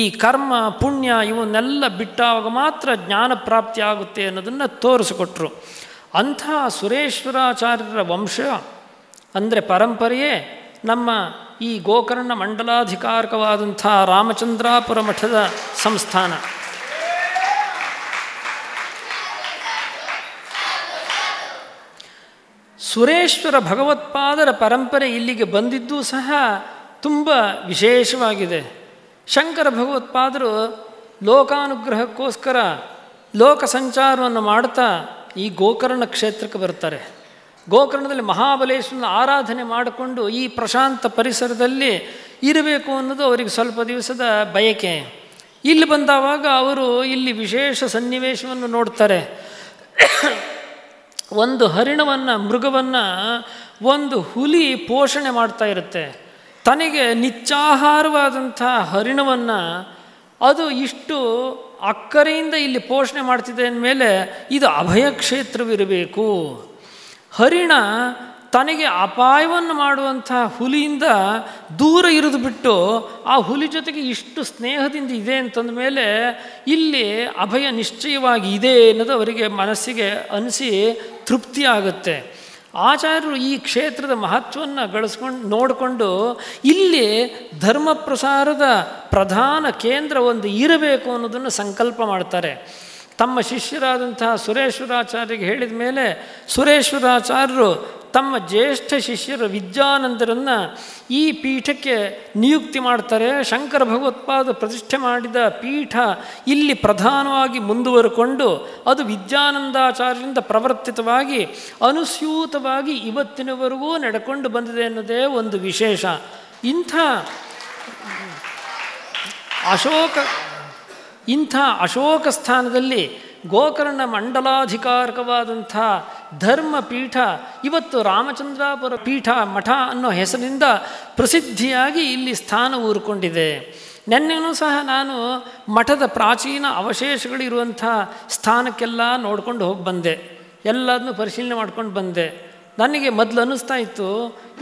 ಈ ಕರ್ಮ ಪುಣ್ಯ ಇವನ್ನೆಲ್ಲ ಬಿಟ್ಟಾಗ ಮಾತ್ರ ಜ್ಞಾನ ಪ್ರಾಪ್ತಿ ಆಗುತ್ತೆ ಅನ್ನೋದನ್ನು ತೋರಿಸಿಕೊಟ್ರು ಅಂಥ ಸುರೇಶ್ವರಾಚಾರ್ಯರ ವಂಶ ಅಂದರೆ ಪರಂಪರೆಯೇ ನಮ್ಮ ಈ ಗೋಕರ್ಣ ಮಂಡಲಾಧಿಕಾರಕವಾದಂಥ ರಾಮಚಂದ್ರಾಪುರ ಮಠದ ಸಂಸ್ಥಾನ ಸುರೇಶ್ವರ ಭಗವತ್ಪಾದರ ಪರಂಪರೆ ಇಲ್ಲಿಗೆ ಬಂದಿದ್ದು ಸಹ ತುಂಬ ವಿಶೇಷವಾಗಿದೆ ಶಂಕರ ಭಗವತ್ಪಾದರು ಲೋಕಾನುಗ್ರಹಕ್ಕೋಸ್ಕರ ಲೋಕ ಸಂಚಾರವನ್ನು ಮಾಡ್ತಾ ಈ ಗೋಕರ್ಣ ಕ್ಷೇತ್ರಕ್ಕೆ ಬರ್ತಾರೆ ಗೋಕರ್ಣದಲ್ಲಿ ಮಹಾಬಲೇಶ್ವರನ ಆರಾಧನೆ ಮಾಡಿಕೊಂಡು ಈ ಪ್ರಶಾಂತ ಪರಿಸರದಲ್ಲಿ ಇರಬೇಕು ಅನ್ನೋದು ಅವರಿಗೆ ಸ್ವಲ್ಪ ದಿವಸದ ಬಯಕೆ ಇಲ್ಲಿ ಬಂದಾವಾಗ ಅವರು ಇಲ್ಲಿ ವಿಶೇಷ ಸನ್ನಿವೇಶವನ್ನು ನೋಡ್ತಾರೆ ಒಂದು ಹರಿಣವನ್ನು ಮೃಗವನ್ನು ಒಂದು ಹುಲಿ ಪೋಷಣೆ ಮಾಡ್ತಾ ಇರುತ್ತೆ ತನಗೆ ನಿಚ್ಚಾಹಾರವಾದಂಥ ಹರಿಣವನ್ನು ಅದು ಇಷ್ಟು ಅಕ್ಕರೆಯಿಂದ ಇಲ್ಲಿ ಪೋಷಣೆ ಮಾಡ್ತಿದೆ ಅಂದಮೇಲೆ ಇದು ಅಭಯ ಕ್ಷೇತ್ರವಿರಬೇಕು ಹರಿಣ ತನಗೆ ಅಪಾಯವನ್ನು ಮಾಡುವಂಥ ಹುಲಿಯಿಂದ ದೂರ ಇರಿದು ಬಿಟ್ಟು ಆ ಹುಲಿ ಜೊತೆಗೆ ಇಷ್ಟು ಸ್ನೇಹದಿಂದ ಇದೆ ಅಂತಂದ ಮೇಲೆ ಇಲ್ಲಿ ಅಭಯ ನಿಶ್ಚಯವಾಗಿ ಇದೆ ಅನ್ನೋದು ಅವರಿಗೆ ಮನಸ್ಸಿಗೆ ಅನಿಸಿ ತೃಪ್ತಿ ಆಗುತ್ತೆ ಆಚಾರ್ಯರು ಈ ಕ್ಷೇತ್ರದ ಮಹತ್ವವನ್ನು ಗಳಿಸ್ಕೊಂಡು ನೋಡಿಕೊಂಡು ಇಲ್ಲಿ ಧರ್ಮ ಪ್ರಸಾರದ ಪ್ರಧಾನ ಕೇಂದ್ರ ಒಂದು ಇರಬೇಕು ಅನ್ನೋದನ್ನು ಸಂಕಲ್ಪ ಮಾಡ್ತಾರೆ ತಮ್ಮ ಶಿಷ್ಯರಾದಂತಹ ಸುರೇಶ್ವರಾಚಾರ್ಯರಿಗೆ ಹೇಳಿದ ಮೇಲೆ ಸುರೇಶ್ವರಾಚಾರ್ಯರು ತಮ್ಮ ಜ್ಯೇಷ್ಠ ಶಿಷ್ಯರು ವಿದ್ಯಾನಂದರನ್ನು ಈ ಪೀಠಕ್ಕೆ ನಿಯುಕ್ತಿ ಮಾಡ್ತಾರೆ ಶಂಕರ ಭಗವತ್ಪಾದ ಪ್ರತಿಷ್ಠೆ ಮಾಡಿದ ಪೀಠ ಇಲ್ಲಿ ಪ್ರಧಾನವಾಗಿ ಮುಂದುವರಿಕೊಂಡು ಅದು ವಿದ್ಯಾನಂದಾಚಾರ್ಯರಿಂದ ಪ್ರವರ್ತಿತವಾಗಿ ಅನುಸ್ಯೂತವಾಗಿ ಇವತ್ತಿನವರೆಗೂ ನಡ್ಕೊಂಡು ಬಂದಿದೆ ಅನ್ನೋದೇ ಒಂದು ವಿಶೇಷ ಇಂಥ ಅಶೋಕ ಇಂಥ ಅಶೋಕ ಸ್ಥಾನದಲ್ಲಿ ಗೋಕರ್ಣ ಮಂಡಲಾಧಿಕಾರಕವಾದಂಥ ಧರ್ಮ ಪೀಠ ಇವತ್ತು ರಾಮಚಂದ್ರಾಪುರ ಪೀಠ ಮಠ ಅನ್ನೋ ಹೆಸರಿನಿಂದ ಪ್ರಸಿದ್ಧಿಯಾಗಿ ಇಲ್ಲಿ ಸ್ಥಾನ ಊರ್ಕೊಂಡಿದೆ ನೆನ್ನೆನೂ ಸಹ ನಾನು ಮಠದ ಪ್ರಾಚೀನ ಅವಶೇಷಗಳಿರುವಂಥ ಸ್ಥಾನಕ್ಕೆಲ್ಲ ನೋಡ್ಕೊಂಡು ಹೋಗಿ ಬಂದೆ ಎಲ್ಲದನ್ನೂ ಪರಿಶೀಲನೆ ಮಾಡ್ಕೊಂಡು ಬಂದೆ ನನಗೆ ಮೊದಲು ಅನ್ನಿಸ್ತಾ ಇತ್ತು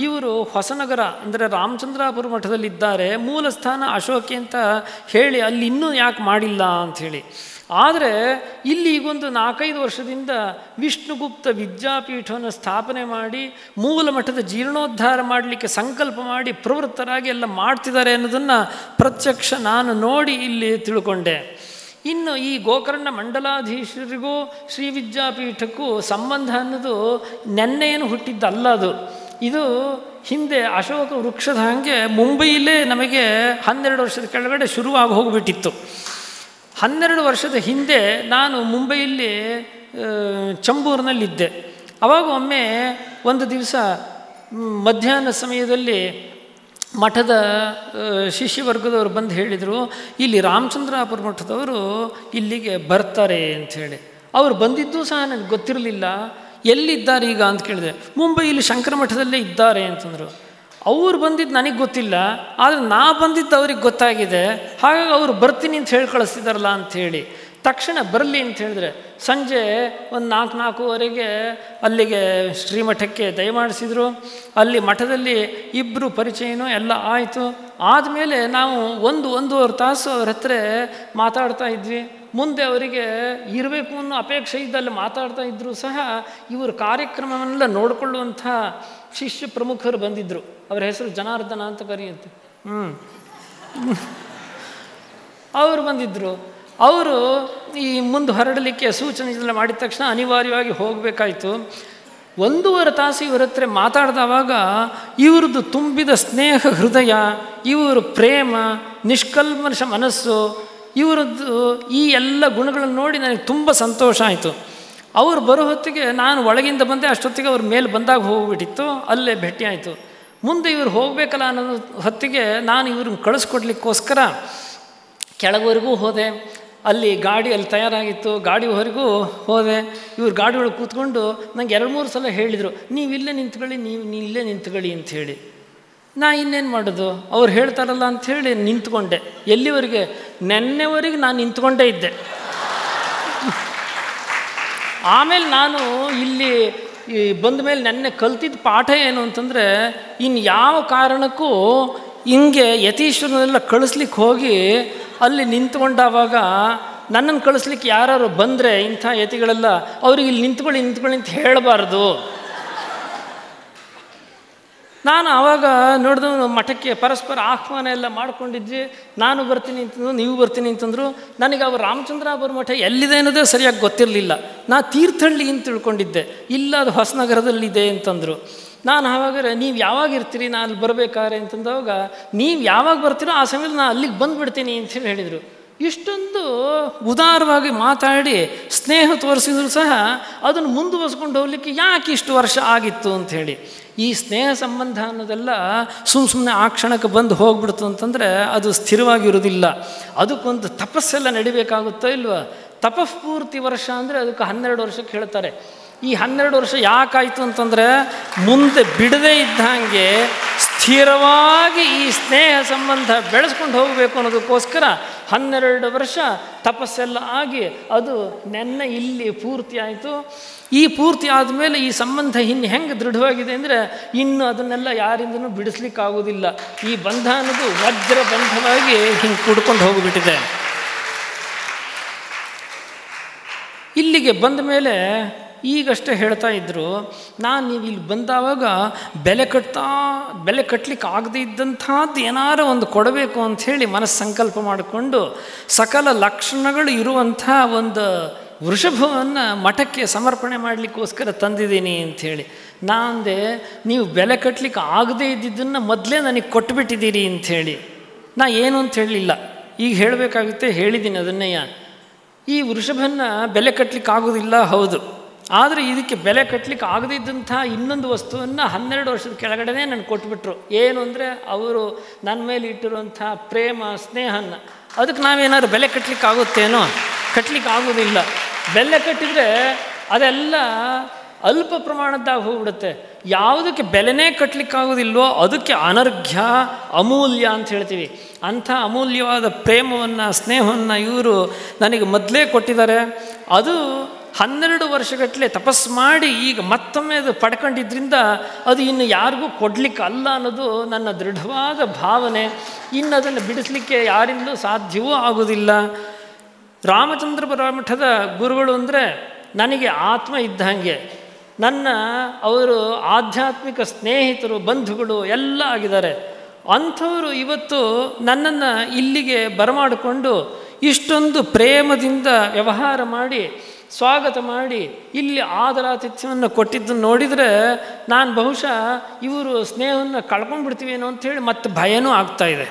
ಇವರು ಹೊಸನಗರ ಅಂದರೆ ರಾಮಚಂದ್ರಾಪುರ ಮಠದಲ್ಲಿದ್ದಾರೆ ಮೂಲ ಸ್ಥಾನ ಅಶೋಕೆ ಅಂತ ಹೇಳಿ ಅಲ್ಲಿ ಇನ್ನೂ ಯಾಕೆ ಮಾಡಿಲ್ಲ ಅಂಥೇಳಿ ಆದರೆ ಇಲ್ಲಿ ಈಗೊಂದು ನಾಲ್ಕೈದು ವರ್ಷದಿಂದ ವಿಷ್ಣುಗುಪ್ತ ವಿದ್ಯಾಪೀಠವನ್ನು ಸ್ಥಾಪನೆ ಮಾಡಿ ಮೂಲ ಮಠದ ಜೀರ್ಣೋದ್ಧಾರ ಮಾಡಲಿಕ್ಕೆ ಸಂಕಲ್ಪ ಮಾಡಿ ಪ್ರವೃತ್ತರಾಗಿ ಎಲ್ಲ ಮಾಡ್ತಿದ್ದಾರೆ ಅನ್ನೋದನ್ನು ಪ್ರತ್ಯಕ್ಷ ನಾನು ನೋಡಿ ಇಲ್ಲಿ ತಿಳ್ಕೊಂಡೆ ಇನ್ನು ಈ ಗೋಕರ್ಣ ಮಂಡಲಾಧೀಶರಿಗೂ ಶ್ರೀ ವಿದ್ಯಾಪೀಠಕ್ಕೂ ಸಂಬಂಧ ಅನ್ನೋದು ನೆನ್ನೆಯನ್ನು ಹುಟ್ಟಿದ್ದಲ್ಲ ಅದು ಇದು ಹಿಂದೆ ಅಶೋಕ ವೃಕ್ಷದ ಹಾಗೆ ಮುಂಬೈಯಲ್ಲೇ ನಮಗೆ ಹನ್ನೆರಡು ವರ್ಷದ ಕೆಳಗಡೆ ಶುರುವಾಗಿ ಹೋಗಿಬಿಟ್ಟಿತ್ತು ಹನ್ನೆರಡು ವರ್ಷದ ಹಿಂದೆ ನಾನು ಮುಂಬೈಯಲ್ಲಿ ಚಂಬೂರಿನಲ್ಲಿದ್ದೆ ಅವಾಗ ಒಮ್ಮೆ ಒಂದು ದಿವಸ ಮಧ್ಯಾಹ್ನ ಸಮಯದಲ್ಲಿ ಮಠದ ಶಿಷ್ಯವರ್ಗದವರು ಬಂದು ಹೇಳಿದರು ಇಲ್ಲಿ ರಾಮಚಂದ್ರಾಪುರ ಮಠದವರು ಇಲ್ಲಿಗೆ ಬರ್ತಾರೆ ಅಂಥೇಳಿ ಅವ್ರು ಬಂದಿದ್ದು ಸಹ ನನಗೆ ಗೊತ್ತಿರಲಿಲ್ಲ ಎಲ್ಲಿದ್ದಾರೆ ಈಗ ಅಂತ ಕೇಳಿದೆ ಇಲ್ಲಿ ಶಂಕರ ಮಠದಲ್ಲೇ ಇದ್ದಾರೆ ಅಂತಂದರು ಅವ್ರು ಬಂದಿದ್ದು ನನಗೆ ಗೊತ್ತಿಲ್ಲ ಆದರೆ ನಾ ಬಂದಿದ್ದು ಅವ್ರಿಗೆ ಗೊತ್ತಾಗಿದೆ ಹಾಗಾಗಿ ಅವರು ಬರ್ತೀನಿ ಅಂತ ಹೇಳಿ ಕಳಿಸ್ತಿದ್ದಾರಲ್ಲ ಅಂಥೇಳಿ ತಕ್ಷಣ ಬರಲಿ ಅಂತ ಹೇಳಿದ್ರೆ ಸಂಜೆ ಒಂದು ನಾಲ್ಕು ನಾಲ್ಕೂವರೆಗೆ ಅಲ್ಲಿಗೆ ಶ್ರೀಮಠಕ್ಕೆ ದಯಮಾಡಿಸಿದರು ಅಲ್ಲಿ ಮಠದಲ್ಲಿ ಇಬ್ಬರು ಪರಿಚಯನೂ ಎಲ್ಲ ಆಯಿತು ಆದಮೇಲೆ ನಾವು ಒಂದು ಒಂದೂವರೆ ತಾಸು ಅವ್ರ ಹತ್ರ ಮಾತಾಡ್ತಾ ಇದ್ವಿ ಮುಂದೆ ಅವರಿಗೆ ಇರಬೇಕು ಅನ್ನೋ ಅಪೇಕ್ಷೆ ಇದ್ದಲ್ಲಿ ಮಾತಾಡ್ತಾ ಇದ್ದರೂ ಸಹ ಇವರು ಕಾರ್ಯಕ್ರಮವನ್ನೆಲ್ಲ ನೋಡಿಕೊಳ್ಳುವಂಥ ಶಿಷ್ಯ ಪ್ರಮುಖರು ಬಂದಿದ್ದರು ಅವರ ಹೆಸರು ಜನಾರ್ದನ ಅಂತ ಕರೆಯುತ್ತೆ ಹ್ಞೂ ಅವರು ಬಂದಿದ್ದರು ಅವರು ಈ ಮುಂದೆ ಹೊರಡಲಿಕ್ಕೆ ಸೂಚನೆ ಮಾಡಿದ ತಕ್ಷಣ ಅನಿವಾರ್ಯವಾಗಿ ಹೋಗಬೇಕಾಯಿತು ಒಂದೂವರೆ ತಾಸು ಇವರ ಹತ್ರ ಮಾತಾಡಿದವಾಗ ಇವ್ರದ್ದು ತುಂಬಿದ ಸ್ನೇಹ ಹೃದಯ ಇವರು ಪ್ರೇಮ ನಿಷ್ಕಲ್ಮಶ ಮನಸ್ಸು ಇವರದ್ದು ಈ ಎಲ್ಲ ಗುಣಗಳನ್ನು ನೋಡಿ ನನಗೆ ತುಂಬ ಸಂತೋಷ ಆಯಿತು ಅವರು ಬರೋ ಹೊತ್ತಿಗೆ ನಾನು ಒಳಗಿಂದ ಬಂದೆ ಅಷ್ಟೊತ್ತಿಗೆ ಅವ್ರ ಮೇಲೆ ಬಂದಾಗ ಹೋಗ್ಬಿಟ್ಟಿತ್ತು ಅಲ್ಲೇ ಭೇಟಿ ಆಯಿತು ಮುಂದೆ ಇವ್ರು ಹೋಗಬೇಕಲ್ಲ ಅನ್ನೋದು ಹೊತ್ತಿಗೆ ನಾನು ಇವ್ರನ್ನ ಕಳಿಸ್ಕೊಡ್ಲಿಕ್ಕೋಸ್ಕರ ಕೆಳಗವರೆಗೂ ಹೋದೆ ಅಲ್ಲಿ ಗಾಡಿ ಅಲ್ಲಿ ತಯಾರಾಗಿತ್ತು ಗಾಡಿವರೆಗೂ ಹೋದೆ ಇವ್ರು ಗಾಡಿಗಳು ಕೂತ್ಕೊಂಡು ನಂಗೆ ಎರಡು ಮೂರು ಸಲ ಹೇಳಿದರು ನೀವು ಇಲ್ಲೇ ನಿಂತ್ಕೊಳ್ಳಿ ನೀವು ಇಲ್ಲೇ ನಿಂತ್ಕೊಳ್ಳಿ ಅಂಥೇಳಿ ನಾ ಇನ್ನೇನು ಮಾಡೋದು ಅವ್ರು ಹೇಳ್ತಾರಲ್ಲ ಅಂಥೇಳಿ ನಿಂತ್ಕೊಂಡೆ ಎಲ್ಲಿವರೆಗೆ ನೆನ್ನೆವರೆಗೆ ನಾನು ನಿಂತ್ಕೊಂಡೇ ಇದ್ದೆ ಆಮೇಲೆ ನಾನು ಇಲ್ಲಿ ಈ ಬಂದ ಮೇಲೆ ನೆನ್ನೆ ಕಲ್ತಿದ್ದ ಪಾಠ ಏನು ಅಂತಂದರೆ ಇನ್ನು ಯಾವ ಕಾರಣಕ್ಕೂ ಹಿಂಗೆ ಯತೀಶ್ವರನೆಲ್ಲ ಕಳಿಸ್ಲಿಕ್ಕೆ ಹೋಗಿ ಅಲ್ಲಿ ನಿಂತ್ಕೊಂಡಾವಾಗ ನನ್ನನ್ನು ಕಳಿಸ್ಲಿಕ್ಕೆ ಯಾರು ಬಂದರೆ ಇಂಥ ಯತಿಗಳೆಲ್ಲ ಅವ್ರಿಗೆ ಇಲ್ಲಿ ನಿಂತ್ಕೊಳ್ಳಿ ನಿಂತ್ಕೊಳ್ಳಿ ಅಂತ ಹೇಳಬಾರ್ದು ನಾನು ಆವಾಗ ನೋಡಿದ ಮಠಕ್ಕೆ ಪರಸ್ಪರ ಆಹ್ವಾನ ಎಲ್ಲ ಮಾಡ್ಕೊಂಡಿದ್ವಿ ನಾನು ಬರ್ತೀನಿ ಅಂತಂದ್ರು ನೀವು ಬರ್ತೀನಿ ಅಂತಂದರು ನನಗೆ ಅವರು ರಾಮಚಂದ್ರಾಪುರ ಮಠ ಎಲ್ಲಿದೆ ಅನ್ನೋದೇ ಸರಿಯಾಗಿ ಗೊತ್ತಿರಲಿಲ್ಲ ನಾ ತೀರ್ಥಹಳ್ಳಿ ಅಂತ ತಿಳ್ಕೊಂಡಿದ್ದೆ ಇಲ್ಲ ಅದು ಹೊಸನಗರದಲ್ಲಿದೆ ಅಂತಂದರು ನಾನು ಆವಾಗ ನೀವು ಯಾವಾಗ ಇರ್ತೀರಿ ನಾನು ಅಲ್ಲಿ ಬರಬೇಕಾರೆ ಅಂತಂದಾಗ ನೀವು ಯಾವಾಗ ಬರ್ತೀರೋ ಆ ಸಮಯದಲ್ಲಿ ನಾನು ಅಲ್ಲಿಗೆ ಬಂದುಬಿಡ್ತೀನಿ ಅಂತೇಳಿ ಹೇಳಿದರು ಇಷ್ಟೊಂದು ಉದಾರವಾಗಿ ಮಾತಾಡಿ ಸ್ನೇಹ ತೋರಿಸಿದ್ರು ಸಹ ಅದನ್ನು ಮುಂದುವರ್ಸ್ಕೊಂಡು ಹೋಗ್ಲಿಕ್ಕೆ ಯಾಕೆ ಇಷ್ಟು ವರ್ಷ ಆಗಿತ್ತು ಅಂಥೇಳಿ ಈ ಸ್ನೇಹ ಸಂಬಂಧ ಅನ್ನೋದೆಲ್ಲ ಸುಮ್ಮ ಸುಮ್ಮನೆ ಆ ಕ್ಷಣಕ್ಕೆ ಬಂದು ಹೋಗ್ಬಿಡ್ತು ಅಂತಂದರೆ ಅದು ಸ್ಥಿರವಾಗಿರುವುದಿಲ್ಲ ಅದಕ್ಕೊಂದು ತಪಸ್ಸೆಲ್ಲ ನಡಿಬೇಕಾಗುತ್ತೋ ಇಲ್ವ ತಪಸ್ಪೂರ್ತಿ ವರ್ಷ ಅಂದರೆ ಅದಕ್ಕೆ ಹನ್ನೆರಡು ವರ್ಷಕ್ಕೆ ಹೇಳ್ತಾರೆ ಈ ಹನ್ನೆರಡು ವರ್ಷ ಯಾಕಾಯಿತು ಅಂತಂದರೆ ಮುಂದೆ ಬಿಡದೆ ಇದ್ದಂಗೆ ಸ್ಥಿರವಾಗಿ ಈ ಸ್ನೇಹ ಸಂಬಂಧ ಬೆಳೆಸ್ಕೊಂಡು ಹೋಗಬೇಕು ಅನ್ನೋದಕ್ಕೋಸ್ಕರ ಹನ್ನೆರಡು ವರ್ಷ ತಪಸ್ಸೆಲ್ಲ ಆಗಿ ಅದು ನೆನ್ನೆ ಇಲ್ಲಿ ಪೂರ್ತಿ ಆಯಿತು ಈ ಪೂರ್ತಿ ಆದಮೇಲೆ ಈ ಸಂಬಂಧ ಇನ್ನು ಹೆಂಗೆ ದೃಢವಾಗಿದೆ ಅಂದರೆ ಇನ್ನು ಅದನ್ನೆಲ್ಲ ಯಾರಿಂದನೂ ಬಿಡಿಸ್ಲಿಕ್ಕಾಗೋದಿಲ್ಲ ಈ ಬಂಧ ಅನ್ನೋದು ವಜ್ರ ಬಂಧವಾಗಿ ಹಿಂಗೆ ಕುಡ್ಕೊಂಡು ಹೋಗಿಬಿಟ್ಟಿದೆ ಇಲ್ಲಿಗೆ ಬಂದ ಮೇಲೆ ಈಗಷ್ಟೇ ಹೇಳ್ತಾ ಇದ್ದರು ನಾನು ನೀವು ಇಲ್ಲಿ ಬಂದಾವಾಗ ಬೆಲೆ ಕಟ್ತಾ ಬೆಲೆ ಕಟ್ಟಲಿಕ್ಕೆ ಆಗದೇ ಇದ್ದಂಥದ್ದು ಏನಾರು ಒಂದು ಕೊಡಬೇಕು ಅಂಥೇಳಿ ಮನಸ್ಸು ಸಂಕಲ್ಪ ಮಾಡಿಕೊಂಡು ಸಕಲ ಲಕ್ಷಣಗಳು ಇರುವಂಥ ಒಂದು ವೃಷಭವನ್ನು ಮಠಕ್ಕೆ ಸಮರ್ಪಣೆ ಮಾಡಲಿಕ್ಕೋಸ್ಕರ ತಂದಿದ್ದೀನಿ ಅಂಥೇಳಿ ಅಂದೆ ನೀವು ಬೆಲೆ ಕಟ್ಟಲಿಕ್ಕೆ ಆಗದೇ ಇದ್ದಿದ್ದನ್ನು ಮೊದಲೇ ನನಗೆ ಕೊಟ್ಟುಬಿಟ್ಟಿದ್ದೀರಿ ಅಂಥೇಳಿ ನಾ ಏನು ಅಂತ ಹೇಳಲಿಲ್ಲ ಈಗ ಹೇಳಬೇಕಾಗುತ್ತೆ ಹೇಳಿದ್ದೀನಿ ಅದನ್ನೇ ಈ ವೃಷಭನ್ನು ಬೆಲೆ ಕಟ್ಟಲಿಕ್ಕೆ ಆಗೋದಿಲ್ಲ ಹೌದು ಆದರೆ ಇದಕ್ಕೆ ಬೆಲೆ ಕಟ್ಟಲಿಕ್ಕೆ ಆಗದಿದ್ದಂಥ ಇನ್ನೊಂದು ವಸ್ತುವನ್ನು ಹನ್ನೆರಡು ವರ್ಷದ ಕೆಳಗಡೆನೇ ನನಗೆ ಕೊಟ್ಬಿಟ್ರು ಏನು ಅಂದರೆ ಅವರು ನನ್ನ ಮೇಲೆ ಇಟ್ಟಿರುವಂಥ ಪ್ರೇಮ ಸ್ನೇಹನ ಅದಕ್ಕೆ ನಾವೇನಾದ್ರು ಬೆಲೆ ಕಟ್ಟಲಿಕ್ಕೆ ಆಗುತ್ತೇನೋ ಕಟ್ಟಲಿಕ್ಕೆ ಆಗೋದಿಲ್ಲ ಬೆಲೆ ಕಟ್ಟಿದರೆ ಅದೆಲ್ಲ ಅಲ್ಪ ಪ್ರಮಾಣದಾಗ ಹೋಗ್ಬಿಡುತ್ತೆ ಯಾವುದಕ್ಕೆ ಬೆಲೆನೇ ಕಟ್ಟಲಿಕ್ಕಾಗೋದಿಲ್ವೋ ಅದಕ್ಕೆ ಅನರ್ಘ್ಯ ಅಮೂಲ್ಯ ಅಂತ ಹೇಳ್ತೀವಿ ಅಂಥ ಅಮೂಲ್ಯವಾದ ಪ್ರೇಮವನ್ನು ಸ್ನೇಹವನ್ನು ಇವರು ನನಗೆ ಮೊದಲೇ ಕೊಟ್ಟಿದ್ದಾರೆ ಅದು ಹನ್ನೆರಡು ವರ್ಷಗಟ್ಟಲೆ ತಪಸ್ ಮಾಡಿ ಈಗ ಮತ್ತೊಮ್ಮೆ ಅದು ಪಡ್ಕೊಂಡಿದ್ದರಿಂದ ಅದು ಇನ್ನು ಯಾರಿಗೂ ಕೊಡಲಿಕ್ಕೆ ಅಲ್ಲ ಅನ್ನೋದು ನನ್ನ ದೃಢವಾದ ಭಾವನೆ ಇನ್ನು ಅದನ್ನು ಬಿಡಿಸಲಿಕ್ಕೆ ಯಾರಿಂದಲೂ ಸಾಧ್ಯವೂ ಆಗೋದಿಲ್ಲ ರಾಮಚಂದ್ರ ಪರಮಠದ ಗುರುಗಳು ಅಂದರೆ ನನಗೆ ಆತ್ಮ ಇದ್ದಂಗೆ ನನ್ನ ಅವರು ಆಧ್ಯಾತ್ಮಿಕ ಸ್ನೇಹಿತರು ಬಂಧುಗಳು ಎಲ್ಲ ಆಗಿದ್ದಾರೆ ಅಂಥವರು ಇವತ್ತು ನನ್ನನ್ನು ಇಲ್ಲಿಗೆ ಬರಮಾಡಿಕೊಂಡು ಇಷ್ಟೊಂದು ಪ್ರೇಮದಿಂದ ವ್ಯವಹಾರ ಮಾಡಿ ಸ್ವಾಗತ ಮಾಡಿ ಇಲ್ಲಿ ಆದರಾತಿಥ್ಯವನ್ನು ಕೊಟ್ಟಿದ್ದನ್ನು ನೋಡಿದರೆ ನಾನು ಬಹುಶಃ ಇವರು ಸ್ನೇಹವನ್ನು ಕಳ್ಕೊಂಡ್ಬಿಡ್ತೀವೇನೋ ಅಂಥೇಳಿ ಮತ್ತೆ ಭಯನೂ ಆಗ್ತಾಯಿದೆ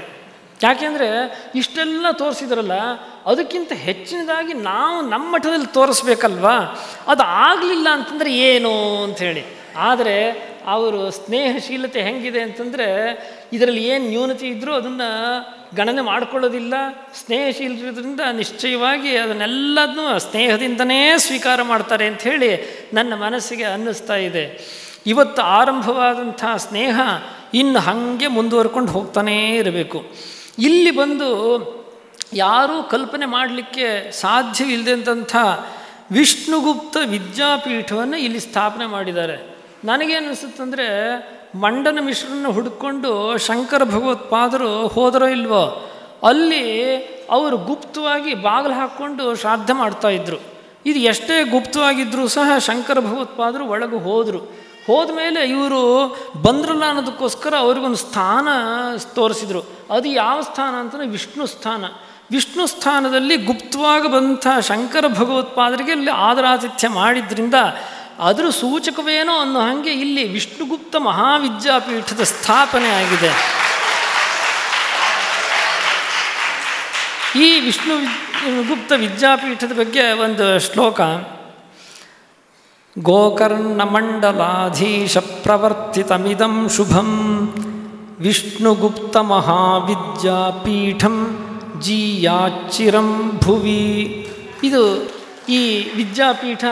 ಯಾಕೆಂದರೆ ಇಷ್ಟೆಲ್ಲ ತೋರಿಸಿದ್ರಲ್ಲ ಅದಕ್ಕಿಂತ ಹೆಚ್ಚಿನದಾಗಿ ನಾವು ನಮ್ಮ ಮಠದಲ್ಲಿ ತೋರಿಸ್ಬೇಕಲ್ವಾ ಅದು ಆಗಲಿಲ್ಲ ಅಂತಂದರೆ ಏನು ಅಂಥೇಳಿ ಆದರೆ ಅವರು ಸ್ನೇಹಶೀಲತೆ ಹೆಂಗಿದೆ ಅಂತಂದರೆ ಇದರಲ್ಲಿ ಏನು ನ್ಯೂನತೆ ಇದ್ದರೂ ಅದನ್ನು ಗಣನೆ ಮಾಡಿಕೊಳ್ಳೋದಿಲ್ಲ ಸ್ನೇಹಶೀಲರಿದ್ರಿಂದ ನಿಶ್ಚಯವಾಗಿ ಅದನ್ನೆಲ್ಲದನ್ನೂ ಸ್ನೇಹದಿಂದನೇ ಸ್ವೀಕಾರ ಮಾಡ್ತಾರೆ ಅಂಥೇಳಿ ನನ್ನ ಮನಸ್ಸಿಗೆ ಅನ್ನಿಸ್ತಾ ಇದೆ ಇವತ್ತು ಆರಂಭವಾದಂಥ ಸ್ನೇಹ ಇನ್ನು ಹಾಗೆ ಮುಂದುವರ್ಕೊಂಡು ಹೋಗ್ತಾನೇ ಇರಬೇಕು ಇಲ್ಲಿ ಬಂದು ಯಾರೂ ಕಲ್ಪನೆ ಮಾಡಲಿಕ್ಕೆ ಸಾಧ್ಯವಿಲ್ಲದಂಥ ವಿಷ್ಣುಗುಪ್ತ ವಿದ್ಯಾಪೀಠವನ್ನು ಇಲ್ಲಿ ಸ್ಥಾಪನೆ ಮಾಡಿದ್ದಾರೆ ನನಗೇನು ಅನಿಸುತ್ತಂದರೆ ಮಂಡನ ಮಿಶ್ರನ್ನು ಹುಡ್ಕೊಂಡು ಶಂಕರ ಭಗವತ್ಪಾದರು ಹೋದರೋ ಇಲ್ವೋ ಅಲ್ಲಿ ಅವರು ಗುಪ್ತವಾಗಿ ಬಾಗಿಲು ಹಾಕ್ಕೊಂಡು ಶ್ರಾದ್ದ ಮಾಡ್ತಾಯಿದ್ರು ಇದು ಎಷ್ಟೇ ಗುಪ್ತವಾಗಿದ್ದರೂ ಸಹ ಶಂಕರ ಭಗವತ್ಪಾದರು ಒಳಗೆ ಹೋದರು ಹೋದ ಮೇಲೆ ಇವರು ಬಂದ್ರಲ್ಲ ಅನ್ನೋದಕ್ಕೋಸ್ಕರ ಅವ್ರಿಗೊಂದು ಸ್ಥಾನ ತೋರಿಸಿದರು ಅದು ಯಾವ ಸ್ಥಾನ ಅಂತಂದರೆ ವಿಷ್ಣು ಸ್ಥಾನ ವಿಷ್ಣು ಸ್ಥಾನದಲ್ಲಿ ಗುಪ್ತವಾಗಿ ಬಂಥ ಶಂಕರ ಭಗವತ್ಪಾದರಿಗೆ ಅಲ್ಲಿ ಆದರಾತಿಥ್ಯ ಮಾಡಿದ್ರಿಂದ ಅದರ ಸೂಚಕವೇನೋ ಅನ್ನೋ ಹಾಗೆ ಇಲ್ಲಿ ವಿಷ್ಣುಗುಪ್ತ ಮಹಾವಿದ್ಯಾಪೀಠದ ಸ್ಥಾಪನೆ ಆಗಿದೆ ಈ ವಿಷ್ಣು ಗುಪ್ತ ವಿದ್ಯಾಪೀಠದ ಬಗ್ಗೆ ಒಂದು ಶ್ಲೋಕ ಗೋಕರ್ಣ ಗೋಕರ್ಣಮಂಡಲಾಧೀಶ ಪ್ರವರ್ತಿತಮಿದಂ ಶುಭಂ ವಿಷ್ಣುಗುಪ್ತ ಮಹಾವಿದ್ಯಾಪೀಠಂ ಜೀಯಾಚಿರಂ ಭುವಿ ಇದು ಈ ವಿದ್ಯಾಪೀಠ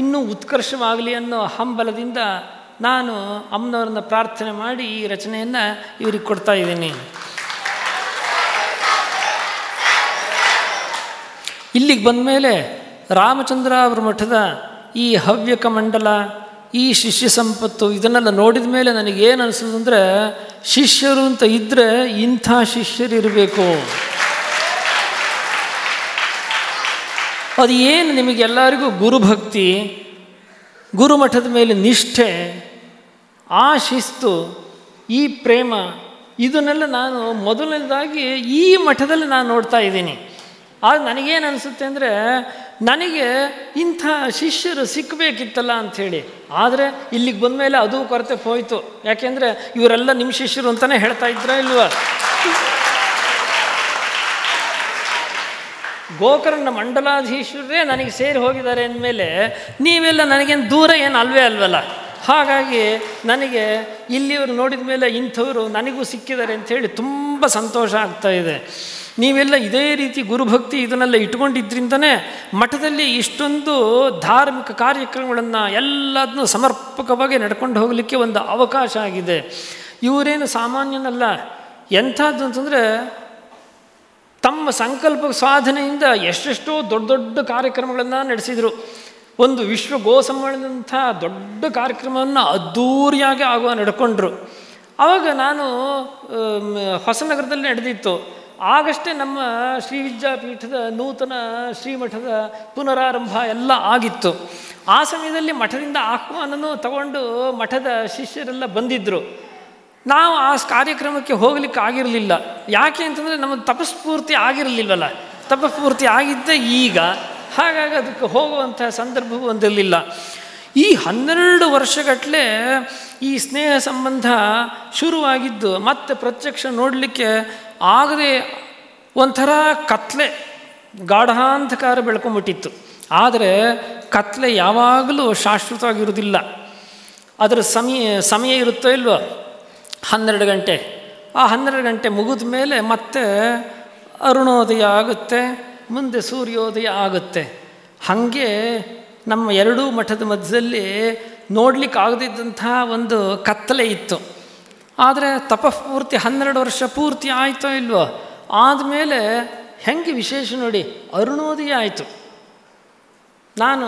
ಇನ್ನೂ ಉತ್ಕರ್ಷವಾಗಲಿ ಅನ್ನೋ ಹಂಬಲದಿಂದ ನಾನು ಅಮ್ಮನವ್ರನ್ನ ಪ್ರಾರ್ಥನೆ ಮಾಡಿ ಈ ರಚನೆಯನ್ನು ಇವ್ರಿಗೆ ಕೊಡ್ತಾ ಇದ್ದೀನಿ ಇಲ್ಲಿಗೆ ಬಂದ ಮೇಲೆ ರಾಮಚಂದ್ರ ಅವ್ರ ಮಠದ ಈ ಹವ್ಯಕ ಮಂಡಲ ಈ ಶಿಷ್ಯ ಸಂಪತ್ತು ಇದನ್ನೆಲ್ಲ ನೋಡಿದ ಮೇಲೆ ನನಗೇನು ಅನಿಸೋದು ಶಿಷ್ಯರು ಅಂತ ಇದ್ದರೆ ಇಂಥ ಶಿಷ್ಯರಿರಬೇಕು ಅದು ಏನು ನಿಮಗೆಲ್ಲರಿಗೂ ಗುರುಭಕ್ತಿ ಗುರುಮಠದ ಮೇಲೆ ನಿಷ್ಠೆ ಆ ಶಿಸ್ತು ಈ ಪ್ರೇಮ ಇದನ್ನೆಲ್ಲ ನಾನು ಮೊದಲನೇದಾಗಿ ಈ ಮಠದಲ್ಲಿ ನಾನು ನೋಡ್ತಾ ಇದ್ದೀನಿ ಆಗ ನನಗೇನು ಅನಿಸುತ್ತೆ ಅಂದರೆ ನನಗೆ ಇಂಥ ಶಿಷ್ಯರು ಸಿಕ್ಕಬೇಕಿತ್ತಲ್ಲ ಅಂಥೇಳಿ ಆದರೆ ಇಲ್ಲಿಗೆ ಬಂದ ಮೇಲೆ ಅದು ಕೊರತೆ ಹೋಯಿತು ಯಾಕೆಂದರೆ ಇವರೆಲ್ಲ ನಿಮ್ಮ ಶಿಷ್ಯರು ಅಂತಲೇ ಹೇಳ್ತಾ ಇದ್ರ ಇಲ್ವ ಗೋಕರ್ಣ ಮಂಡಲಾಧೀಶ್ವರೇ ನನಗೆ ಸೇರಿ ಹೋಗಿದ್ದಾರೆ ಅಂದಮೇಲೆ ನೀವೆಲ್ಲ ನನಗೇನು ದೂರ ಏನು ಅಲ್ವೇ ಅಲ್ವಲ್ಲ ಹಾಗಾಗಿ ನನಗೆ ಇಲ್ಲಿವರು ನೋಡಿದ ಮೇಲೆ ಇಂಥವರು ನನಗೂ ಸಿಕ್ಕಿದ್ದಾರೆ ಅಂಥೇಳಿ ತುಂಬ ಸಂತೋಷ ಆಗ್ತಾ ಇದೆ ನೀವೆಲ್ಲ ಇದೇ ರೀತಿ ಗುರುಭಕ್ತಿ ಇದನ್ನೆಲ್ಲ ಇಟ್ಕೊಂಡಿದ್ರಿಂದನೇ ಮಠದಲ್ಲಿ ಇಷ್ಟೊಂದು ಧಾರ್ಮಿಕ ಕಾರ್ಯಕ್ರಮಗಳನ್ನು ಎಲ್ಲದನ್ನೂ ಸಮರ್ಪಕವಾಗಿ ನಡ್ಕೊಂಡು ಹೋಗಲಿಕ್ಕೆ ಒಂದು ಅವಕಾಶ ಆಗಿದೆ ಇವರೇನು ಸಾಮಾನ್ಯನಲ್ಲ ಎಂಥದ್ದು ಅಂತಂದರೆ ತಮ್ಮ ಸಂಕಲ್ಪ ಸಾಧನೆಯಿಂದ ಎಷ್ಟೆಷ್ಟೋ ದೊಡ್ಡ ದೊಡ್ಡ ಕಾರ್ಯಕ್ರಮಗಳನ್ನು ನಡೆಸಿದರು ಒಂದು ವಿಶ್ವ ಗೋ ಸಮ್ಮೇಳನದಂಥ ದೊಡ್ಡ ಕಾರ್ಯಕ್ರಮವನ್ನು ಅದ್ದೂರಿಯಾಗಿ ಆಗುವ ನಡ್ಕೊಂಡ್ರು ಆವಾಗ ನಾನು ಹೊಸನಗರದಲ್ಲಿ ನಡೆದಿತ್ತು ಆಗಷ್ಟೇ ನಮ್ಮ ಶ್ರೀ ವಿದ್ಯಾಪೀಠದ ನೂತನ ಶ್ರೀಮಠದ ಪುನರಾರಂಭ ಎಲ್ಲ ಆಗಿತ್ತು ಆ ಸಮಯದಲ್ಲಿ ಮಠದಿಂದ ಆಹ್ವಾನನೂ ತಗೊಂಡು ಮಠದ ಶಿಷ್ಯರೆಲ್ಲ ಬಂದಿದ್ದರು ನಾವು ಆ ಕಾರ್ಯಕ್ರಮಕ್ಕೆ ಹೋಗಲಿಕ್ಕೆ ಆಗಿರಲಿಲ್ಲ ಯಾಕೆ ಅಂತಂದರೆ ನಮ್ಮ ತಪಸ್ಫೂರ್ತಿ ಆಗಿರಲಿಲ್ವಲ್ಲ ತಪಸ್ಫೂರ್ತಿ ಆಗಿದ್ದೇ ಈಗ ಹಾಗಾಗಿ ಅದಕ್ಕೆ ಹೋಗುವಂಥ ಸಂದರ್ಭವೂ ಒಂದಿರಲಿಲ್ಲ ಈ ಹನ್ನೆರಡು ವರ್ಷಗಟ್ಟಲೆ ಈ ಸ್ನೇಹ ಸಂಬಂಧ ಶುರುವಾಗಿದ್ದು ಮತ್ತೆ ಪ್ರತ್ಯಕ್ಷ ನೋಡಲಿಕ್ಕೆ ಆಗದೆ ಒಂಥರ ಕತ್ಲೆ ಗಾಢಾಂಧಕಾರ ಬೆಳ್ಕೊಂಬಿಟ್ಟಿತ್ತು ಆದರೆ ಕತ್ಲೆ ಯಾವಾಗಲೂ ಶಾಶ್ವತವಾಗಿರುವುದಿಲ್ಲ ಅದರ ಸಮಯ ಸಮಯ ಇರುತ್ತೋ ಇಲ್ವೋ ಹನ್ನೆರಡು ಗಂಟೆ ಆ ಹನ್ನೆರಡು ಗಂಟೆ ಮುಗಿದ ಮೇಲೆ ಮತ್ತೆ ಅರುಣೋದಯ ಆಗುತ್ತೆ ಮುಂದೆ ಸೂರ್ಯೋದಯ ಆಗುತ್ತೆ ಹಾಗೆ ನಮ್ಮ ಎರಡೂ ಮಠದ ಮಧ್ಯದಲ್ಲಿ ನೋಡ್ಲಿಕ್ಕೆ ಆಗದಿದ್ದಂತಹ ಒಂದು ಕತ್ತಲೆ ಇತ್ತು ಆದರೆ ಪೂರ್ತಿ ಹನ್ನೆರಡು ವರ್ಷ ಪೂರ್ತಿ ಆಯಿತೋ ಇಲ್ವೋ ಆದಮೇಲೆ ಹೆಂಗೆ ವಿಶೇಷ ನೋಡಿ ಅರುಣೋದಯ ಆಯಿತು ನಾನು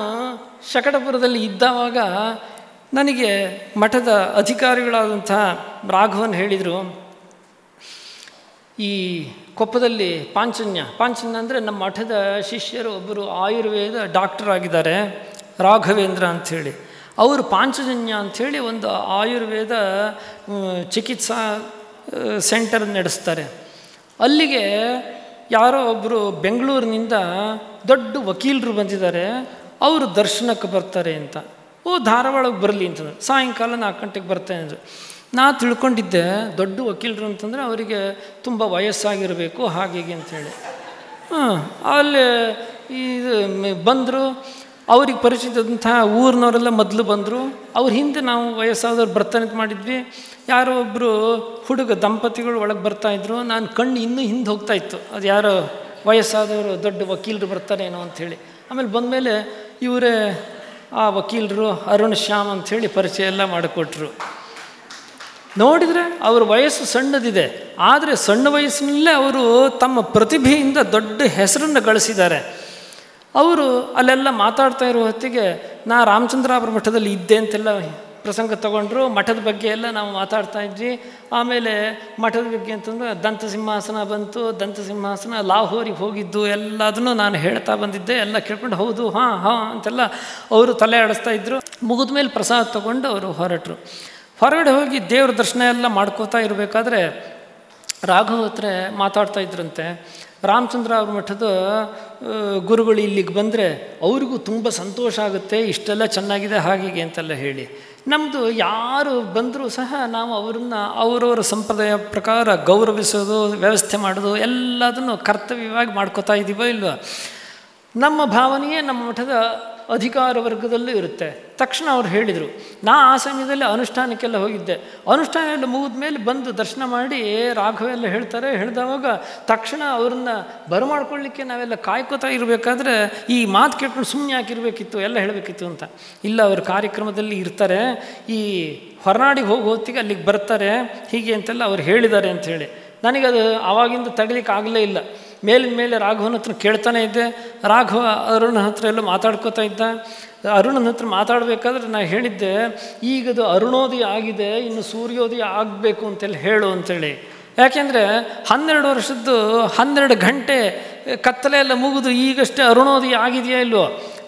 ಶಕಟಪುರದಲ್ಲಿ ಇದ್ದಾವಾಗ ನನಗೆ ಮಠದ ಅಧಿಕಾರಿಗಳಾದಂಥ ರಾಘವನ್ ಹೇಳಿದರು ಈ ಕೊಪ್ಪದಲ್ಲಿ ಪಾಂಚನ್ಯ ಪಾಂಚನ್ಯ ಅಂದರೆ ನಮ್ಮ ಮಠದ ಶಿಷ್ಯರು ಒಬ್ಬರು ಆಯುರ್ವೇದ ಡಾಕ್ಟರ್ ಆಗಿದ್ದಾರೆ ರಾಘವೇಂದ್ರ ಅಂಥೇಳಿ ಅವರು ಪಾಂಚಜನ್ಯ ಅಂಥೇಳಿ ಒಂದು ಆಯುರ್ವೇದ ಚಿಕಿತ್ಸಾ ಸೆಂಟರ್ ನಡೆಸ್ತಾರೆ ಅಲ್ಲಿಗೆ ಯಾರೋ ಒಬ್ಬರು ಬೆಂಗಳೂರಿನಿಂದ ದೊಡ್ಡ ವಕೀಲರು ಬಂದಿದ್ದಾರೆ ಅವರು ದರ್ಶನಕ್ಕೆ ಬರ್ತಾರೆ ಅಂತ ಓ ಧಾರವಾಳಕ್ಕೆ ಬರಲಿ ಅಂತಂದ್ರೆ ಸಾಯಂಕಾಲ ನಾಲ್ಕು ಗಂಟೆಗೆ ಬರ್ತೇನೆ ಅಂದರು ನಾ ತಿಳ್ಕೊಂಡಿದ್ದೆ ದೊಡ್ಡ ವಕೀಲರು ಅಂತಂದರೆ ಅವರಿಗೆ ತುಂಬ ವಯಸ್ಸಾಗಿರಬೇಕು ಹಾಗೆ ಅಂಥೇಳಿ ಹಾಂ ಅಲ್ಲಿ ಇದು ಬಂದರು ಅವ್ರಿಗೆ ಪರಿಚಿತದಂಥ ಊರಿನವರೆಲ್ಲ ಮೊದಲು ಬಂದರು ಅವ್ರ ಹಿಂದೆ ನಾವು ವಯಸ್ಸಾದವ್ರು ಬರ್ತಾನೆ ಮಾಡಿದ್ವಿ ಯಾರೋ ಒಬ್ಬರು ಹುಡುಗ ದಂಪತಿಗಳು ಒಳಗೆ ಬರ್ತಾಯಿದ್ರು ನಾನು ಕಣ್ಣು ಇನ್ನೂ ಹಿಂದೆ ಹೋಗ್ತಾ ಇತ್ತು ಅದು ಯಾರೋ ವಯಸ್ಸಾದವರು ದೊಡ್ಡ ವಕೀಲರು ಬರ್ತಾರೇನೋ ಅಂಥೇಳಿ ಆಮೇಲೆ ಬಂದಮೇಲೆ ಇವರೇ ಆ ವಕೀಲರು ಅರುಣ್ ಶ್ಯಾಮ್ ಅಂಥೇಳಿ ಪರಿಚಯ ಎಲ್ಲ ಮಾಡಿಕೊಟ್ರು ನೋಡಿದರೆ ಅವ್ರ ವಯಸ್ಸು ಸಣ್ಣದಿದೆ ಆದರೆ ಸಣ್ಣ ವಯಸ್ಸಿನಲ್ಲೇ ಅವರು ತಮ್ಮ ಪ್ರತಿಭೆಯಿಂದ ದೊಡ್ಡ ಹೆಸರನ್ನು ಗಳಿಸಿದ್ದಾರೆ ಅವರು ಅಲ್ಲೆಲ್ಲ ಮಾತಾಡ್ತಾ ಇರೋ ಹೊತ್ತಿಗೆ ನಾ ರಾಮಚಂದ್ರಾಪುರ ಮಠದಲ್ಲಿ ಇದ್ದೆ ಅಂತೆಲ್ಲ ಪ್ರಸಂಗ ತಗೊಂಡ್ರು ಮಠದ ಬಗ್ಗೆ ಎಲ್ಲ ನಾವು ಮಾತಾಡ್ತಾ ಇದ್ವಿ ಆಮೇಲೆ ಮಠದ ಬಗ್ಗೆ ಅಂತಂದ್ರೆ ದಂತ ಸಿಂಹಾಸನ ಬಂತು ದಂತ ಸಿಂಹಾಸನ ಲಾಹೋರಿಗೆ ಹೋಗಿದ್ದು ಎಲ್ಲದನ್ನು ನಾನು ಹೇಳ್ತಾ ಬಂದಿದ್ದೆ ಎಲ್ಲ ಕೇಳ್ಕೊಂಡು ಹೌದು ಹಾಂ ಹಾಂ ಅಂತೆಲ್ಲ ಅವರು ತಲೆ ಆಡಿಸ್ತಾ ಇದ್ದರು ಮುಗಿದ ಮೇಲೆ ಪ್ರಸಾದ ತಗೊಂಡು ಅವರು ಹೊರಟರು ಹೊರಗಡೆ ಹೋಗಿ ದೇವ್ರ ದರ್ಶನ ಎಲ್ಲ ಮಾಡ್ಕೋತಾ ಇರಬೇಕಾದ್ರೆ ರಾಘವ್ ಮಾತಾಡ್ತಾ ಇದ್ರಂತೆ ರಾಮಚಂದ್ರ ಅವ್ರ ಮಠದ ಗುರುಗಳು ಇಲ್ಲಿಗೆ ಬಂದರೆ ಅವ್ರಿಗೂ ತುಂಬ ಸಂತೋಷ ಆಗುತ್ತೆ ಇಷ್ಟೆಲ್ಲ ಚೆನ್ನಾಗಿದೆ ಹಾಗೆ ಅಂತೆಲ್ಲ ಹೇಳಿ ನಮ್ಮದು ಯಾರು ಬಂದರೂ ಸಹ ನಾವು ಅವರನ್ನು ಅವರವರ ಸಂಪ್ರದಾಯ ಪ್ರಕಾರ ಗೌರವಿಸೋದು ವ್ಯವಸ್ಥೆ ಮಾಡೋದು ಎಲ್ಲದನ್ನು ಕರ್ತವ್ಯವಾಗಿ ಮಾಡ್ಕೋತಾ ಇದ್ದೀವೋ ಇಲ್ವೋ ನಮ್ಮ ಭಾವನೆಯೇ ನಮ್ಮ ಮಠದ ಅಧಿಕಾರ ವರ್ಗದಲ್ಲೂ ಇರುತ್ತೆ ತಕ್ಷಣ ಅವ್ರು ಹೇಳಿದರು ನಾ ಆ ಸಮಯದಲ್ಲಿ ಅನುಷ್ಠಾನಕ್ಕೆಲ್ಲ ಹೋಗಿದ್ದೆ ಅನುಷ್ಠಾನ ಎಲ್ಲ ಮುಗಿದ ಮೇಲೆ ಬಂದು ದರ್ಶನ ಮಾಡಿ ರಾಘವೆಲ್ಲ ಹೇಳ್ತಾರೆ ಹೇಳಿದವಾಗ ತಕ್ಷಣ ಅವ್ರನ್ನ ಬರಮಾಡ್ಕೊಳ್ಳಿಕ್ಕೆ ನಾವೆಲ್ಲ ಕಾಯ್ಕೋತಾ ಇರಬೇಕಾದ್ರೆ ಈ ಮಾತು ಕೇಳ್ಕೊಂಡು ಸುಮ್ಮನೆ ಇರಬೇಕಿತ್ತು ಎಲ್ಲ ಹೇಳಬೇಕಿತ್ತು ಅಂತ ಇಲ್ಲ ಅವರು ಕಾರ್ಯಕ್ರಮದಲ್ಲಿ ಇರ್ತಾರೆ ಈ ಹೊರನಾಡಿಗೆ ಹೋಗೋ ಹೊತ್ತಿಗೆ ಅಲ್ಲಿಗೆ ಬರ್ತಾರೆ ಹೀಗೆ ಅಂತೆಲ್ಲ ಅವ್ರು ಹೇಳಿದ್ದಾರೆ ಅಂಥೇಳಿ ನನಗದು ಆವಾಗಿಂದ ತಗಲಿಕ್ಕೆ ಆಗಲೇ ಇಲ್ಲ ಮೇಲಿನ ಮೇಲೆ ರಾಘವನ ಹತ್ರ ಕೇಳ್ತಾನೆ ಇದ್ದೆ ರಾಘವ ಅರುಣ ಹತ್ರ ಎಲ್ಲ ಮಾತಾಡ್ಕೋತಾ ಇದ್ದ ಅರುಣನ ಹತ್ರ ಮಾತಾಡಬೇಕಾದ್ರೆ ನಾನು ಹೇಳಿದ್ದೆ ಈಗದು ಅರುಣೋದಯ ಆಗಿದೆ ಇನ್ನು ಸೂರ್ಯೋದಯ ಆಗಬೇಕು ಅಂತೆಲ್ಲ ಹೇಳು ಅಂಥೇಳಿ ಯಾಕೆಂದರೆ ಹನ್ನೆರಡು ವರ್ಷದ್ದು ಹನ್ನೆರಡು ಗಂಟೆ ಕತ್ತಲೆ ಎಲ್ಲ ಮುಗಿದು ಈಗಷ್ಟೇ ಅರುಣೋದಯ ಆಗಿದೆಯಾ ಇಲ್ವೋ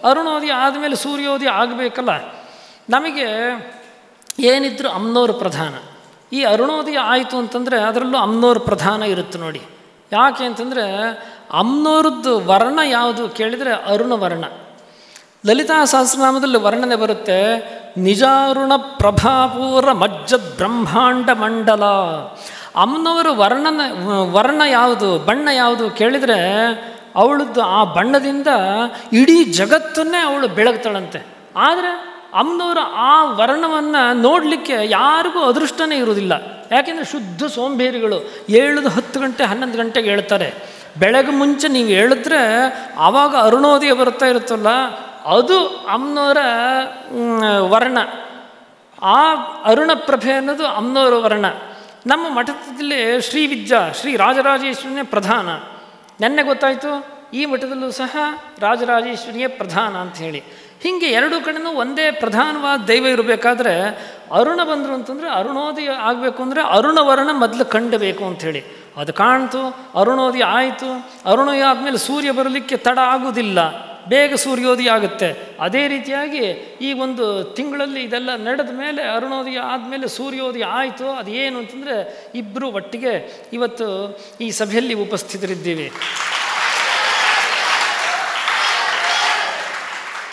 ಅರುಣೋದಯ ಆದಮೇಲೆ ಸೂರ್ಯೋದಯ ಆಗಬೇಕಲ್ಲ ನಮಗೆ ಏನಿದ್ರು ಅಮ್ನೋರು ಪ್ರಧಾನ ಈ ಅರುಣೋದಯ ಆಯಿತು ಅಂತಂದರೆ ಅದರಲ್ಲೂ ಅಮ್ನೋರು ಪ್ರಧಾನ ಇರುತ್ತೆ ನೋಡಿ ಯಾಕೆ ಅಂತಂದರೆ ಅಮ್ನೋರದ್ದು ವರ್ಣ ಯಾವುದು ಕೇಳಿದರೆ ಅರುಣ ವರ್ಣ ಲಲಿತಾ ಸಹಸ್ರನಾಮದಲ್ಲಿ ವರ್ಣನೆ ಬರುತ್ತೆ ನಿಜಾರುಣ ಪ್ರಭಾಪೂರ ಮಜ್ಜ ಬ್ರಹ್ಮಾಂಡ ಮಂಡಲ ಅಮ್ಮನವರು ವರ್ಣನ ವರ್ಣ ಯಾವುದು ಬಣ್ಣ ಯಾವುದು ಕೇಳಿದರೆ ಅವಳದ್ದು ಆ ಬಣ್ಣದಿಂದ ಇಡೀ ಜಗತ್ತನ್ನೇ ಅವಳು ಬೆಳಗ್ತಾಳಂತೆ ಆದರೆ ಅಮ್ಮನವರ ಆ ವರ್ಣವನ್ನು ನೋಡಲಿಕ್ಕೆ ಯಾರಿಗೂ ಅದೃಷ್ಟನೇ ಇರುವುದಿಲ್ಲ ಯಾಕೆಂದರೆ ಶುದ್ಧ ಸೋಂಬೇರಿಗಳು ಏಳದು ಹತ್ತು ಗಂಟೆ ಹನ್ನೊಂದು ಗಂಟೆಗೆ ಹೇಳ್ತಾರೆ ಬೆಳಗ್ಗೆ ಮುಂಚೆ ನೀವು ಹೇಳಿದ್ರೆ ಆವಾಗ ಅರುಣೋದಯ ಬರ್ತಾ ಇರುತ್ತಲ್ಲ ಅದು ಅಮ್ನವರ ವರ್ಣ ಆ ಅರುಣ ಪ್ರಭೆ ಅನ್ನೋದು ಅಮ್ನವರ ವರ್ಣ ನಮ್ಮ ಮಠದಲ್ಲಿ ಶ್ರೀ ವಿದ್ಯಾ ಶ್ರೀ ರಾಜರಾಜೇಶ್ವರಿನೇ ಪ್ರಧಾನ ನೆನ್ನೆ ಗೊತ್ತಾಯಿತು ಈ ಮಠದಲ್ಲೂ ಸಹ ರಾಜರಾಜೇಶ್ವರಿಯೇ ಪ್ರಧಾನ ಅಂತ ಹೇಳಿ ಹೀಗೆ ಎರಡು ಕಡೆನೂ ಒಂದೇ ಪ್ರಧಾನವಾದ ದೈವ ಇರಬೇಕಾದ್ರೆ ಅರುಣ ಬಂದರು ಅಂತಂದರೆ ಅರುಣೋದಯ ಆಗಬೇಕು ಅಂದರೆ ಅರುಣವರ್ಣ ಮೊದಲು ಕಂಡಬೇಕು ಅಂಥೇಳಿ ಅದು ಕಾಣ್ತು ಅರುಣೋದಯ ಆಯಿತು ಅರುಣೋದಯ ಆದಮೇಲೆ ಸೂರ್ಯ ಬರಲಿಕ್ಕೆ ತಡ ಆಗುವುದಿಲ್ಲ ಬೇಗ ಸೂರ್ಯೋದಯ ಆಗುತ್ತೆ ಅದೇ ರೀತಿಯಾಗಿ ಈ ಒಂದು ತಿಂಗಳಲ್ಲಿ ಇದೆಲ್ಲ ನಡೆದ ಮೇಲೆ ಅರುಣೋದಯ ಆದಮೇಲೆ ಸೂರ್ಯೋದಯ ಆಯಿತು ಅದು ಏನು ಅಂತಂದರೆ ಇಬ್ಬರು ಒಟ್ಟಿಗೆ ಇವತ್ತು ಈ ಸಭೆಯಲ್ಲಿ ಉಪಸ್ಥಿತರಿದ್ದೀವಿ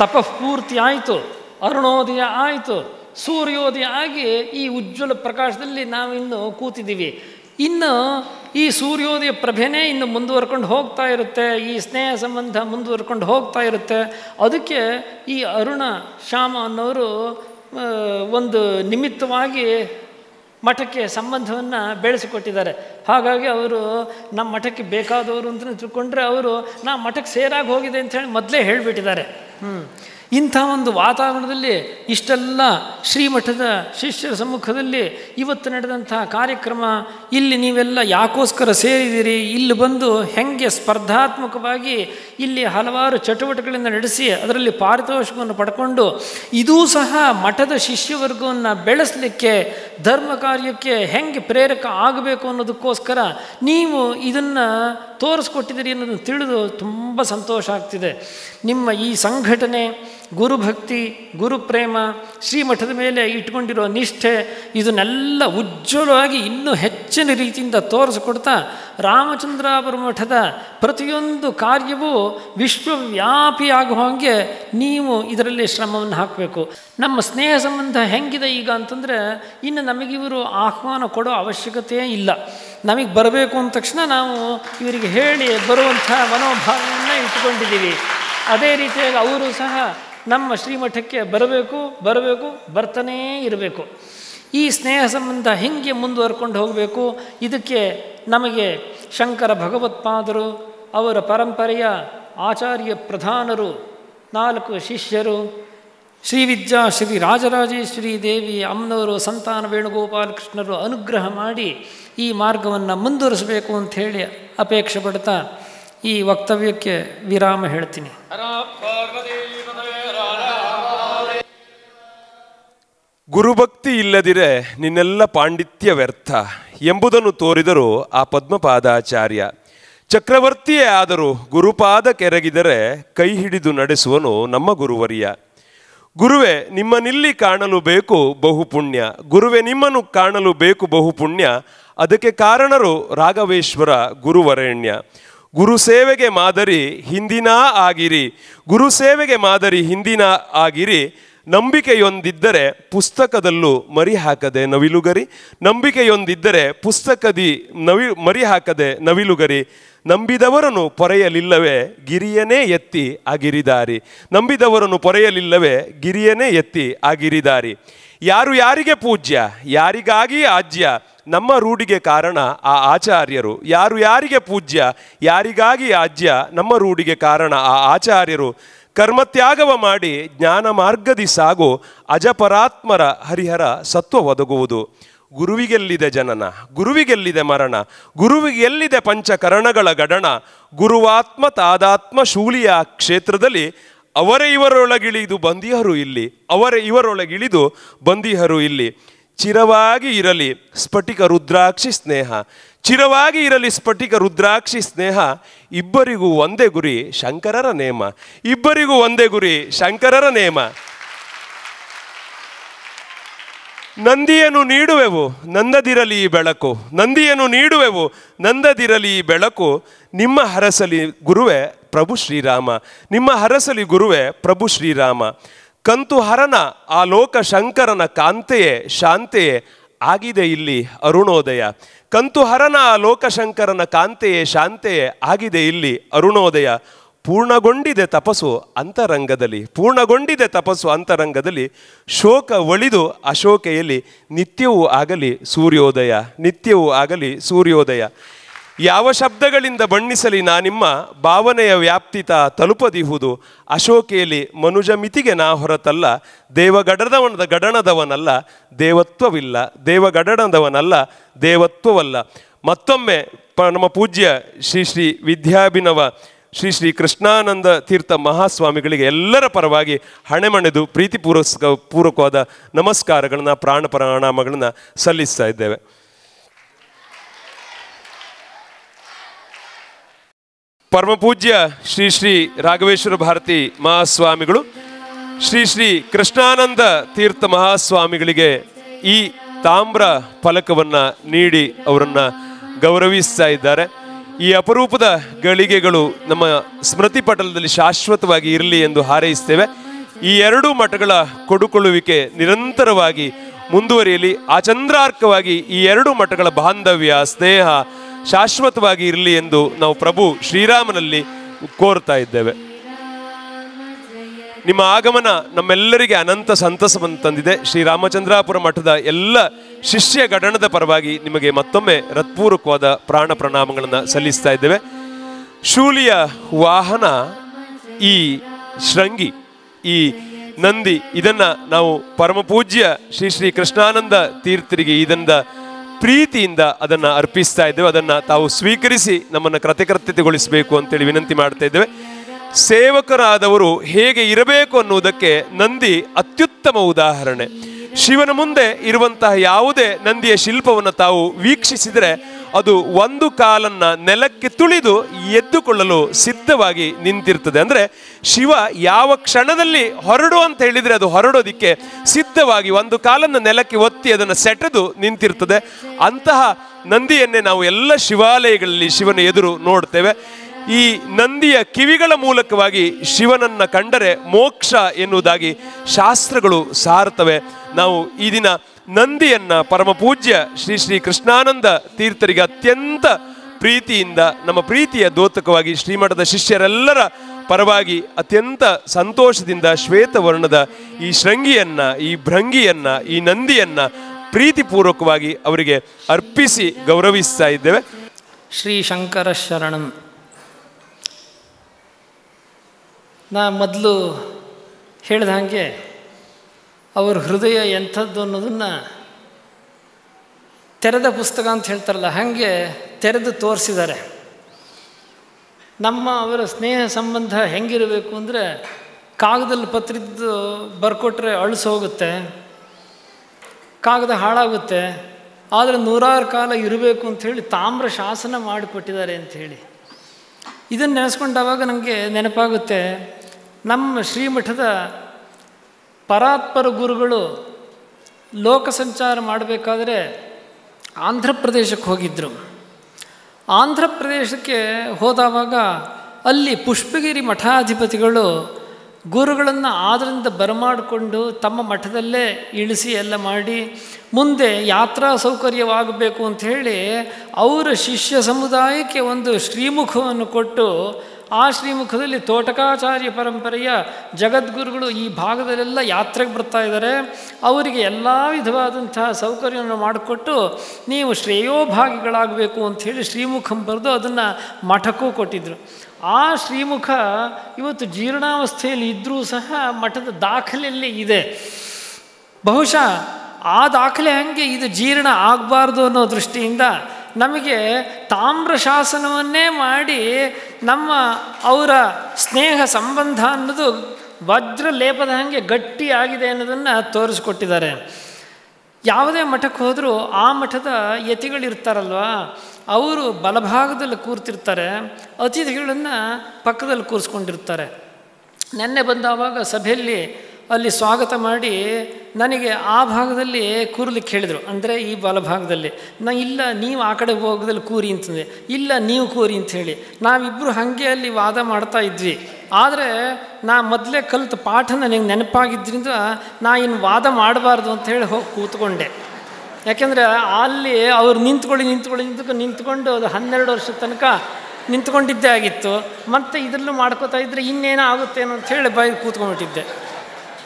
ತಪಃಪೂರ್ತಿ ಆಯಿತು ಅರುಣೋದಯ ಆಯಿತು ಸೂರ್ಯೋದಯ ಆಗಿ ಈ ಉಜ್ವಲ ಪ್ರಕಾಶದಲ್ಲಿ ನಾವಿನ್ನು ಕೂತಿದ್ದೀವಿ ಇನ್ನು ಈ ಸೂರ್ಯೋದಯ ಪ್ರಭೆನೇ ಇನ್ನು ಮುಂದುವರ್ಕೊಂಡು ಹೋಗ್ತಾ ಇರುತ್ತೆ ಈ ಸ್ನೇಹ ಸಂಬಂಧ ಮುಂದುವರ್ಕೊಂಡು ಹೋಗ್ತಾ ಇರುತ್ತೆ ಅದಕ್ಕೆ ಈ ಅರುಣ ಶ್ಯಾಮ ಅನ್ನೋರು ಒಂದು ನಿಮಿತ್ತವಾಗಿ ಮಠಕ್ಕೆ ಸಂಬಂಧವನ್ನು ಬೆಳೆಸಿಕೊಟ್ಟಿದ್ದಾರೆ ಹಾಗಾಗಿ ಅವರು ನಮ್ಮ ಮಠಕ್ಕೆ ಬೇಕಾದವರು ಅಂತ ತಿಳ್ಕೊಂಡ್ರೆ ಅವರು ನಾ ಮಠಕ್ಕೆ ಸೇರಾಗಿ ಹೋಗಿದೆ ಅಂತ ಹೇಳಿ ಮೊದಲೇ ಹೇಳಿಬಿಟ್ಟಿದ್ದಾರೆ ಹ್ಞೂ ಇಂಥ ಒಂದು ವಾತಾವರಣದಲ್ಲಿ ಇಷ್ಟೆಲ್ಲ ಶ್ರೀಮಠದ ಶಿಷ್ಯರ ಸಮ್ಮುಖದಲ್ಲಿ ಇವತ್ತು ನಡೆದಂಥ ಕಾರ್ಯಕ್ರಮ ಇಲ್ಲಿ ನೀವೆಲ್ಲ ಯಾಕೋಸ್ಕರ ಸೇರಿದ್ದೀರಿ ಇಲ್ಲಿ ಬಂದು ಹೆಂಗೆ ಸ್ಪರ್ಧಾತ್ಮಕವಾಗಿ ಇಲ್ಲಿ ಹಲವಾರು ಚಟುವಟಿಕೆಗಳಿಂದ ನಡೆಸಿ ಅದರಲ್ಲಿ ಪಾರಿತೋಷಿಕವನ್ನು ಪಡ್ಕೊಂಡು ಇದೂ ಸಹ ಮಠದ ಶಿಷ್ಯವರ್ಗವನ್ನು ಬೆಳೆಸಲಿಕ್ಕೆ ಧರ್ಮ ಕಾರ್ಯಕ್ಕೆ ಹೆಂಗೆ ಪ್ರೇರಕ ಆಗಬೇಕು ಅನ್ನೋದಕ್ಕೋಸ್ಕರ ನೀವು ಇದನ್ನು ತೋರಿಸ್ಕೊಟ್ಟಿದ್ದೀರಿ ಅನ್ನೋದನ್ನು ತಿಳಿದು ತುಂಬ ಸಂತೋಷ ಆಗ್ತಿದೆ ನಿಮ್ಮ ಈ ಸಂಘಟನೆ ಗುರುಭಕ್ತಿ ಗುರುಪ್ರೇಮ ಶ್ರೀಮಠದ ಮೇಲೆ ಇಟ್ಕೊಂಡಿರೋ ನಿಷ್ಠೆ ಇದನ್ನೆಲ್ಲ ಉಜ್ವಲವಾಗಿ ಇನ್ನೂ ಹೆಚ್ಚಿನ ರೀತಿಯಿಂದ ತೋರಿಸಿಕೊಡ್ತಾ ರಾಮಚಂದ್ರಾಪುರ ಮಠದ ಪ್ರತಿಯೊಂದು ಕಾರ್ಯವೂ ವಿಶ್ವವ್ಯಾಪಿಯಾಗುವ ಹಾಗೆ ನೀವು ಇದರಲ್ಲಿ ಶ್ರಮವನ್ನು ಹಾಕಬೇಕು ನಮ್ಮ ಸ್ನೇಹ ಸಂಬಂಧ ಹೆಂಗಿದೆ ಈಗ ಅಂತಂದರೆ ಇನ್ನು ನಮಗಿವರು ಆಹ್ವಾನ ಕೊಡೋ ಅವಶ್ಯಕತೆ ಇಲ್ಲ ನಮಗೆ ಬರಬೇಕು ಅಂದ ತಕ್ಷಣ ನಾವು ಇವರಿಗೆ ಹೇಳಿ ಬರುವಂಥ ಮನೋಭಾವನೆಯನ್ನು ಇಟ್ಕೊಂಡಿದ್ದೀವಿ ಅದೇ ರೀತಿಯಾಗಿ ಅವರು ಸಹ ನಮ್ಮ ಶ್ರೀಮಠಕ್ಕೆ ಬರಬೇಕು ಬರಬೇಕು ಬರ್ತಾನೇ ಇರಬೇಕು ಈ ಸ್ನೇಹ ಸಂಬಂಧ ಹೆಂಗೆ ಮುಂದುವರ್ಕೊಂಡು ಹೋಗಬೇಕು ಇದಕ್ಕೆ ನಮಗೆ ಶಂಕರ ಭಗವತ್ಪಾದರು ಅವರ ಪರಂಪರೆಯ ಆಚಾರ್ಯ ಪ್ರಧಾನರು ನಾಲ್ಕು ಶಿಷ್ಯರು ಶ್ರೀವಿದ್ಯಾ ಶ್ರೀ ರಾಜರಾಜೇಶ್ವರಿ ದೇವಿ ಅಮ್ಮನವರು ಸಂತಾನ ಕೃಷ್ಣರು ಅನುಗ್ರಹ ಮಾಡಿ ಈ ಮಾರ್ಗವನ್ನು ಮುಂದುವರಿಸಬೇಕು ಅಂಥೇಳಿ ಅಪೇಕ್ಷೆ ಪಡ್ತಾ ಈ ವಕ್ತವ್ಯಕ್ಕೆ ವಿರಾಮ ಹೇಳ್ತೀನಿ ಗುರುಭಕ್ತಿ ಇಲ್ಲದಿರೆ ನಿನ್ನೆಲ್ಲ ಪಾಂಡಿತ್ಯ ವ್ಯರ್ಥ ಎಂಬುದನ್ನು ತೋರಿದರು ಆ ಪದ್ಮಪಾದಾಚಾರ್ಯ ಚಕ್ರವರ್ತಿಯೇ ಆದರೂ ಗುರುಪಾದ ಕೆರಗಿದರೆ ಕೈ ಹಿಡಿದು ನಡೆಸುವನು ನಮ್ಮ ಗುರುವರಿಯ ಗುರುವೆ ನಿಮ್ಮನಿಲ್ಲಿ ಕಾಣಲು ಬೇಕು ಬಹುಪುಣ್ಯ ಗುರುವೆ ನಿಮ್ಮನ್ನು ಕಾಣಲು ಬೇಕು ಬಹುಪುಣ್ಯ ಅದಕ್ಕೆ ಕಾರಣರು ರಾಘವೇಶ್ವರ ಗುರುವರೆಣ್ಯ ಗುರು ಸೇವೆಗೆ ಮಾದರಿ ಹಿಂದಿನ ಆಗಿರಿ ಗುರು ಸೇವೆಗೆ ಮಾದರಿ ಹಿಂದಿನ ಆಗಿರಿ ನಂಬಿಕೆಯೊಂದಿದ್ದರೆ ಪುಸ್ತಕದಲ್ಲೂ ಮರಿ ಹಾಕದೆ ನವಿಲುಗರಿ ನಂಬಿಕೆಯೊಂದಿದ್ದರೆ ಪುಸ್ತಕದಿ ನವಿ ಮರಿ ಹಾಕದೆ ನವಿಲುಗರಿ ನಂಬಿದವರನ್ನು ಪೊರೆಯಲಿಲ್ಲವೇ ಗಿರಿಯನೇ ಎತ್ತಿ ಆಗಿರಿದಾರಿ ನಂಬಿದವರನ್ನು ಪೊರೆಯಲಿಲ್ಲವೇ ಗಿರಿಯನೇ ಎತ್ತಿ ಆಗಿರಿದಾರಿ ಯಾರು ಯಾರಿಗೆ ಪೂಜ್ಯ ಯಾರಿಗಾಗಿ ಆಜ್ಯ ನಮ್ಮ ರೂಢಿಗೆ ಕಾರಣ ಆ ಆಚಾರ್ಯರು ಯಾರು ಯಾರಿಗೆ ಪೂಜ್ಯ ಯಾರಿಗಾಗಿ ಆಜ್ಯ ನಮ್ಮ ರೂಢಿಗೆ ಕಾರಣ ಆ ಆಚಾರ್ಯರು ಕರ್ಮತ್ಯಾಗವ ಮಾಡಿ ಜ್ಞಾನ ಮಾರ್ಗದಿ ಸಾಗು ಅಜಪರಾತ್ಮರ ಹರಿಹರ ಸತ್ವ ಒದಗುವುದು ಗುರುವಿಗೆಲ್ಲಿದೆ ಜನನ ಗುರುವಿಗೆಲ್ಲಿದೆ ಮರಣ ಗುರುವಿಗೆಲ್ಲಿದೆ ಪಂಚಕರಣಗಳ ಗಡಣ ಗುರುವಾತ್ಮ ತಾದಾತ್ಮ ಶೂಲಿಯ ಕ್ಷೇತ್ರದಲ್ಲಿ ಅವರ ಇವರೊಳಗಿಳಿದು ಬಂದಿಹರು ಇಲ್ಲಿ ಅವರ ಇವರೊಳಗಿಳಿದು ಬಂದಿಹರು ಇಲ್ಲಿ ಚಿರವಾಗಿ ಇರಲಿ ಸ್ಫಟಿಕ ರುದ್ರಾಕ್ಷಿ ಸ್ನೇಹ ಚಿರವಾಗಿ ಇರಲಿ ಸ್ಫಟಿಕ ರುದ್ರಾಕ್ಷಿ ಸ್ನೇಹ ಇಬ್ಬರಿಗೂ ಒಂದೇ ಗುರಿ ಶಂಕರರ ನೇಮ ಇಬ್ಬರಿಗೂ ಒಂದೇ ಗುರಿ ಶಂಕರರ ನೇಮ ನಂದಿಯನ್ನು ನೀಡುವೆವು ನಂದದಿರಲಿ ಈ ಬೆಳಕು ನಂದಿಯನ್ನು ನೀಡುವೆವು ನಂದದಿರಲಿ ಈ ಬೆಳಕು ನಿಮ್ಮ ಹರಸಲಿ ಗುರುವೆ ಪ್ರಭು ಶ್ರೀರಾಮ ನಿಮ್ಮ ಹರಸಲಿ ಗುರುವೆ ಪ್ರಭು ಶ್ರೀರಾಮ ಕಂತು ಹರನ ಆ ಲೋಕ ಶಂಕರನ ಕಾಂತೆಯೇ ಶಾಂತೆಯೇ ಆಗಿದೆ ಇಲ್ಲಿ ಅರುಣೋದಯ ಕಂತುಹರನ ಲೋಕಶಂಕರನ ಕಾಂತೆಯೇ ಶಾಂತೆಯೇ ಆಗಿದೆ ಇಲ್ಲಿ ಅರುಣೋದಯ ಪೂರ್ಣಗೊಂಡಿದೆ ತಪಸ್ಸು ಅಂತರಂಗದಲ್ಲಿ ಪೂರ್ಣಗೊಂಡಿದೆ ತಪಸ್ಸು ಅಂತರಂಗದಲ್ಲಿ ಶೋಕ ಒಳಿದು ಅಶೋಕೆಯಲ್ಲಿ ನಿತ್ಯವೂ ಆಗಲಿ ಸೂರ್ಯೋದಯ ನಿತ್ಯವೂ ಆಗಲಿ ಸೂರ್ಯೋದಯ ಯಾವ ಶಬ್ದಗಳಿಂದ ಬಣ್ಣಿಸಲಿ ನಾ ನಿಮ್ಮ ಭಾವನೆಯ ವ್ಯಾಪ್ತಿತ ತಲುಪದಿಹುದು ಅಶೋಕೆಯಲ್ಲಿ ಮನುಜ ಮಿತಿಗೆ ನಾ ಹೊರತಲ್ಲ ದೇವಗಡದವನದ ಗಡಣದವನಲ್ಲ ದೇವತ್ವವಿಲ್ಲ ದೇವಗಡಣದವನಲ್ಲ ದೇವತ್ವವಲ್ಲ ಮತ್ತೊಮ್ಮೆ ಪ ನಮ್ಮ ಪೂಜ್ಯ ಶ್ರೀ ಶ್ರೀ ವಿದ್ಯಾಭಿನವ ಶ್ರೀ ಶ್ರೀ ಕೃಷ್ಣಾನಂದ ತೀರ್ಥ ಮಹಾಸ್ವಾಮಿಗಳಿಗೆ ಎಲ್ಲರ ಪರವಾಗಿ ಹಣೆಮಣೆದು ಪ್ರೀತಿ ಪೂರ್ವಕ ಪೂರ್ವಕವಾದ ನಮಸ್ಕಾರಗಳನ್ನು ಪ್ರಾಣ ಪ್ರಣಾಮಗಳನ್ನು ಸಲ್ಲಿಸ್ತಾ ಇದ್ದೇವೆ ಪರಮಪೂಜ್ಯ ಶ್ರೀ ಶ್ರೀ ರಾಘವೇಶ್ವರ ಭಾರತಿ ಮಹಾಸ್ವಾಮಿಗಳು ಶ್ರೀ ಶ್ರೀ ಕೃಷ್ಣಾನಂದ ತೀರ್ಥ ಮಹಾಸ್ವಾಮಿಗಳಿಗೆ ಈ ತಾಮ್ರ ಫಲಕವನ್ನು ನೀಡಿ ಅವರನ್ನು ಗೌರವಿಸ್ತಾ ಇದ್ದಾರೆ ಈ ಅಪರೂಪದ ಗಳಿಗೆಗಳು ನಮ್ಮ ಸ್ಮೃತಿ ಪಟಲದಲ್ಲಿ ಶಾಶ್ವತವಾಗಿ ಇರಲಿ ಎಂದು ಹಾರೈಸ್ತೇವೆ ಈ ಎರಡು ಮಠಗಳ ಕೊಡುಕೊಳ್ಳುವಿಕೆ ನಿರಂತರವಾಗಿ ಮುಂದುವರಿಯಲಿ ಆಚಂದ್ರಾರ್ಕವಾಗಿ ಈ ಎರಡು ಮಠಗಳ ಬಾಂಧವ್ಯ ಸ್ನೇಹ ಶಾಶ್ವತವಾಗಿ ಇರಲಿ ಎಂದು ನಾವು ಪ್ರಭು ಶ್ರೀರಾಮನಲ್ಲಿ ಕೋರ್ತಾ ಇದ್ದೇವೆ ನಿಮ್ಮ ಆಗಮನ ನಮ್ಮೆಲ್ಲರಿಗೆ ಅನಂತ ಸಂತಸವನ್ನು ತಂದಿದೆ ಶ್ರೀರಾಮಚಂದ್ರಾಪುರ ಮಠದ ಎಲ್ಲ ಶಿಷ್ಯ ಘಟನದ ಪರವಾಗಿ ನಿಮಗೆ ಮತ್ತೊಮ್ಮೆ ರತ್ಪೂರ್ವಕವಾದ ಪ್ರಾಣ ಪ್ರಣಾಮಗಳನ್ನು ಸಲ್ಲಿಸ್ತಾ ಇದ್ದೇವೆ ಶೂಲಿಯ ವಾಹನ ಈ ಶೃಂಗಿ ಈ ನಂದಿ ಇದನ್ನು ನಾವು ಪರಮಪೂಜ್ಯ ಶ್ರೀ ಶ್ರೀ ಕೃಷ್ಣಾನಂದ ತೀರ್ಥರಿಗೆ ಇದನ್ನು ಪ್ರೀತಿಯಿಂದ ಅದನ್ನು ಅರ್ಪಿಸ್ತಾ ಇದ್ದೇವೆ ಅದನ್ನು ತಾವು ಸ್ವೀಕರಿಸಿ ನಮ್ಮನ್ನು ಕೃತಕೃತ್ಯತೆಗೊಳಿಸಬೇಕು ಅಂತೇಳಿ ವಿನಂತಿ ಮಾಡ್ತಾ ಇದ್ದೇವೆ ಸೇವಕರಾದವರು ಹೇಗೆ ಇರಬೇಕು ಅನ್ನುವುದಕ್ಕೆ ನಂದಿ ಅತ್ಯುತ್ತಮ ಉದಾಹರಣೆ ಶಿವನ ಮುಂದೆ ಇರುವಂತಹ ಯಾವುದೇ ನಂದಿಯ ಶಿಲ್ಪವನ್ನು ತಾವು ವೀಕ್ಷಿಸಿದರೆ ಅದು ಒಂದು ಕಾಲನ್ನು ನೆಲಕ್ಕೆ ತುಳಿದು ಎದ್ದುಕೊಳ್ಳಲು ಸಿದ್ಧವಾಗಿ ನಿಂತಿರ್ತದೆ ಅಂದರೆ ಶಿವ ಯಾವ ಕ್ಷಣದಲ್ಲಿ ಹೊರಡು ಅಂತ ಹೇಳಿದರೆ ಅದು ಹೊರಡೋದಿಕ್ಕೆ ಸಿದ್ಧವಾಗಿ ಒಂದು ಕಾಲನ್ನು ನೆಲಕ್ಕೆ ಒತ್ತಿ ಅದನ್ನು ಸೆಟೆದು ನಿಂತಿರ್ತದೆ ಅಂತಹ ನಂದಿಯನ್ನೇ ನಾವು ಎಲ್ಲ ಶಿವಾಲಯಗಳಲ್ಲಿ ಶಿವನ ಎದುರು ನೋಡ್ತೇವೆ ಈ ನಂದಿಯ ಕಿವಿಗಳ ಮೂಲಕವಾಗಿ ಶಿವನನ್ನು ಕಂಡರೆ ಮೋಕ್ಷ ಎನ್ನುವುದಾಗಿ ಶಾಸ್ತ್ರಗಳು ಸಾರುತ್ತವೆ ನಾವು ಈ ದಿನ ನಂದಿಯನ್ನು ಪರಮಪೂಜ್ಯ ಶ್ರೀ ಶ್ರೀ ಕೃಷ್ಣಾನಂದ ತೀರ್ಥರಿಗೆ ಅತ್ಯಂತ ಪ್ರೀತಿಯಿಂದ ನಮ್ಮ ಪ್ರೀತಿಯ ದೋತಕವಾಗಿ ಶ್ರೀಮಠದ ಶಿಷ್ಯರೆಲ್ಲರ ಪರವಾಗಿ ಅತ್ಯಂತ ಸಂತೋಷದಿಂದ ಶ್ವೇತವರ್ಣದ ಈ ಶೃಂಗಿಯನ್ನ ಈ ಭ್ರಂಗಿಯನ್ನ ಈ ನಂದಿಯನ್ನ ಪ್ರೀತಿಪೂರ್ವಕವಾಗಿ ಅವರಿಗೆ ಅರ್ಪಿಸಿ ಗೌರವಿಸ್ತಾ ಇದ್ದೇವೆ ಶ್ರೀ ಶಂಕರ ಶರಣಂ ನಾ ಮೊದಲು ಹೇಳಿದ ಹಾಗೆ ಅವ್ರ ಹೃದಯ ಎಂಥದ್ದು ಅನ್ನೋದನ್ನು ತೆರೆದ ಪುಸ್ತಕ ಅಂತ ಹೇಳ್ತಾರಲ್ಲ ಹಾಗೆ ತೆರೆದು ತೋರಿಸಿದ್ದಾರೆ ನಮ್ಮ ಅವರ ಸ್ನೇಹ ಸಂಬಂಧ ಹೆಂಗಿರಬೇಕು ಅಂದರೆ ಕಾಗದಲ್ಲಿ ಪತ್ರಿದ್ದು ಬರ್ಕೊಟ್ರೆ ಅಳಿಸಿ ಹೋಗುತ್ತೆ ಕಾಗದ ಹಾಳಾಗುತ್ತೆ ಆದರೆ ನೂರಾರು ಕಾಲ ಇರಬೇಕು ಅಂಥೇಳಿ ತಾಮ್ರ ಶಾಸನ ಮಾಡಿಕೊಟ್ಟಿದ್ದಾರೆ ಅಂಥೇಳಿ ಇದನ್ನು ನೆನೆಸ್ಕೊಂಡಾಗ ನನಗೆ ನೆನಪಾಗುತ್ತೆ ನಮ್ಮ ಶ್ರೀಮಠದ ಪರಾತ್ಪರ ಗುರುಗಳು ಲೋಕ ಸಂಚಾರ ಮಾಡಬೇಕಾದ್ರೆ ಆಂಧ್ರ ಪ್ರದೇಶಕ್ಕೆ ಹೋಗಿದ್ದರು ಆಂಧ್ರ ಪ್ರದೇಶಕ್ಕೆ ಹೋದವಾಗ ಅಲ್ಲಿ ಪುಷ್ಪಗಿರಿ ಮಠಾಧಿಪತಿಗಳು ಗುರುಗಳನ್ನು ಆದರಿಂದ ಬರಮಾಡಿಕೊಂಡು ತಮ್ಮ ಮಠದಲ್ಲೇ ಇಳಿಸಿ ಎಲ್ಲ ಮಾಡಿ ಮುಂದೆ ಯಾತ್ರಾ ಸೌಕರ್ಯವಾಗಬೇಕು ಅಂಥೇಳಿ ಅವರ ಶಿಷ್ಯ ಸಮುದಾಯಕ್ಕೆ ಒಂದು ಶ್ರೀಮುಖವನ್ನು ಕೊಟ್ಟು ಆ ಶ್ರೀಮುಖದಲ್ಲಿ ತೋಟಕಾಚಾರ್ಯ ಪರಂಪರೆಯ ಜಗದ್ಗುರುಗಳು ಈ ಭಾಗದಲ್ಲೆಲ್ಲ ಯಾತ್ರೆಗೆ ಬರ್ತಾ ಇದ್ದಾರೆ ಅವರಿಗೆ ಎಲ್ಲ ವಿಧವಾದಂತಹ ಸೌಕರ್ಯವನ್ನು ಮಾಡಿಕೊಟ್ಟು ನೀವು ಶ್ರೇಯೋಭಾಗಿಗಳಾಗಬೇಕು ಅಂಥೇಳಿ ಶ್ರೀಮುಖಂ ಬರೆದು ಅದನ್ನು ಮಠಕ್ಕೂ ಕೊಟ್ಟಿದ್ದರು ಆ ಶ್ರೀಮುಖ ಇವತ್ತು ಜೀರ್ಣಾವಸ್ಥೆಯಲ್ಲಿ ಇದ್ದರೂ ಸಹ ಮಠದ ದಾಖಲೆಯಲ್ಲಿ ಇದೆ ಬಹುಶಃ ಆ ದಾಖಲೆ ಹಾಗೆ ಇದು ಜೀರ್ಣ ಆಗಬಾರ್ದು ಅನ್ನೋ ದೃಷ್ಟಿಯಿಂದ ನಮಗೆ ತಾಮ್ರ ಶಾಸನವನ್ನೇ ಮಾಡಿ ನಮ್ಮ ಅವರ ಸ್ನೇಹ ಸಂಬಂಧ ಅನ್ನೋದು ವಜ್ರ ಲೇಪದ ಹಾಗೆ ಗಟ್ಟಿಯಾಗಿದೆ ಅನ್ನೋದನ್ನು ತೋರಿಸ್ಕೊಟ್ಟಿದ್ದಾರೆ ಯಾವುದೇ ಮಠಕ್ಕೆ ಹೋದರೂ ಆ ಮಠದ ಯತಿಗಳಿರ್ತಾರಲ್ವಾ ಅವರು ಬಲಭಾಗದಲ್ಲಿ ಕೂರ್ತಿರ್ತಾರೆ ಅತಿಥಿಗಳನ್ನು ಪಕ್ಕದಲ್ಲಿ ಕೂರಿಸ್ಕೊಂಡಿರ್ತಾರೆ ನೆನ್ನೆ ಬಂದಾವಾಗ ಸಭೆಯಲ್ಲಿ ಅಲ್ಲಿ ಸ್ವಾಗತ ಮಾಡಿ ನನಗೆ ಆ ಭಾಗದಲ್ಲಿ ಕೂರ್ಲಿಕ್ಕೆ ಹೇಳಿದರು ಅಂದರೆ ಈ ಬಲಭಾಗದಲ್ಲಿ ನಾ ಇಲ್ಲ ನೀವು ಆ ಕಡೆ ಹೋಗದಲ್ಲಿ ಕೂರಿ ಅಂತಂದೆ ಇಲ್ಲ ನೀವು ಕೂರಿ ಅಂತ ಹೇಳಿ ನಾವಿಬ್ಬರು ಹಾಗೆ ಅಲ್ಲಿ ವಾದ ಮಾಡ್ತಾ ಇದ್ವಿ ಆದರೆ ನಾ ಮೊದಲೇ ಕಲಿತ ಪಾಠ ನನಗೆ ನೆನಪಾಗಿದ್ದರಿಂದ ನಾ ಇನ್ನು ವಾದ ಮಾಡಬಾರ್ದು ಅಂತ ಹೇಳಿ ಹೋಗಿ ಕೂತ್ಕೊಂಡೆ ಯಾಕೆಂದರೆ ಅಲ್ಲಿ ಅವ್ರು ನಿಂತ್ಕೊಳ್ಳಿ ನಿಂತ್ಕೊಳ್ಳಿ ನಿಂತ್ಕೊಂಡು ನಿಂತ್ಕೊಂಡು ಅದು ಹನ್ನೆರಡು ವರ್ಷದ ತನಕ ನಿಂತ್ಕೊಂಡಿದ್ದೇ ಆಗಿತ್ತು ಮತ್ತು ಇದರಲ್ಲೂ ಮಾಡ್ಕೋತಾ ಇದ್ದರೆ ಇನ್ನೇನೋ ಆಗುತ್ತೇನೋ ಅಂತ ಹೇಳಿ ಬೈ ಕೂತ್ಕೊಂಡ್ಬಿಟ್ಟಿದ್ದೆ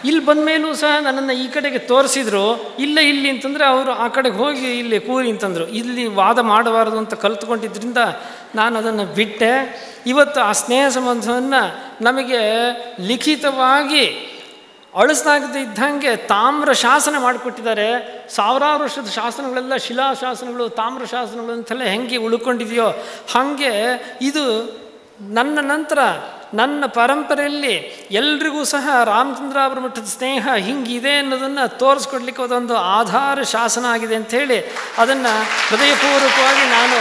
ಇಲ್ಲಿ ಬಂದ ಮೇಲೂ ಸಹ ನನ್ನನ್ನು ಈ ಕಡೆಗೆ ತೋರಿಸಿದ್ರು ಇಲ್ಲೇ ಇಲ್ಲಿ ಅಂತಂದರೆ ಅವರು ಆ ಕಡೆಗೆ ಹೋಗಿ ಇಲ್ಲಿ ಕೂರಿ ಅಂತಂದರು ಇಲ್ಲಿ ವಾದ ಮಾಡಬಾರ್ದು ಅಂತ ಕಲ್ತ್ಕೊಂಡಿದ್ದರಿಂದ ನಾನು ಅದನ್ನು ಬಿಟ್ಟೆ ಇವತ್ತು ಆ ಸ್ನೇಹ ಸಂಬಂಧವನ್ನು ನಮಗೆ ಲಿಖಿತವಾಗಿ ಅಳಿಸ್ತಾಗದೇ ಇದ್ದಂಗೆ ತಾಮ್ರ ಶಾಸನ ಮಾಡಿಕೊಟ್ಟಿದ್ದಾರೆ ಸಾವಿರಾರು ವರ್ಷದ ಶಾಸನಗಳೆಲ್ಲ ಶಿಲಾ ಶಾಸನಗಳು ತಾಮ್ರ ಶಾಸನಗಳು ಅಂತೆಲ್ಲ ಹೆಂಗೆ ಉಳ್ಕೊಂಡಿದೆಯೋ ಹಾಗೆ ಇದು ನನ್ನ ನಂತರ ನನ್ನ ಪರಂಪರೆಯಲ್ಲಿ ಎಲ್ರಿಗೂ ಸಹ ಅವರ ಮಠದ ಸ್ನೇಹ ಹಿಂಗಿದೆ ಅನ್ನೋದನ್ನು ತೋರಿಸ್ಕೊಡ್ಲಿಕ್ಕೆ ಅದೊಂದು ಆಧಾರ ಶಾಸನ ಆಗಿದೆ ಹೇಳಿ ಅದನ್ನು ಹೃದಯಪೂರ್ವಕವಾಗಿ ನಾನು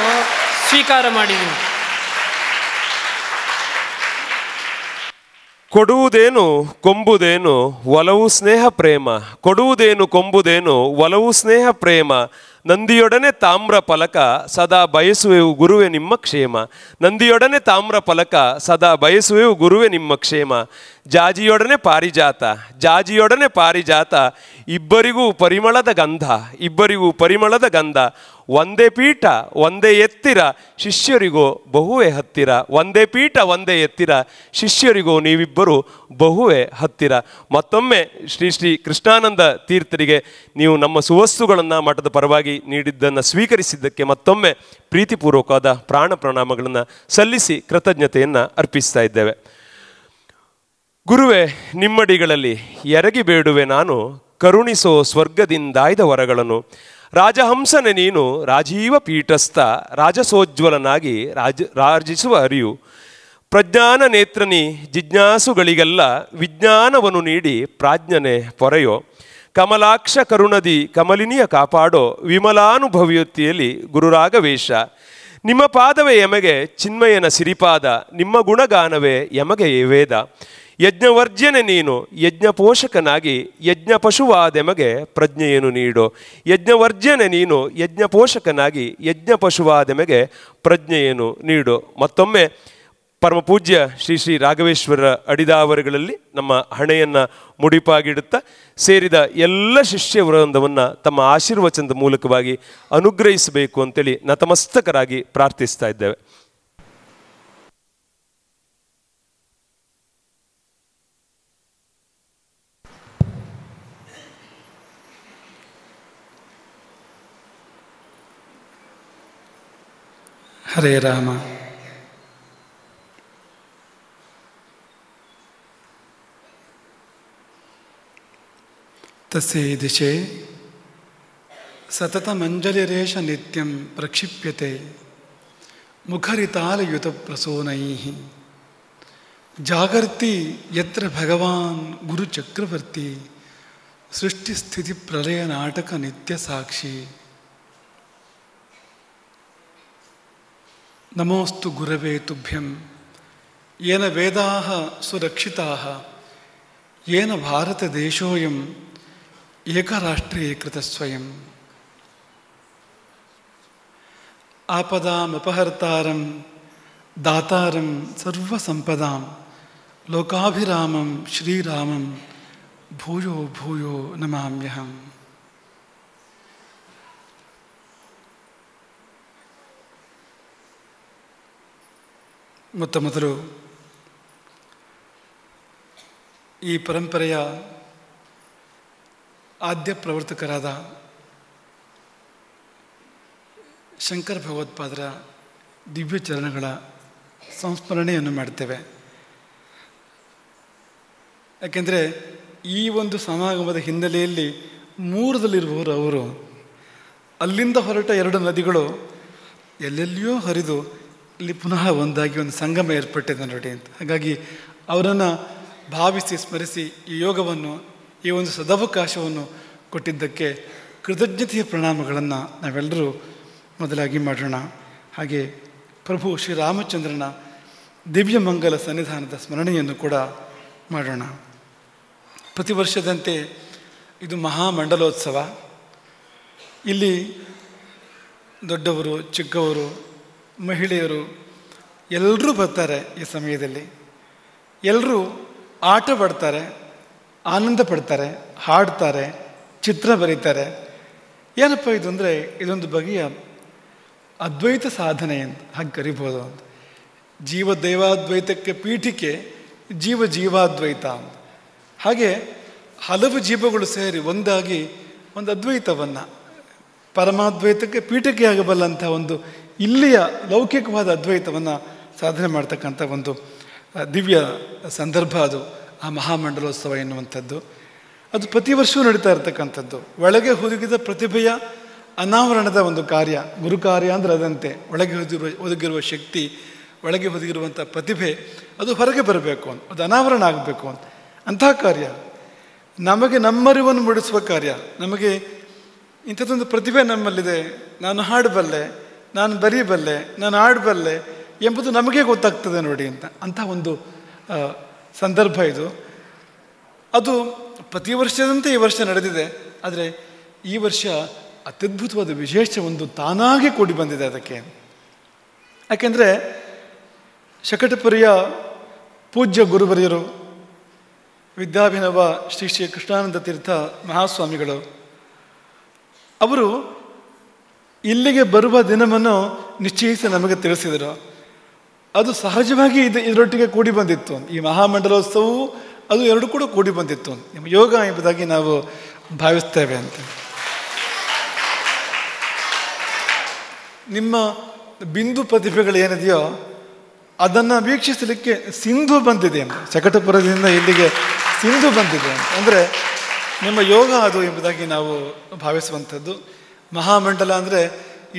ಸ್ವೀಕಾರ ಮಾಡಿದ್ದೀನಿ ಕೊಡುವುದೇನು ಕೊಂಬುದೇನು ಒಲವು ಸ್ನೇಹ ಪ್ರೇಮ ಕೊಡುವುದೇನು ಕೊಂಬುದೇನು ಒಲವು ಸ್ನೇಹ ಪ್ರೇಮ ನಂದಿಯೊಡನೆ ತಾಮ್ರ ಫಲಕ ಸದಾ ಬಯಸುವೆವು ಗುರುವೆ ನಿಮ್ಮ ಕ್ಷೇಮ ನಂದಿಯೊಡನೆ ತಾಮ್ರ ಫಲಕ ಸದಾ ಬಯಸುವೆವು ಗುರುವೆ ನಿಮ್ಮ ಕ್ಷೇಮ ಜಾಜಿಯೊಡನೆ ಪಾರಿಜಾತ ಜಾಜಿಯೊಡನೆ ಪಾರಿಜಾತ ಇಬ್ಬರಿಗೂ ಪರಿಮಳದ ಗಂಧ ಇಬ್ಬರಿಗೂ ಪರಿಮಳದ ಗಂಧ ಒಂದೇ ಪೀಠ ಒಂದೇ ಎತ್ತಿರ ಶಿಷ್ಯರಿಗೋ ಬಹುವೇ ಹತ್ತಿರ ಒಂದೇ ಪೀಠ ಒಂದೇ ಎತ್ತಿರ ಶಿಷ್ಯರಿಗೋ ನೀವಿಬ್ಬರು ಬಹುವೇ ಹತ್ತಿರ ಮತ್ತೊಮ್ಮೆ ಶ್ರೀ ಶ್ರೀ ಕೃಷ್ಣಾನಂದ ತೀರ್ಥರಿಗೆ ನೀವು ನಮ್ಮ ಸುವಸ್ತುಗಳನ್ನು ಮಠದ ಪರವಾಗಿ ನೀಡಿದ್ದನ್ನು ಸ್ವೀಕರಿಸಿದ್ದಕ್ಕೆ ಮತ್ತೊಮ್ಮೆ ಪ್ರೀತಿಪೂರ್ವಕವಾದ ಪ್ರಾಣ ಪ್ರಣಾಮಗಳನ್ನು ಸಲ್ಲಿಸಿ ಕೃತಜ್ಞತೆಯನ್ನು ಅರ್ಪಿಸ್ತಾ ಇದ್ದೇವೆ ಗುರುವೆ ನಿಮ್ಮಡಿಗಳಲ್ಲಿ ಎರಗಿ ಬೇಡುವೆ ನಾನು ಕರುಣಿಸೋ ಸ್ವರ್ಗದಿಂದಾಯ್ದ ವರಗಳನ್ನು ರಾಜಹಂಸನೆ ನೀನು ರಾಜೀವ ಪೀಠಸ್ಥ ರಾಜಸೋಜ್ವಲನಾಗಿ ರಾಜ ರಾಜಿಸುವ ಅರಿವು ಪ್ರಜ್ಞಾನ ನೇತ್ರನಿ ಜಿಜ್ಞಾಸುಗಳಿಗೆಲ್ಲ ವಿಜ್ಞಾನವನ್ನು ನೀಡಿ ಪ್ರಾಜ್ಞನೆ ಪೊರೆಯೋ ಕಮಲಾಕ್ಷ ಕರುಣದಿ ಕಮಲಿನಿಯ ಕಾಪಾಡೋ ವಿಮಲಾನುಭವಿಯುತಿಯಲ್ಲಿ ಗುರುರಾಗವೇಶ ನಿಮ್ಮ ಪಾದವೇ ಯಮಗೆ ಚಿನ್ಮಯನ ಸಿರಿಪಾದ ನಿಮ್ಮ ಗುಣಗಾನವೇ ಎಮಗೆ ವೇದ ಯಜ್ಞವರ್ಜನೆ ನೀನು ಯಜ್ಞ ಪೋಷಕನಾಗಿ ಯಜ್ಞ ಪಶುವಾದೆಮಗೆ ಪ್ರಜ್ಞೆಯನ್ನು ನೀಡು ಯಜ್ಞವರ್ಜನೆ ನೀನು ಯಜ್ಞ ಪೋಷಕನಾಗಿ ಯಜ್ಞ ಪಶುವಾದೆಮಗೆ ಪ್ರಜ್ಞೆಯನ್ನು ನೀಡು ಮತ್ತೊಮ್ಮೆ ಪರಮಪೂಜ್ಯ ಶ್ರೀ ಶ್ರೀ ರಾಘವೇಶ್ವರ ಅಡಿದಾವರಿಗಳಲ್ಲಿ ನಮ್ಮ ಹಣೆಯನ್ನು ಮುಡಿಪಾಗಿಡುತ್ತಾ ಸೇರಿದ ಎಲ್ಲ ಶಿಷ್ಯ ವೃಂದವನ್ನು ತಮ್ಮ ಆಶೀರ್ವಚನದ ಮೂಲಕವಾಗಿ ಅನುಗ್ರಹಿಸಬೇಕು ಅಂತೇಳಿ ನತಮಸ್ತಕರಾಗಿ ಪ್ರಾರ್ಥಿಸ್ತಾ ಇದ್ದೇವೆ हरे रामा तस्यै दिशे सततमञ्जलिरेष नित्यं प्रक्षिप्यते मुखरितालयुतप्रसूनैः जागर्ति यत्र भगवान् गुरुचक्रवर्ती सृष्टिस्थितिप्रलयनाटकनित्यसाक्षी नमोस्तु गुरवे तुभ्यं येन वेदाः सुरक्षिताः येन भारतदेशोऽयम् एकराष्ट्रीयकृतस्वयम् आपदामपहर्तारं दातारं सर्वसम्पदां लोकाभिरामं श्रीरामं भूयो भूयो नमाम्यहम् ಮೊತ್ತ ಮೊದಲು ಈ ಪರಂಪರೆಯ ಆದ್ಯ ಪ್ರವರ್ತಕರಾದ ಶಂಕರ ಭಗವತ್ಪಾದರ ದಿವ್ಯ ಚರಣಗಳ ಸಂಸ್ಮರಣೆಯನ್ನು ಮಾಡ್ತೇವೆ ಯಾಕೆಂದರೆ ಈ ಒಂದು ಸಮಾಗಮದ ಹಿನ್ನೆಲೆಯಲ್ಲಿ ಮೂರದಲ್ಲಿರುವವರು ಅವರು ಅಲ್ಲಿಂದ ಹೊರಟ ಎರಡು ನದಿಗಳು ಎಲ್ಲೆಲ್ಲಿಯೂ ಹರಿದು ಇಲ್ಲಿ ಪುನಃ ಒಂದಾಗಿ ಒಂದು ಸಂಗಮ ಏರ್ಪಟ್ಟಿದೆ ನೋಡಿ ಅಂತ ಹಾಗಾಗಿ ಅವರನ್ನು ಭಾವಿಸಿ ಸ್ಮರಿಸಿ ಈ ಯೋಗವನ್ನು ಈ ಒಂದು ಸದಾವಕಾಶವನ್ನು ಕೊಟ್ಟಿದ್ದಕ್ಕೆ ಕೃತಜ್ಞತೆಯ ಪ್ರಣಾಮಗಳನ್ನು ನಾವೆಲ್ಲರೂ ಮೊದಲಾಗಿ ಮಾಡೋಣ ಹಾಗೆ ಪ್ರಭು ಶ್ರೀರಾಮಚಂದ್ರನ ದಿವ್ಯಮಂಗಲ ಸನ್ನಿಧಾನದ ಸ್ಮರಣೆಯನ್ನು ಕೂಡ ಮಾಡೋಣ ಪ್ರತಿ ವರ್ಷದಂತೆ ಇದು ಮಹಾಮಂಡಲೋತ್ಸವ ಇಲ್ಲಿ ದೊಡ್ಡವರು ಚಿಕ್ಕವರು ಮಹಿಳೆಯರು ಎಲ್ಲರೂ ಬರ್ತಾರೆ ಈ ಸಮಯದಲ್ಲಿ ಎಲ್ಲರೂ ಆಟ ಪಡ್ತಾರೆ ಆನಂದ ಪಡ್ತಾರೆ ಹಾಡ್ತಾರೆ ಚಿತ್ರ ಬರೀತಾರೆ ಏನಪ್ಪ ಇದು ಅಂದರೆ ಇದೊಂದು ಬಗೆಯ ಅದ್ವೈತ ಸಾಧನೆ ಅಂತ ಹಾಗೆ ಕರಿಬೋದು ಅಂತ ಜೀವ ದೈವಾದ್ವೈತಕ್ಕೆ ಪೀಠಿಕೆ ಜೀವ ಜೀವಾದ್ವೈತ ಅಂತ ಹಾಗೆ ಹಲವು ಜೀವಗಳು ಸೇರಿ ಒಂದಾಗಿ ಒಂದು ಅದ್ವೈತವನ್ನು ಪರಮಾದ್ವೈತಕ್ಕೆ ಆಗಬಲ್ಲಂಥ ಒಂದು ಇಲ್ಲಿಯ ಲೌಕಿಕವಾದ ಅದ್ವೈತವನ್ನು ಸಾಧನೆ ಮಾಡ್ತಕ್ಕಂಥ ಒಂದು ದಿವ್ಯ ಸಂದರ್ಭ ಅದು ಆ ಮಹಾಮಂಡಲೋತ್ಸವ ಎನ್ನುವಂಥದ್ದು ಅದು ಪ್ರತಿ ವರ್ಷವೂ ನಡೀತಾ ಇರತಕ್ಕಂಥದ್ದು ಒಳಗೆ ಹುದುಗಿದ ಪ್ರತಿಭೆಯ ಅನಾವರಣದ ಒಂದು ಕಾರ್ಯ ಗುರು ಕಾರ್ಯ ಅಂದರೆ ಅದಂತೆ ಒಳಗೆ ಹೊದಿರುವ ಒದಗಿರುವ ಶಕ್ತಿ ಒಳಗೆ ಒದಗಿರುವಂಥ ಪ್ರತಿಭೆ ಅದು ಹೊರಗೆ ಬರಬೇಕು ಅಂತ ಅದು ಅನಾವರಣ ಆಗಬೇಕು ಅಂತ ಅಂತಹ ಕಾರ್ಯ ನಮಗೆ ನಮ್ಮರಿವನ್ನು ಮೂಡಿಸುವ ಕಾರ್ಯ ನಮಗೆ ಇಂಥದ್ದೊಂದು ಪ್ರತಿಭೆ ನಮ್ಮಲ್ಲಿದೆ ನಾನು ಹಾಡಬಲ್ಲೆ ನಾನು ಬರೀಬಲ್ಲೆ ನಾನು ಆಡಬಲ್ಲೆ ಎಂಬುದು ನಮಗೆ ಗೊತ್ತಾಗ್ತದೆ ನೋಡಿ ಅಂತ ಅಂಥ ಒಂದು ಸಂದರ್ಭ ಇದು ಅದು ಪ್ರತಿ ವರ್ಷದಂತೆ ಈ ವರ್ಷ ನಡೆದಿದೆ ಆದರೆ ಈ ವರ್ಷ ಅತ್ಯದ್ಭುತವಾದ ವಿಶೇಷ ಒಂದು ತಾನಾಗಿ ಕೂಡಿ ಬಂದಿದೆ ಅದಕ್ಕೆ ಯಾಕೆಂದರೆ ಶಕಟಪುರಿಯ ಪೂಜ್ಯ ಗುರುಬರಿಯರು ವಿದ್ಯಾಭಿನವ ಶ್ರೀ ಶ್ರೀ ಕೃಷ್ಣಾನಂದ ತೀರ್ಥ ಮಹಾಸ್ವಾಮಿಗಳು ಅವರು ಇಲ್ಲಿಗೆ ಬರುವ ದಿನವನ್ನು ನಿಶ್ಚಯಿಸಿ ನಮಗೆ ತಿಳಿಸಿದರು ಅದು ಸಹಜವಾಗಿ ಇದು ಇದರೊಟ್ಟಿಗೆ ಕೂಡಿ ಬಂದಿತ್ತು ಈ ಮಹಾಮಂಡಲೋತ್ಸವವು ಅದು ಎರಡು ಕೂಡ ಕೂಡಿ ಬಂದಿತ್ತು ಯೋಗ ಎಂಬುದಾಗಿ ನಾವು ಭಾವಿಸ್ತೇವೆ ಅಂತ ನಿಮ್ಮ ಬಿಂದು ಪ್ರತಿಭೆಗಳು ಏನಿದೆಯೋ ಅದನ್ನು ವೀಕ್ಷಿಸಲಿಕ್ಕೆ ಸಿಂಧು ಬಂದಿದೆ ಅಂತ ಚಕಟಪುರದಿಂದ ಇಲ್ಲಿಗೆ ಸಿಂಧು ಬಂದಿದೆ ಅಂತ ಅಂದರೆ ನಿಮ್ಮ ಯೋಗ ಅದು ಎಂಬುದಾಗಿ ನಾವು ಭಾವಿಸುವಂಥದ್ದು ಮಹಾಮಂಡಲ ಅಂದರೆ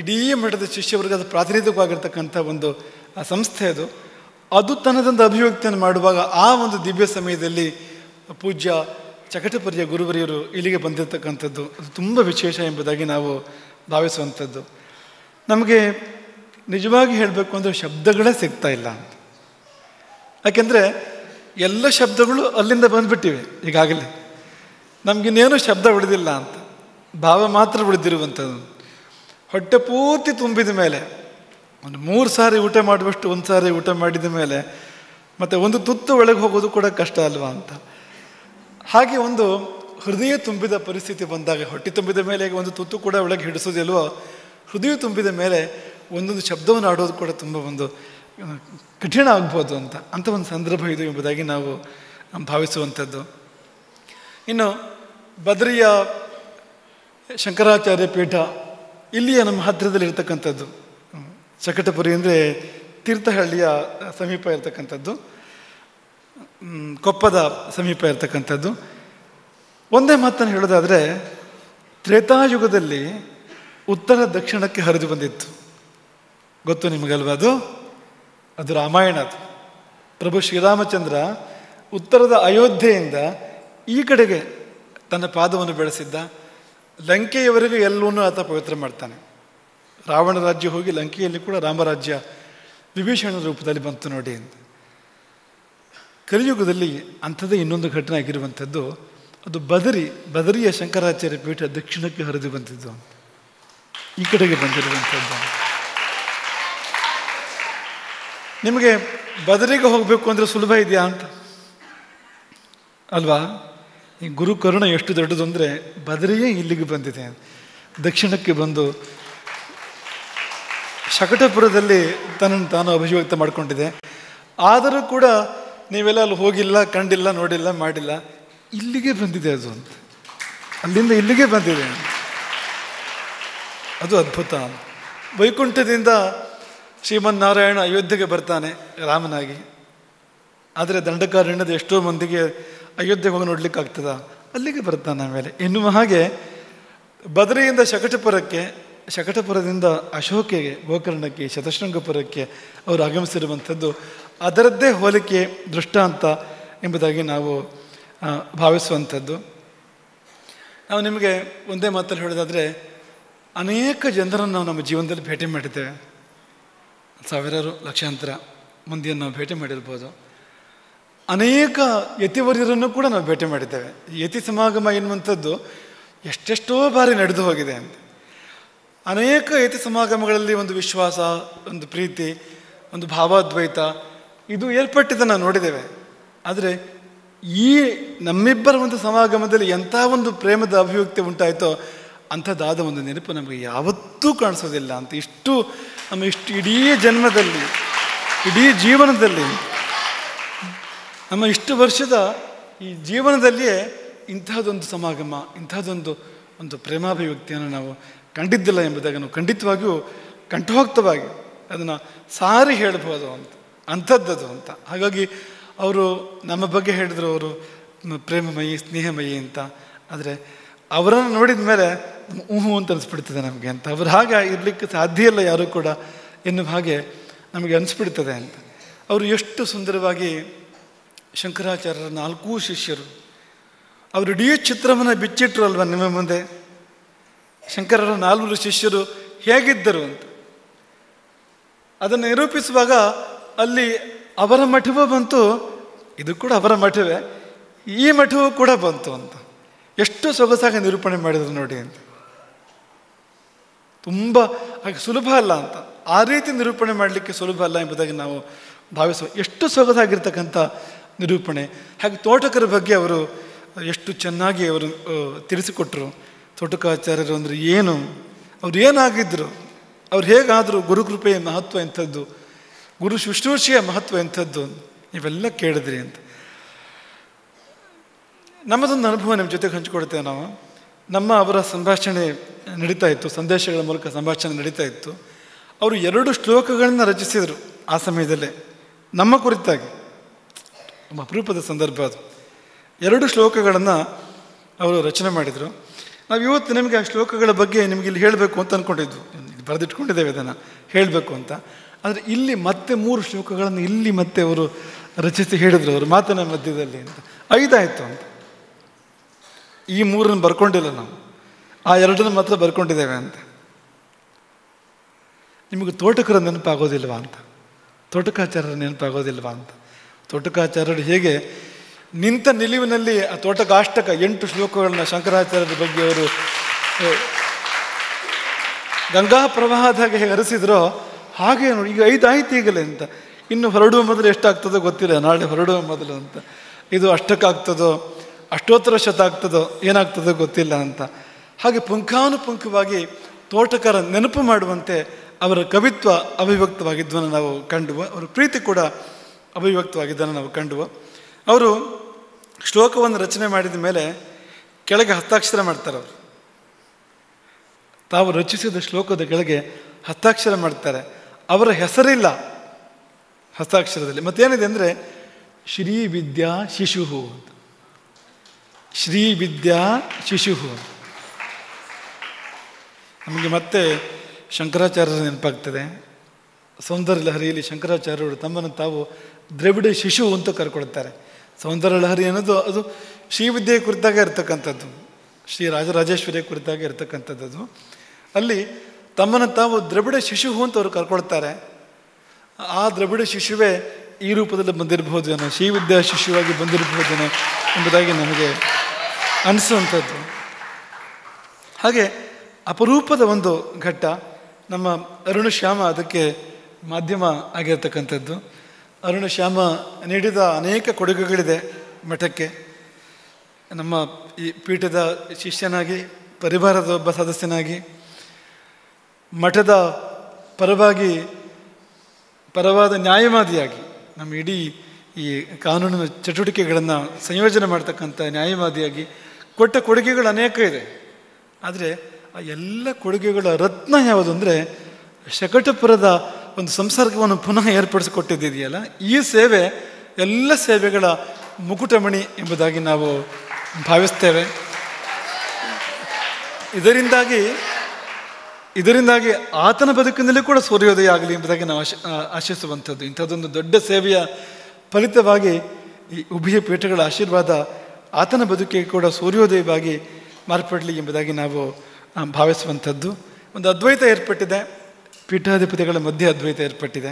ಇಡೀ ಮಠದ ಶಿಷ್ಯವರ್ಗದ ಅದು ಪ್ರಾತಿನಿಧ್ಯವಾಗಿರ್ತಕ್ಕಂಥ ಒಂದು ಸಂಸ್ಥೆ ಅದು ಅದು ತನ್ನದೊಂದು ಅಭಿವ್ಯಕ್ತಿಯನ್ನು ಮಾಡುವಾಗ ಆ ಒಂದು ದಿವ್ಯ ಸಮಯದಲ್ಲಿ ಪೂಜ್ಯ ಚಕಟಪರ್ಯ ಗುರುವರಿಯರು ಇಲ್ಲಿಗೆ ಬಂದಿರತಕ್ಕಂಥದ್ದು ಅದು ತುಂಬ ವಿಶೇಷ ಎಂಬುದಾಗಿ ನಾವು ಭಾವಿಸುವಂಥದ್ದು ನಮಗೆ ನಿಜವಾಗಿ ಹೇಳಬೇಕು ಅಂದರೆ ಶಬ್ದಗಳೇ ಸಿಗ್ತಾ ಇಲ್ಲ ಅಂತ ಯಾಕೆಂದರೆ ಎಲ್ಲ ಶಬ್ದಗಳು ಅಲ್ಲಿಂದ ಬಂದುಬಿಟ್ಟಿವೆ ಈಗಾಗಲೇ ನಮಗಿನ್ನೇನು ಶಬ್ದ ಉಳಿದಿಲ್ಲ ಅಂತ ಭಾವ ಮಾತ್ರ ಉಳಿದಿರುವಂಥದ್ದು ಹೊಟ್ಟೆ ಪೂರ್ತಿ ತುಂಬಿದ ಮೇಲೆ ಒಂದು ಮೂರು ಸಾರಿ ಊಟ ಮಾಡುವಷ್ಟು ಒಂದು ಸಾರಿ ಊಟ ಮಾಡಿದ ಮೇಲೆ ಮತ್ತು ಒಂದು ತುತ್ತು ಒಳಗೆ ಹೋಗೋದು ಕೂಡ ಕಷ್ಟ ಅಲ್ವಾ ಅಂತ ಹಾಗೆ ಒಂದು ಹೃದಯ ತುಂಬಿದ ಪರಿಸ್ಥಿತಿ ಬಂದಾಗ ಹೊಟ್ಟೆ ತುಂಬಿದ ಮೇಲೆ ಒಂದು ತುತ್ತು ಕೂಡ ಒಳಗೆ ಹಿಡಿಸೋದಿಲ್ವೋ ಹೃದಯ ತುಂಬಿದ ಮೇಲೆ ಒಂದೊಂದು ಶಬ್ದವನ್ನು ಆಡೋದು ಕೂಡ ತುಂಬ ಒಂದು ಕಠಿಣ ಆಗ್ಬೋದು ಅಂತ ಅಂಥ ಒಂದು ಸಂದರ್ಭ ಇದು ಎಂಬುದಾಗಿ ನಾವು ಭಾವಿಸುವಂಥದ್ದು ಇನ್ನು ಬದ್ರಿಯ ಶಂಕರಾಚಾರ್ಯ ಪೀಠ ಇಲ್ಲಿಯೇ ನಮ್ಮ ಇರ್ತಕ್ಕಂಥದ್ದು ಚಕಟಪುರಿ ಅಂದರೆ ತೀರ್ಥಹಳ್ಳಿಯ ಸಮೀಪ ಇರತಕ್ಕಂಥದ್ದು ಕೊಪ್ಪದ ಸಮೀಪ ಇರತಕ್ಕಂಥದ್ದು ಒಂದೇ ಮಾತನ್ನು ಹೇಳೋದಾದರೆ ತ್ರೇತಾಯುಗದಲ್ಲಿ ಉತ್ತರ ದಕ್ಷಿಣಕ್ಕೆ ಹರಿದು ಬಂದಿತ್ತು ಗೊತ್ತು ನಿಮಗಲ್ವಾ ಅದು ಅದು ರಾಮಾಯಣ ಅದು ಪ್ರಭು ಶ್ರೀರಾಮಚಂದ್ರ ಉತ್ತರದ ಅಯೋಧ್ಯೆಯಿಂದ ಈ ಕಡೆಗೆ ತನ್ನ ಪಾದವನ್ನು ಬೆಳೆಸಿದ್ದ ಲಂಕೆಯವರೆಗೂ ಎಲ್ಲವನ್ನೂ ಆತ ಪವಿತ್ರ ಮಾಡ್ತಾನೆ ರಾವಣ ರಾಜ್ಯ ಹೋಗಿ ಲಂಕೆಯಲ್ಲಿ ಕೂಡ ರಾಮರಾಜ್ಯ ವಿಭೀಷಣ ರೂಪದಲ್ಲಿ ಬಂತು ನೋಡಿ ಅಂತ ಕಲಿಯುಗದಲ್ಲಿ ಅಂಥದ್ದೇ ಇನ್ನೊಂದು ಘಟನೆ ಆಗಿರುವಂಥದ್ದು ಅದು ಬದರಿ ಬದರಿಯ ಶಂಕರಾಚಾರ್ಯ ಪೀಠ ದಕ್ಷಿಣಕ್ಕೆ ಹರಿದು ಬಂದಿದ್ದು ಈ ಕಡೆಗೆ ಬಂದಿರುವಂಥದ್ದು ನಿಮಗೆ ಬದರಿಗೆ ಹೋಗಬೇಕು ಅಂದರೆ ಸುಲಭ ಇದೆಯಾ ಅಂತ ಅಲ್ವಾ ಈ ಗುರುಕರುಣ ಎಷ್ಟು ದೊಡ್ಡದು ಅಂದರೆ ಬದರಿಯೇ ಇಲ್ಲಿಗೆ ಬಂದಿದೆ ದಕ್ಷಿಣಕ್ಕೆ ಬಂದು ಶಕಟಪುರದಲ್ಲಿ ತನ್ನನ್ನು ತಾನು ಅಭಿವ್ಯಕ್ತ ಮಾಡಿಕೊಂಡಿದೆ ಆದರೂ ಕೂಡ ನೀವೆಲ್ಲ ಅಲ್ಲಿ ಹೋಗಿಲ್ಲ ಕಂಡಿಲ್ಲ ನೋಡಿಲ್ಲ ಮಾಡಿಲ್ಲ ಇಲ್ಲಿಗೆ ಬಂದಿದೆ ಅದು ಅಂತ ಅಲ್ಲಿಂದ ಇಲ್ಲಿಗೆ ಬಂದಿದೆ ಅದು ಅದ್ಭುತ ವೈಕುಂಠದಿಂದ ಶ್ರೀಮನ್ನಾರಾಯಣ ಅಯೋಧ್ಯೆಗೆ ಬರ್ತಾನೆ ರಾಮನಾಗಿ ಆದರೆ ದಂಡಕಾರಣ್ಯದ ಎಷ್ಟೋ ಮಂದಿಗೆ ಅಯೋಧ್ಯೆಗೆ ಹೋಗಿ ನೋಡ್ಲಿಕ್ಕೆ ಆಗ್ತದ ಅಲ್ಲಿಗೆ ಬರ್ತಾನೆ ಆಮೇಲೆ ಎನ್ನುವ ಹಾಗೆ ಬದರಿಯಿಂದ ಶಕಟಪುರಕ್ಕೆ ಶಕಟಪುರದಿಂದ ಅಶೋಕೆಗೆ ಗೋಕರ್ಣಕ್ಕೆ ಶತಶೃಂಗಪುರಕ್ಕೆ ಅವರು ಆಗಮಿಸಿರುವಂಥದ್ದು ಅದರದ್ದೇ ಹೋಲಿಕೆ ದೃಷ್ಟಾಂತ ಎಂಬುದಾಗಿ ನಾವು ಭಾವಿಸುವಂಥದ್ದು ನಾವು ನಿಮಗೆ ಒಂದೇ ಮಾತಲ್ಲಿ ಹೇಳೋದಾದರೆ ಅನೇಕ ಜನರನ್ನು ನಾವು ನಮ್ಮ ಜೀವನದಲ್ಲಿ ಭೇಟಿ ಮಾಡಿದ್ದೇವೆ ಸಾವಿರಾರು ಲಕ್ಷಾಂತರ ಮಂದಿಯನ್ನು ನಾವು ಭೇಟಿ ಮಾಡಿರ್ಬೋದು ಅನೇಕ ಯತಿವರ್ಯರನ್ನು ಕೂಡ ನಾವು ಭೇಟಿ ಮಾಡಿದ್ದೇವೆ ಯತಿ ಸಮಾಗಮ ಎನ್ನುವಂಥದ್ದು ಎಷ್ಟೆಷ್ಟೋ ಬಾರಿ ನಡೆದು ಹೋಗಿದೆ ಅಂತ ಅನೇಕ ಯತಿ ಸಮಾಗಮಗಳಲ್ಲಿ ಒಂದು ವಿಶ್ವಾಸ ಒಂದು ಪ್ರೀತಿ ಒಂದು ಭಾವಾದ್ವೈತ ಇದು ಏರ್ಪಟ್ಟಿದ್ದನ್ನು ನೋಡಿದ್ದೇವೆ ಆದರೆ ಈ ನಮ್ಮಿಬ್ಬರ ಒಂದು ಸಮಾಗಮದಲ್ಲಿ ಎಂಥ ಒಂದು ಪ್ರೇಮದ ಅಭಿವ್ಯಕ್ತಿ ಉಂಟಾಯಿತೋ ಅಂಥದ್ದಾದ ಒಂದು ನೆನಪು ನಮಗೆ ಯಾವತ್ತೂ ಕಾಣಿಸೋದಿಲ್ಲ ಅಂತ ಇಷ್ಟು ನಮ್ಮ ಇಷ್ಟು ಇಡೀ ಜನ್ಮದಲ್ಲಿ ಇಡೀ ಜೀವನದಲ್ಲಿ ನಮ್ಮ ಇಷ್ಟು ವರ್ಷದ ಈ ಜೀವನದಲ್ಲಿಯೇ ಇಂತಹದೊಂದು ಸಮಾಗಮ ಇಂತಹದೊಂದು ಒಂದು ಪ್ರೇಮಾಭಿವ್ಯಕ್ತಿಯನ್ನು ನಾವು ಕಂಡಿದ್ದಿಲ್ಲ ಎಂಬುದಾಗಿ ನಾವು ಖಂಡಿತವಾಗಿಯೂ ಕಂಠೋಕ್ತವಾಗಿ ಅದನ್ನು ಸಾರಿ ಹೇಳಬಹುದು ಅಂತ ಅಂಥದ್ದದು ಅಂತ ಹಾಗಾಗಿ ಅವರು ನಮ್ಮ ಬಗ್ಗೆ ಹೇಳಿದರು ಅವರು ಪ್ರೇಮಮಯಿ ಸ್ನೇಹಮಯಿ ಅಂತ ಆದರೆ ಅವರನ್ನು ನೋಡಿದ ಮೇಲೆ ಊಹು ಅಂತ ಅನಿಸ್ಬಿಡ್ತದೆ ನಮಗೆ ಅಂತ ಅವ್ರು ಹಾಗೆ ಇರಲಿಕ್ಕೆ ಸಾಧ್ಯ ಇಲ್ಲ ಯಾರೂ ಕೂಡ ಎನ್ನುವ ಹಾಗೆ ನಮಗೆ ಅನಿಸ್ಬಿಡ್ತದೆ ಅಂತ ಅವರು ಎಷ್ಟು ಸುಂದರವಾಗಿ ಶಂಕರಾಚಾರ್ಯರ ನಾಲ್ಕೂ ಶಿಷ್ಯರು ಇಡೀ ಚಿತ್ರವನ್ನು ಬಿಚ್ಚಿಟ್ರು ಅಲ್ವ ನಿಮ್ಮ ಮುಂದೆ ಶಂಕರರ ನಾಲ್ವರು ಶಿಷ್ಯರು ಹೇಗಿದ್ದರು ಅಂತ ಅದನ್ನು ನಿರೂಪಿಸುವಾಗ ಅಲ್ಲಿ ಅವರ ಮಠವೂ ಬಂತು ಇದು ಕೂಡ ಅವರ ಮಠವೇ ಈ ಮಠವೂ ಕೂಡ ಬಂತು ಅಂತ ಎಷ್ಟು ಸೊಗಸಾಗಿ ನಿರೂಪಣೆ ಮಾಡಿದರು ನೋಡಿ ಅಂತ ತುಂಬ ಹಾಗೆ ಸುಲಭ ಅಲ್ಲ ಅಂತ ಆ ರೀತಿ ನಿರೂಪಣೆ ಮಾಡಲಿಕ್ಕೆ ಸುಲಭ ಅಲ್ಲ ಎಂಬುದಾಗಿ ನಾವು ಭಾವಿಸುವ ಎಷ್ಟು ಸೊಗಸಾಗಿರ್ತಕ್ಕಂಥ ನಿರೂಪಣೆ ಹಾಗೆ ತೋಟಕರ ಬಗ್ಗೆ ಅವರು ಎಷ್ಟು ಚೆನ್ನಾಗಿ ಅವರು ತಿಳಿಸಿಕೊಟ್ರು ತೋಟಕಾಚಾರ್ಯರು ಅಂದರೆ ಏನು ಅವ್ರು ಏನಾಗಿದ್ದರು ಅವ್ರು ಹೇಗಾದರೂ ಗುರುಕೃಪೆಯ ಮಹತ್ವ ಎಂಥದ್ದು ಗುರು ಶುಶ್ರೂಷೆಯ ಮಹತ್ವ ಎಂಥದ್ದು ಇವೆಲ್ಲ ಕೇಳಿದ್ರಿ ಅಂತ ನಮ್ಮದೊಂದು ಅನುಭವ ನಿಮ್ಮ ಜೊತೆಗೆ ಹಂಚಿಕೊಡ್ತೇವೆ ನಾವು ನಮ್ಮ ಅವರ ಸಂಭಾಷಣೆ ನಡೀತಾ ಇತ್ತು ಸಂದೇಶಗಳ ಮೂಲಕ ಸಂಭಾಷಣೆ ನಡೀತಾ ಇತ್ತು ಅವರು ಎರಡು ಶ್ಲೋಕಗಳನ್ನು ರಚಿಸಿದರು ಆ ಸಮಯದಲ್ಲೇ ನಮ್ಮ ಕುರಿತಾಗಿ ತುಂಬ ಅಪರೂಪದ ಸಂದರ್ಭ ಅದು ಎರಡು ಶ್ಲೋಕಗಳನ್ನು ಅವರು ರಚನೆ ಮಾಡಿದರು ನಾವು ಇವತ್ತು ನಿಮಗೆ ಆ ಶ್ಲೋಕಗಳ ಬಗ್ಗೆ ನಿಮಗೆ ಇಲ್ಲಿ ಹೇಳಬೇಕು ಅಂತ ಅಂದ್ಕೊಂಡಿದ್ವು ಬರೆದಿಟ್ಕೊಂಡಿದ್ದೇವೆ ಇದನ್ನು ಹೇಳಬೇಕು ಅಂತ ಆದರೆ ಇಲ್ಲಿ ಮತ್ತೆ ಮೂರು ಶ್ಲೋಕಗಳನ್ನು ಇಲ್ಲಿ ಮತ್ತೆ ಅವರು ರಚಿಸಿ ಹೇಳಿದರು ಅವರು ಮಾತನ ಮಧ್ಯದಲ್ಲಿ ಅಂತ ಐದಾಯಿತು ಅಂತ ಈ ಮೂರನ್ನು ಬರ್ಕೊಂಡಿಲ್ಲ ನಾವು ಆ ಎರಡನ್ನು ಮಾತ್ರ ಬರ್ಕೊಂಡಿದ್ದೇವೆ ಅಂತ ನಿಮಗೆ ತೋಟಕರ ನೆನಪಾಗೋದಿಲ್ವಾ ಅಂತ ತೋಟಕಾಚಾರ್ಯರ ನೆನಪಾಗೋದಿಲ್ವಾ ಅಂತ ತೋಟಕಾಚಾರ್ಯರು ಹೇಗೆ ನಿಂತ ನಿಲುವಿನಲ್ಲಿ ಆ ತೋಟಕಾಷ್ಟಕ ಎಂಟು ಶ್ಲೋಕಗಳನ್ನ ಶಂಕರಾಚಾರ್ಯರ ಬಗ್ಗೆ ಅವರು ಗಂಗಾ ಪ್ರವಾಹದಾಗ ಹೇಗೆ ಹರಿಸಿದ್ರೋ ಹಾಗೆ ನೋಡಿ ಈಗ ಆಯ್ತು ಈಗಲೇ ಅಂತ ಇನ್ನು ಹೊರಡುವ ಮೊದಲು ಎಷ್ಟಾಗ್ತದೋ ಗೊತ್ತಿಲ್ಲ ನಾಳೆ ಹೊರಡುವ ಮೊದಲು ಅಂತ ಇದು ಅಷ್ಟಕ್ಕಾಗ್ತದೋ ಅಷ್ಟೋತ್ತರ ಶತ ಆಗ್ತದೋ ಏನಾಗ್ತದೋ ಗೊತ್ತಿಲ್ಲ ಅಂತ ಹಾಗೆ ಪುಂಖಾನುಪುಂಖವಾಗಿ ತೋಟಕರ ನೆನಪು ಮಾಡುವಂತೆ ಅವರ ಕವಿತ್ವ ಅವಿವ್ಯಕ್ತವಾಗಿದ್ದನ್ನು ನಾವು ಕಂಡು ಅವರ ಪ್ರೀತಿ ಕೂಡ ಅಭಿವ್ಯಕ್ತವಾಗಿದ್ದನ್ನು ನಾವು ಕಂಡು ಅವರು ಶ್ಲೋಕವನ್ನು ರಚನೆ ಮಾಡಿದ ಮೇಲೆ ಕೆಳಗೆ ಹಸ್ತಾಕ್ಷರ ಮಾಡ್ತಾರೆ ಅವರು ತಾವು ರಚಿಸಿದ ಶ್ಲೋಕದ ಕೆಳಗೆ ಹಸ್ತಾಕ್ಷರ ಮಾಡ್ತಾರೆ ಅವರ ಹೆಸರಿಲ್ಲ ಹಸ್ತಾಕ್ಷರದಲ್ಲಿ ಮತ್ತೇನಿದೆ ಅಂದರೆ ಶ್ರೀ ವಿದ್ಯಾ ಶಿಶು ಅಂತ ಶ್ರೀ ವಿದ್ಯಾ ಶಿಶುಹು ನಮಗೆ ಮತ್ತೆ ಶಂಕರಾಚಾರ್ಯರು ನೆನಪಾಗ್ತದೆ ಸೌಂದರ್ಯ ಲಹರಿಯಲ್ಲಿ ಶಂಕರಾಚಾರ್ಯರು ತಮ್ಮನ್ನು ತಾವು ದ್ರವಿಡ ಶಿಶು ಅಂತ ಕರ್ಕೊಳ್ತಾರೆ ಸೌಂದರ್ಯ ಲಹರಿ ಅನ್ನೋದು ಅದು ಶ್ರೀವಿದ್ಯೆ ಕುರಿತಾಗೆ ಇರ್ತಕ್ಕಂಥದ್ದು ಶ್ರೀ ರಾಜರಾಜೇಶ್ವರಿಯ ಕುರಿತಾಗೆ ಇರ್ತಕ್ಕಂಥದ್ದು ಅಲ್ಲಿ ತಮ್ಮನ್ನು ತಾವು ದ್ರವಿಡ ಶಿಶು ಅಂತ ಅವರು ಕರ್ಕೊಳ್ತಾರೆ ಆ ದ್ರವಿಡ ಶಿಶುವೇ ಈ ರೂಪದಲ್ಲಿ ಬಂದಿರಬಹುದೇನೋ ಶ್ರೀವಿದ್ಯಾ ಶಿಶುವಾಗಿ ಬಂದಿರಬಹುದೇನೋ ಎಂಬುದಾಗಿ ನಮಗೆ ಅನಿಸುವಂಥದ್ದು ಹಾಗೆ ಅಪರೂಪದ ಒಂದು ಘಟ್ಟ ನಮ್ಮ ಶ್ಯಾಮ ಅದಕ್ಕೆ ಮಾಧ್ಯಮ ಆಗಿರ್ತಕ್ಕಂಥದ್ದು ಅರುಣ ಶ್ಯಾಮ ನೀಡಿದ ಅನೇಕ ಕೊಡುಗೆಗಳಿದೆ ಮಠಕ್ಕೆ ನಮ್ಮ ಈ ಪೀಠದ ಶಿಷ್ಯನಾಗಿ ಪರಿವಾರದ ಒಬ್ಬ ಸದಸ್ಯನಾಗಿ ಮಠದ ಪರವಾಗಿ ಪರವಾದ ನ್ಯಾಯವಾದಿಯಾಗಿ ನಮ್ಮ ಇಡೀ ಈ ಕಾನೂನಿನ ಚಟುವಟಿಕೆಗಳನ್ನು ಸಂಯೋಜನೆ ಮಾಡ್ತಕ್ಕಂಥ ನ್ಯಾಯವಾದಿಯಾಗಿ ಕೊಟ್ಟ ಕೊಡುಗೆಗಳು ಅನೇಕ ಇದೆ ಆದರೆ ಆ ಎಲ್ಲ ಕೊಡುಗೆಗಳ ರತ್ನ ಯಾವುದು ಅಂದರೆ ಶಕಟಪುರದ ಒಂದು ಸಂಸರ್ಗವನ್ನು ಪುನಃ ಏರ್ಪಡಿಸಿಕೊಟ್ಟಿದ್ದಿದೆಯಲ್ಲ ಈ ಸೇವೆ ಎಲ್ಲ ಸೇವೆಗಳ ಮುಕುಟಮಣಿ ಎಂಬುದಾಗಿ ನಾವು ಭಾವಿಸ್ತೇವೆ ಇದರಿಂದಾಗಿ ಇದರಿಂದಾಗಿ ಆತನ ಬದುಕಿನಲ್ಲಿ ಕೂಡ ಸೂರ್ಯೋದಯ ಆಗಲಿ ಎಂಬುದಾಗಿ ನಾವು ಆಶ ಆಶಿಸುವಂಥದ್ದು ಇಂಥದ್ದೊಂದು ದೊಡ್ಡ ಸೇವೆಯ ಫಲಿತವಾಗಿ ಈ ಉಭಯ ಪೀಠಗಳ ಆಶೀರ್ವಾದ ಆತನ ಬದುಕಿಗೆ ಕೂಡ ಸೂರ್ಯೋದಯವಾಗಿ ಮಾರ್ಪಡಲಿ ಎಂಬುದಾಗಿ ನಾವು ಭಾವಿಸುವಂಥದ್ದು ಒಂದು ಅದ್ವೈತ ಏರ್ಪಟ್ಟಿದೆ ಪೀಠಾಧಿಪತಿಗಳ ಮಧ್ಯೆ ಅದ್ವೈತ ಏರ್ಪಟ್ಟಿದೆ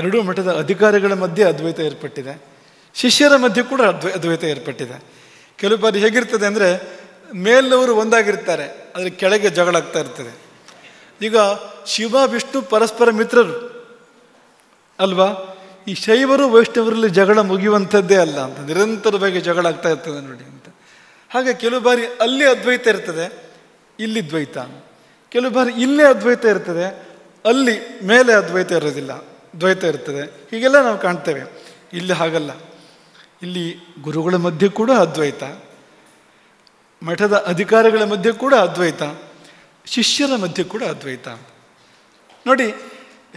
ಎರಡೂ ಮಠದ ಅಧಿಕಾರಿಗಳ ಮಧ್ಯೆ ಅದ್ವೈತ ಏರ್ಪಟ್ಟಿದೆ ಶಿಷ್ಯರ ಮಧ್ಯೆ ಕೂಡ ಅದ್ವೈ ಅದ್ವೈತ ಏರ್ಪಟ್ಟಿದೆ ಕೆಲವು ಬಾರಿ ಹೇಗಿರ್ತದೆ ಅಂದರೆ ಮೇಲವರು ಒಂದಾಗಿರ್ತಾರೆ ಅದರ ಕೆಳಗೆ ಜಗಳಾಗ್ತಾ ಇರ್ತದೆ ಈಗ ಶಿವ ವಿಷ್ಣು ಪರಸ್ಪರ ಮಿತ್ರರು ಅಲ್ವಾ ಈ ಶೈವರು ವೈಷ್ಣವರಲ್ಲಿ ಜಗಳ ಮುಗಿಯುವಂಥದ್ದೇ ಅಲ್ಲ ಅಂತ ನಿರಂತರವಾಗಿ ಜಗಳ ಆಗ್ತಾ ಇರ್ತದೆ ನೋಡಿ ಅಂತ ಹಾಗೆ ಕೆಲವು ಬಾರಿ ಅಲ್ಲಿ ಅದ್ವೈತ ಇರ್ತದೆ ಇಲ್ಲಿ ದ್ವೈತ ಕೆಲವು ಬಾರಿ ಇಲ್ಲೇ ಅದ್ವೈತ ಇರ್ತದೆ ಅಲ್ಲಿ ಮೇಲೆ ಅದ್ವೈತ ಇರೋದಿಲ್ಲ ದ್ವೈತ ಇರ್ತದೆ ಹೀಗೆಲ್ಲ ನಾವು ಕಾಣ್ತೇವೆ ಇಲ್ಲಿ ಹಾಗಲ್ಲ ಇಲ್ಲಿ ಗುರುಗಳ ಮಧ್ಯೆ ಕೂಡ ಅದ್ವೈತ ಮಠದ ಅಧಿಕಾರಿಗಳ ಮಧ್ಯೆ ಕೂಡ ಅದ್ವೈತ ಶಿಷ್ಯರ ಮಧ್ಯೆ ಕೂಡ ಅದ್ವೈತ ನೋಡಿ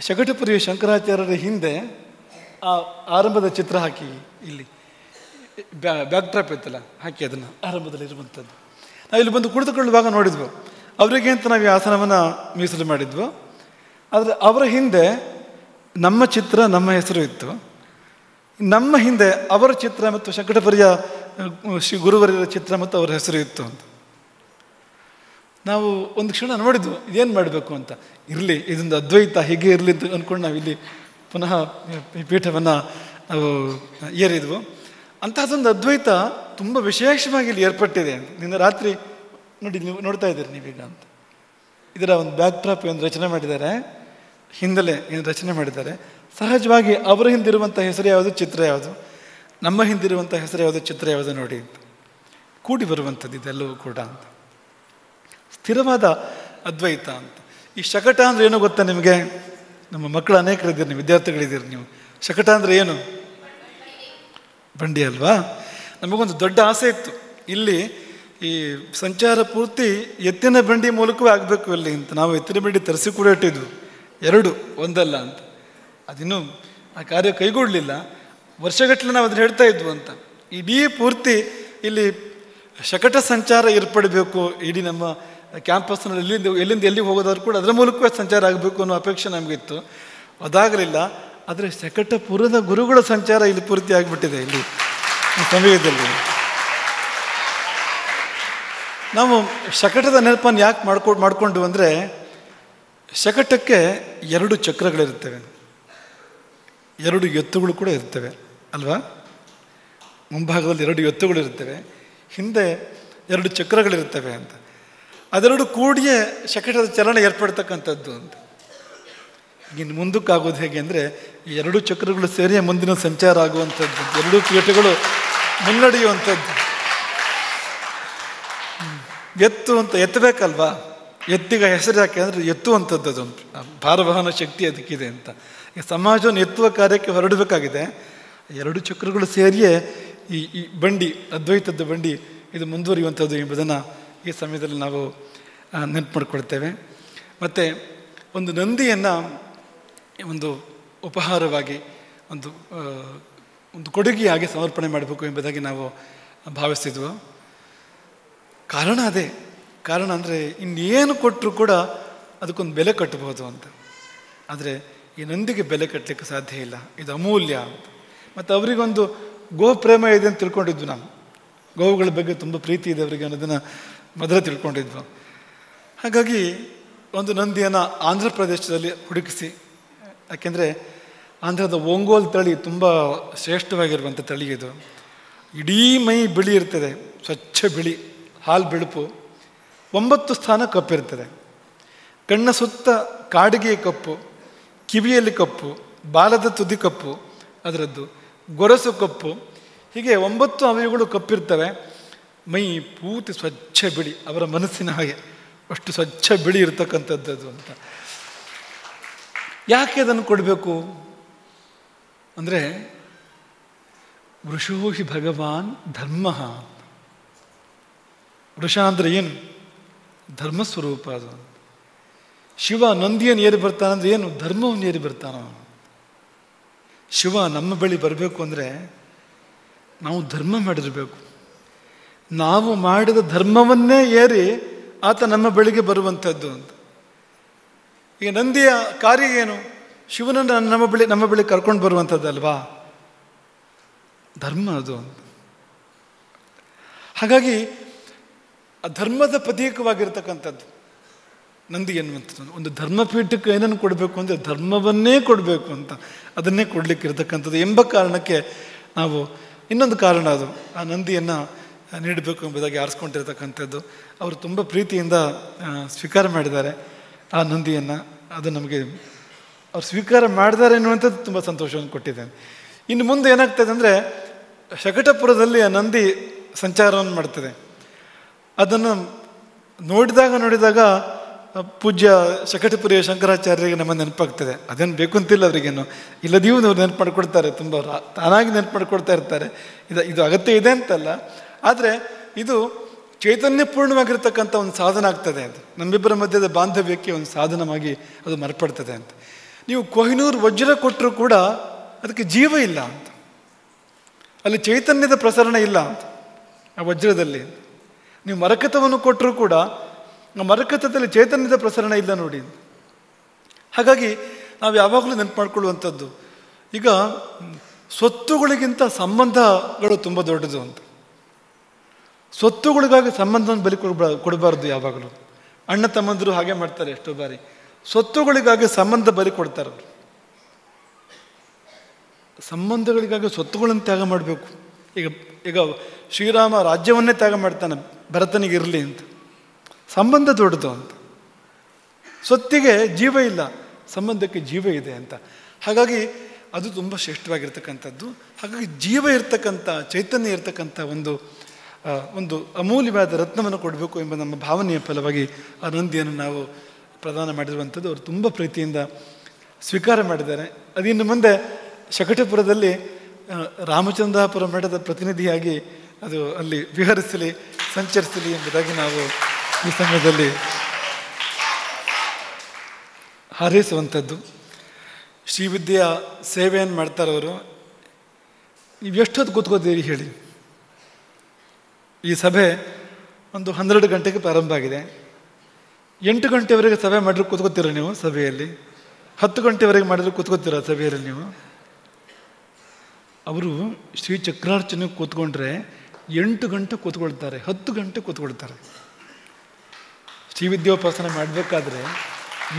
ಶಕಟಪುರಿ ಶಂಕರಾಚಾರ್ಯರ ಹಿಂದೆ ಆ ಆರಂಭದ ಚಿತ್ರ ಹಾಕಿ ಇಲ್ಲಿ ಬ್ಯಾ ಬ್ಯಾಕ್ ಡ್ರಾಪ್ ಇತ್ತಲ್ಲ ಹಾಕಿ ಅದನ್ನು ಆರಂಭದಲ್ಲಿ ಇರುವಂಥದ್ದು ನಾವು ಇಲ್ಲಿ ಬಂದು ಕುಳಿತುಕೊಳ್ಳುವಾಗ ನೋಡಿದ್ವು ಅವರಿಗೆ ಅಂತ ನಾವು ಈ ಆಸನವನ್ನು ಮೀಸಲು ಮಾಡಿದ್ವು ಆದರೆ ಅವರ ಹಿಂದೆ ನಮ್ಮ ಚಿತ್ರ ನಮ್ಮ ಹೆಸರು ಇತ್ತು ನಮ್ಮ ಹಿಂದೆ ಅವರ ಚಿತ್ರ ಮತ್ತು ಶಂಕಟಪುರಿಯ ಶ್ರೀ ಗುರುವರ್ಯರ ಚಿತ್ರ ಮತ್ತು ಅವರ ಹೆಸರು ಇತ್ತು ಅಂತ ನಾವು ಒಂದು ಕ್ಷಣ ನೋಡಿದ್ವು ಏನು ಮಾಡಬೇಕು ಅಂತ ಇರಲಿ ಇದೊಂದು ಅದ್ವೈತ ಹೀಗೆ ಅಂತ ಅಂದ್ಕೊಂಡು ಇಲ್ಲಿ ಪುನಃ ಪೀಠವನ್ನು ನಾವು ಏರಿದ್ವು ಅಂತಹದೊಂದು ಅದ್ವೈತ ತುಂಬ ವಿಶೇಷವಾಗಿ ಇಲ್ಲಿ ಏರ್ಪಟ್ಟಿದೆ ನಿನ್ನೆ ರಾತ್ರಿ ನೋಡಿ ನೀವು ನೋಡ್ತಾ ಇದ್ದೀರಿ ನೀವೀಗ ಅಂತ ಇದರ ಒಂದು ಬ್ಯಾಕ್ ಟ್ರಾಪ್ ಒಂದು ರಚನೆ ಮಾಡಿದ್ದಾರೆ ಹಿಂದಲೇ ಏನು ರಚನೆ ಮಾಡಿದ್ದಾರೆ ಸಹಜವಾಗಿ ಅವರ ಹಿಂದಿರುವಂಥ ಹೆಸರು ಯಾವುದು ಚಿತ್ರ ಯಾವುದು ನಮ್ಮ ಹಿಂದಿರುವಂಥ ಹೆಸರು ಯಾವುದು ಚಿತ್ರ ಯಾವುದು ನೋಡಿ ಅಂತ ಕೂಡಿ ಬರುವಂಥದ್ದು ಇದೆಲ್ಲವೂ ಕೂಡ ಅಂತ ಸ್ಥಿರವಾದ ಅದ್ವೈತ ಅಂತ ಈ ಶಕಟ ಅಂದ್ರೆ ಏನು ಗೊತ್ತಾ ನಿಮಗೆ ನಮ್ಮ ಮಕ್ಕಳು ಅನೇಕರಿದ್ದೀರಿ ನೀವು ವಿದ್ಯಾರ್ಥಿಗಳಿದ್ದೀರಿ ನೀವು ಶಕಟ ಅಂದರೆ ಏನು ಬಂಡಿ ಅಲ್ವಾ ನಮಗೊಂದು ದೊಡ್ಡ ಆಸೆ ಇತ್ತು ಇಲ್ಲಿ ಈ ಸಂಚಾರ ಪೂರ್ತಿ ಎತ್ತಿನ ಬಂಡಿ ಮೂಲಕವೇ ಆಗಬೇಕು ಇಲ್ಲಿ ಅಂತ ನಾವು ಎತ್ತಿನ ಬಂಡಿ ತರಿಸಿ ಕೂಡ ಇಟ್ಟಿದ್ವು ಎರಡು ಒಂದಲ್ಲ ಅಂತ ಅದಿನ್ನೂ ಆ ಕಾರ್ಯ ಕೈಗೊಳ್ಳಲಿಲ್ಲ ವರ್ಷಗಟ್ಟಲೆ ನಾವು ಅದನ್ನು ಹೇಳ್ತಾ ಇದ್ವು ಅಂತ ಇಡೀ ಪೂರ್ತಿ ಇಲ್ಲಿ ಶಕಟ ಸಂಚಾರ ಏರ್ಪಡಬೇಕು ಇಡೀ ನಮ್ಮ ಕ್ಯಾಂಪಸ್ನಲ್ಲಿ ಎಲ್ಲಿಂದ ಎಲ್ಲಿಂದ ಎಲ್ಲಿ ಹೋಗೋದಾದ್ರು ಕೂಡ ಅದರ ಮೂಲಕವೇ ಸಂಚಾರ ಆಗಬೇಕು ಅನ್ನೋ ಅಪೇಕ್ಷೆ ನಮಗಿತ್ತು ಅದಾಗಲಿಲ್ಲ ಆದರೆ ಶಕಟಪುರದ ಗುರುಗಳ ಸಂಚಾರ ಇಲ್ಲಿ ಪೂರ್ತಿ ಆಗಿಬಿಟ್ಟಿದೆ ಇಲ್ಲಿ ಸಮಯದಲ್ಲಿ ನಾವು ಶಕಟದ ನೆನಪನ್ನು ಯಾಕೆ ಮಾಡ್ಕೊ ಮಾಡಿಕೊಂಡು ಅಂದರೆ ಶಕಟಕ್ಕೆ ಎರಡು ಚಕ್ರಗಳಿರ್ತವೆ ಎರಡು ಎತ್ತುಗಳು ಕೂಡ ಇರ್ತವೆ ಅಲ್ವಾ ಮುಂಭಾಗದಲ್ಲಿ ಎರಡು ಎತ್ತುಗಳಿರ್ತವೆ ಹಿಂದೆ ಎರಡು ಚಕ್ರಗಳಿರ್ತವೆ ಅಂತ ಅದೆರಡು ಕೂಡಿಯೇ ಶಕಟದ ಚಲನೆ ಏರ್ಪಡ್ತಕ್ಕಂಥದ್ದು ಅಂತ ಇನ್ನು ಮುಂದಕ್ಕಾಗೋದು ಹೇಗೆ ಅಂದರೆ ಎರಡು ಚಕ್ರಗಳು ಸೇರಿ ಮುಂದಿನ ಸಂಚಾರ ಆಗುವಂಥದ್ದು ಎರಡು ಪೀಠಗಳು ಮುನ್ನಡೆಯುವಂಥದ್ದು ಎತ್ತು ಅಂತ ಎತ್ತಬೇಕಲ್ವಾ ಎತ್ತಿಗೆ ಹೆಸರು ಯಾಕೆ ಅಂದರೆ ಎತ್ತುವಂಥದ್ದು ಅದು ಭಾರವಹನ ಶಕ್ತಿ ಅದಕ್ಕಿದೆ ಅಂತ ಈ ಸಮಾಜವನ್ನು ಎತ್ತುವ ಕಾರ್ಯಕ್ಕೆ ಹೊರಡಬೇಕಾಗಿದೆ ಎರಡು ಚಕ್ರಗಳು ಸೇರಿಯೇ ಈ ಈ ಬಂಡಿ ಅದ್ವೈತದ ಬಂಡಿ ಇದು ಮುಂದುವರಿಯುವಂಥದ್ದು ಎಂಬುದನ್ನು ಈ ಸಮಯದಲ್ಲಿ ನಾವು ನೆನಪು ಮಾಡಿಕೊಳ್ತೇವೆ ಮತ್ತು ಒಂದು ನಂದಿಯನ್ನು ಒಂದು ಉಪಹಾರವಾಗಿ ಒಂದು ಒಂದು ಕೊಡುಗೆಯಾಗಿ ಸಮರ್ಪಣೆ ಮಾಡಬೇಕು ಎಂಬುದಾಗಿ ನಾವು ಭಾವಿಸಿದ್ವು ಕಾರಣ ಅದೇ ಕಾರಣ ಅಂದರೆ ಇನ್ನೇನು ಕೊಟ್ಟರೂ ಕೂಡ ಅದಕ್ಕೊಂದು ಬೆಲೆ ಕಟ್ಟಬಹುದು ಅಂತ ಆದರೆ ಈ ನಂದಿಗೆ ಬೆಲೆ ಕಟ್ಟಲಿಕ್ಕೆ ಸಾಧ್ಯ ಇಲ್ಲ ಇದು ಅಮೂಲ್ಯ ಅಂತ ಮತ್ತು ಅವರಿಗೊಂದು ಗೋಪ್ರೇಮ ಇದೆ ಅಂತ ತಿಳ್ಕೊಂಡಿದ್ವಿ ನಾವು ಗೋವುಗಳ ಬಗ್ಗೆ ತುಂಬ ಪ್ರೀತಿ ಇದೆ ಅವರಿಗೆ ಅನ್ನೋದನ್ನು ಮೊದಲು ತಿಳ್ಕೊಂಡಿದ್ವು ಹಾಗಾಗಿ ಒಂದು ನಂದಿಯನ್ನು ಆಂಧ್ರ ಪ್ರದೇಶದಲ್ಲಿ ಹುಡುಕಿಸಿ ಯಾಕೆಂದರೆ ಆಂಧ್ರದ ಒಂಗೋಲ್ ತಳಿ ತುಂಬ ಶ್ರೇಷ್ಠವಾಗಿರುವಂಥ ತಳಿ ಇದು ಇಡೀ ಮೈ ಬಿಳಿ ಇರ್ತದೆ ಸ್ವಚ್ಛ ಬಿಳಿ ಹಾಲು ಬಿಳುಪು ಒಂಬತ್ತು ಸ್ಥಾನ ಕಪ್ಪಿರ್ತದೆ ಕಣ್ಣ ಸುತ್ತ ಕಾಡಿಗೆ ಕಪ್ಪು ಕಿವಿಯಲ್ಲಿ ಕಪ್ಪು ಬಾಲದ ತುದಿ ಕಪ್ಪು ಅದರದ್ದು ಗೊರಸು ಕಪ್ಪು ಹೀಗೆ ಒಂಬತ್ತು ಅವಯುಗಳು ಕಪ್ಪಿರ್ತವೆ ಮೈ ಪೂರ್ತಿ ಸ್ವಚ್ಛ ಬಿಳಿ ಅವರ ಮನಸ್ಸಿನ ಹಾಗೆ ಅಷ್ಟು ಸ್ವಚ್ಛ ಬಿಳಿ ಇರತಕ್ಕಂಥದ್ದು ಅಂತ ಯಾಕೆ ಅದನ್ನು ಕೊಡಬೇಕು ಅಂದರೆ ವೃಷೋ ಹಿ ಭಗವಾನ್ ಧರ್ಮ ವೃಷ ಅಂದರೆ ಏನು ಧರ್ಮಸ್ವರೂಪ ಅದು ಶಿವ ನಂದಿಯನ್ನು ಏರಿ ಬರ್ತಾನಂದ್ರೆ ಏನು ಧರ್ಮವನ್ನು ಏರಿ ಬರ್ತಾನ ಶಿವ ನಮ್ಮ ಬಳಿ ಬರಬೇಕು ಅಂದರೆ ನಾವು ಧರ್ಮ ಮಾಡಿರಬೇಕು ನಾವು ಮಾಡಿದ ಧರ್ಮವನ್ನೇ ಏರಿ ಆತ ನಮ್ಮ ಬಳಿಗೆ ಬರುವಂಥದ್ದು ಅಂತ ಈಗ ನಂದಿಯ ಕಾರ್ಯ ಏನು ಶಿವನನ್ನು ನಮ್ಮ ಬಳಿ ನಮ್ಮ ಬಳಿ ಕರ್ಕೊಂಡು ಬರುವಂಥದ್ದಲ್ವಾ ಧರ್ಮ ಅದು ಹಾಗಾಗಿ ಆ ಧರ್ಮದ ಪ್ರತೀಕವಾಗಿರ್ತಕ್ಕಂಥದ್ದು ನಂದಿ ಎನ್ನುವಂಥದ್ದು ಒಂದು ಧರ್ಮಪೀಠಕ್ಕೆ ಏನನ್ನು ಕೊಡಬೇಕು ಅಂದರೆ ಧರ್ಮವನ್ನೇ ಕೊಡಬೇಕು ಅಂತ ಅದನ್ನೇ ಕೊಡಲಿಕ್ಕೆ ಇರತಕ್ಕಂಥದ್ದು ಎಂಬ ಕಾರಣಕ್ಕೆ ನಾವು ಇನ್ನೊಂದು ಕಾರಣ ಅದು ಆ ನಂದಿಯನ್ನು ನೀಡಬೇಕು ಎಂಬುದಾಗಿ ಆರಿಸ್ಕೊಂಡಿರ್ತಕ್ಕಂಥದ್ದು ಅವರು ತುಂಬ ಪ್ರೀತಿಯಿಂದ ಸ್ವೀಕಾರ ಮಾಡಿದ್ದಾರೆ ಆ ನಂದಿಯನ್ನು ಅದು ನಮಗೆ ಅವ್ರು ಸ್ವೀಕಾರ ಮಾಡಿದ್ದಾರೆ ಎನ್ನುವಂಥದ್ದು ತುಂಬ ಸಂತೋಷವನ್ನು ಕೊಟ್ಟಿದ್ದೇನೆ ಇನ್ನು ಮುಂದೆ ಏನಾಗ್ತದೆ ಅಂದರೆ ಶಕಟಪುರದಲ್ಲಿ ಆ ನಂದಿ ಸಂಚಾರವನ್ನು ಮಾಡ್ತದೆ ಅದನ್ನು ನೋಡಿದಾಗ ನೋಡಿದಾಗ ಪೂಜ್ಯ ಶಕಟಪುರಿಯ ಶಂಕರಾಚಾರ್ಯರಿಗೆ ನಮ್ಮ ನೆನಪಾಗ್ತದೆ ಅದೇನು ಬೇಕು ಅಂತಿಲ್ಲ ಅವರಿಗೇನು ಇಲ್ಲದೆಯೂ ಅವ್ರು ನೆನಪು ಮಾಡಿಕೊಡ್ತಾರೆ ತುಂಬ ತಾನಾಗಿ ನೆನಪು ಮಾಡಿಕೊಡ್ತಾ ಇರ್ತಾರೆ ಇದು ಇದು ಅಗತ್ಯ ಇದೆ ಅಂತಲ್ಲ ಆದರೆ ಇದು ಚೈತನ್ಯ ಪೂರ್ಣವಾಗಿರ್ತಕ್ಕಂಥ ಒಂದು ಸಾಧನ ಆಗ್ತದೆ ಅಂತ ನಮ್ಮಿಬ್ಬರ ಮಧ್ಯದ ಬಾಂಧವ್ಯಕ್ಕೆ ಒಂದು ಸಾಧನವಾಗಿ ಅದು ಮರಪಡ್ತದೆ ಅಂತ ನೀವು ಕೊಹಿನೂರು ವಜ್ರ ಕೊಟ್ಟರೂ ಕೂಡ ಅದಕ್ಕೆ ಜೀವ ಇಲ್ಲ ಅಂತ ಅಲ್ಲಿ ಚೈತನ್ಯದ ಪ್ರಸರಣ ಇಲ್ಲ ಅಂತ ಆ ವಜ್ರದಲ್ಲಿ ನೀವು ಮರಕತವನ್ನು ಕೊಟ್ಟರೂ ಕೂಡ ಮರಕತದಲ್ಲಿ ಚೈತನ್ಯದ ಪ್ರಸರಣ ಇಲ್ಲ ನೋಡಿ ಹಾಗಾಗಿ ನಾವು ಯಾವಾಗಲೂ ನೆನಪು ಮಾಡಿಕೊಳ್ಳುವಂಥದ್ದು ಈಗ ಸ್ವತ್ತುಗಳಿಗಿಂತ ಸಂಬಂಧಗಳು ತುಂಬ ದೊಡ್ಡದು ಅಂತ ಸ್ವತ್ತುಗಳಿಗಾಗಿ ಸಂಬಂಧವನ್ನು ಬಲಿ ಕೊಡಬಾರ್ದು ಯಾವಾಗಲೂ ಅಣ್ಣ ತಮ್ಮಂದರು ಹಾಗೆ ಮಾಡ್ತಾರೆ ಎಷ್ಟೋ ಬಾರಿ ಸ್ವತ್ತುಗಳಿಗಾಗಿ ಸಂಬಂಧ ಬಲಿ ಕೊಡ್ತಾರೆ ಸಂಬಂಧಗಳಿಗಾಗಿ ಸ್ವತ್ತುಗಳನ್ನು ತ್ಯಾಗ ಮಾಡಬೇಕು ಈಗ ಈಗ ಶ್ರೀರಾಮ ರಾಜ್ಯವನ್ನೇ ತ್ಯಾಗ ಮಾಡ್ತಾನೆ ಭರತನಿಗೆ ಇರಲಿ ಅಂತ ಸಂಬಂಧ ದೊಡ್ಡದು ಅಂತ ಸೊತ್ತಿಗೆ ಜೀವ ಇಲ್ಲ ಸಂಬಂಧಕ್ಕೆ ಜೀವ ಇದೆ ಅಂತ ಹಾಗಾಗಿ ಅದು ತುಂಬ ಶ್ರೇಷ್ಠವಾಗಿರ್ತಕ್ಕಂಥದ್ದು ಹಾಗಾಗಿ ಜೀವ ಇರ್ತಕ್ಕಂಥ ಚೈತನ್ಯ ಇರ್ತಕ್ಕಂಥ ಒಂದು ಒಂದು ಅಮೂಲ್ಯವಾದ ರತ್ನವನ್ನು ಕೊಡಬೇಕು ಎಂಬ ನಮ್ಮ ಭಾವನೆಯ ಫಲವಾಗಿ ಆ ನಂದಿಯನ್ನು ನಾವು ಪ್ರದಾನ ಮಾಡಿರುವಂಥದ್ದು ಅವರು ತುಂಬ ಪ್ರೀತಿಯಿಂದ ಸ್ವೀಕಾರ ಮಾಡಿದ್ದಾರೆ ಅದಿನ್ನು ಮುಂದೆ ಶಕಟಪುರದಲ್ಲಿ ರಾಮಚಂದ್ರಾಪುರ ಮಠದ ಪ್ರತಿನಿಧಿಯಾಗಿ ಅದು ಅಲ್ಲಿ ವಿಹರಿಸಲಿ ಸಂಚರಿಸಲಿ ಎಂಬುದಾಗಿ ನಾವು ಈ ಸಮಯದಲ್ಲಿ ಹಾರೈಸುವಂಥದ್ದು ಶ್ರೀವಿದ್ಯೆಯ ಸೇವೆಯನ್ನು ಮಾಡ್ತಾರವರು ನೀವು ಎಷ್ಟೊತ್ತು ಕೂತ್ಕೋತೀರಿ ಹೇಳಿ ಈ ಸಭೆ ಒಂದು ಹನ್ನೆರಡು ಗಂಟೆಗೆ ಪ್ರಾರಂಭ ಆಗಿದೆ ಎಂಟು ಗಂಟೆವರೆಗೆ ಸಭೆ ಮಾಡಿದ್ರೆ ಕೂತ್ಕೋತೀರ ನೀವು ಸಭೆಯಲ್ಲಿ ಹತ್ತು ಗಂಟೆವರೆಗೆ ಮಾಡಿದ್ರೆ ಕೂತ್ಕೋತೀರ ಸಭೆಯಲ್ಲಿ ನೀವು ಅವರು ಶ್ರೀ ಚಕ್ರಾರ್ಚನೆ ಕೂತ್ಕೊಂಡ್ರೆ ಎಂಟು ಗಂಟೆ ಕೂತ್ಕೊಳ್ತಾರೆ ಹತ್ತು ಗಂಟೆ ಕೂತ್ಕೊಳ್ತಾರೆ ಶ್ರೀ ವಿದ್ಯೋಪಾಸನೆ ಮಾಡಬೇಕಾದ್ರೆ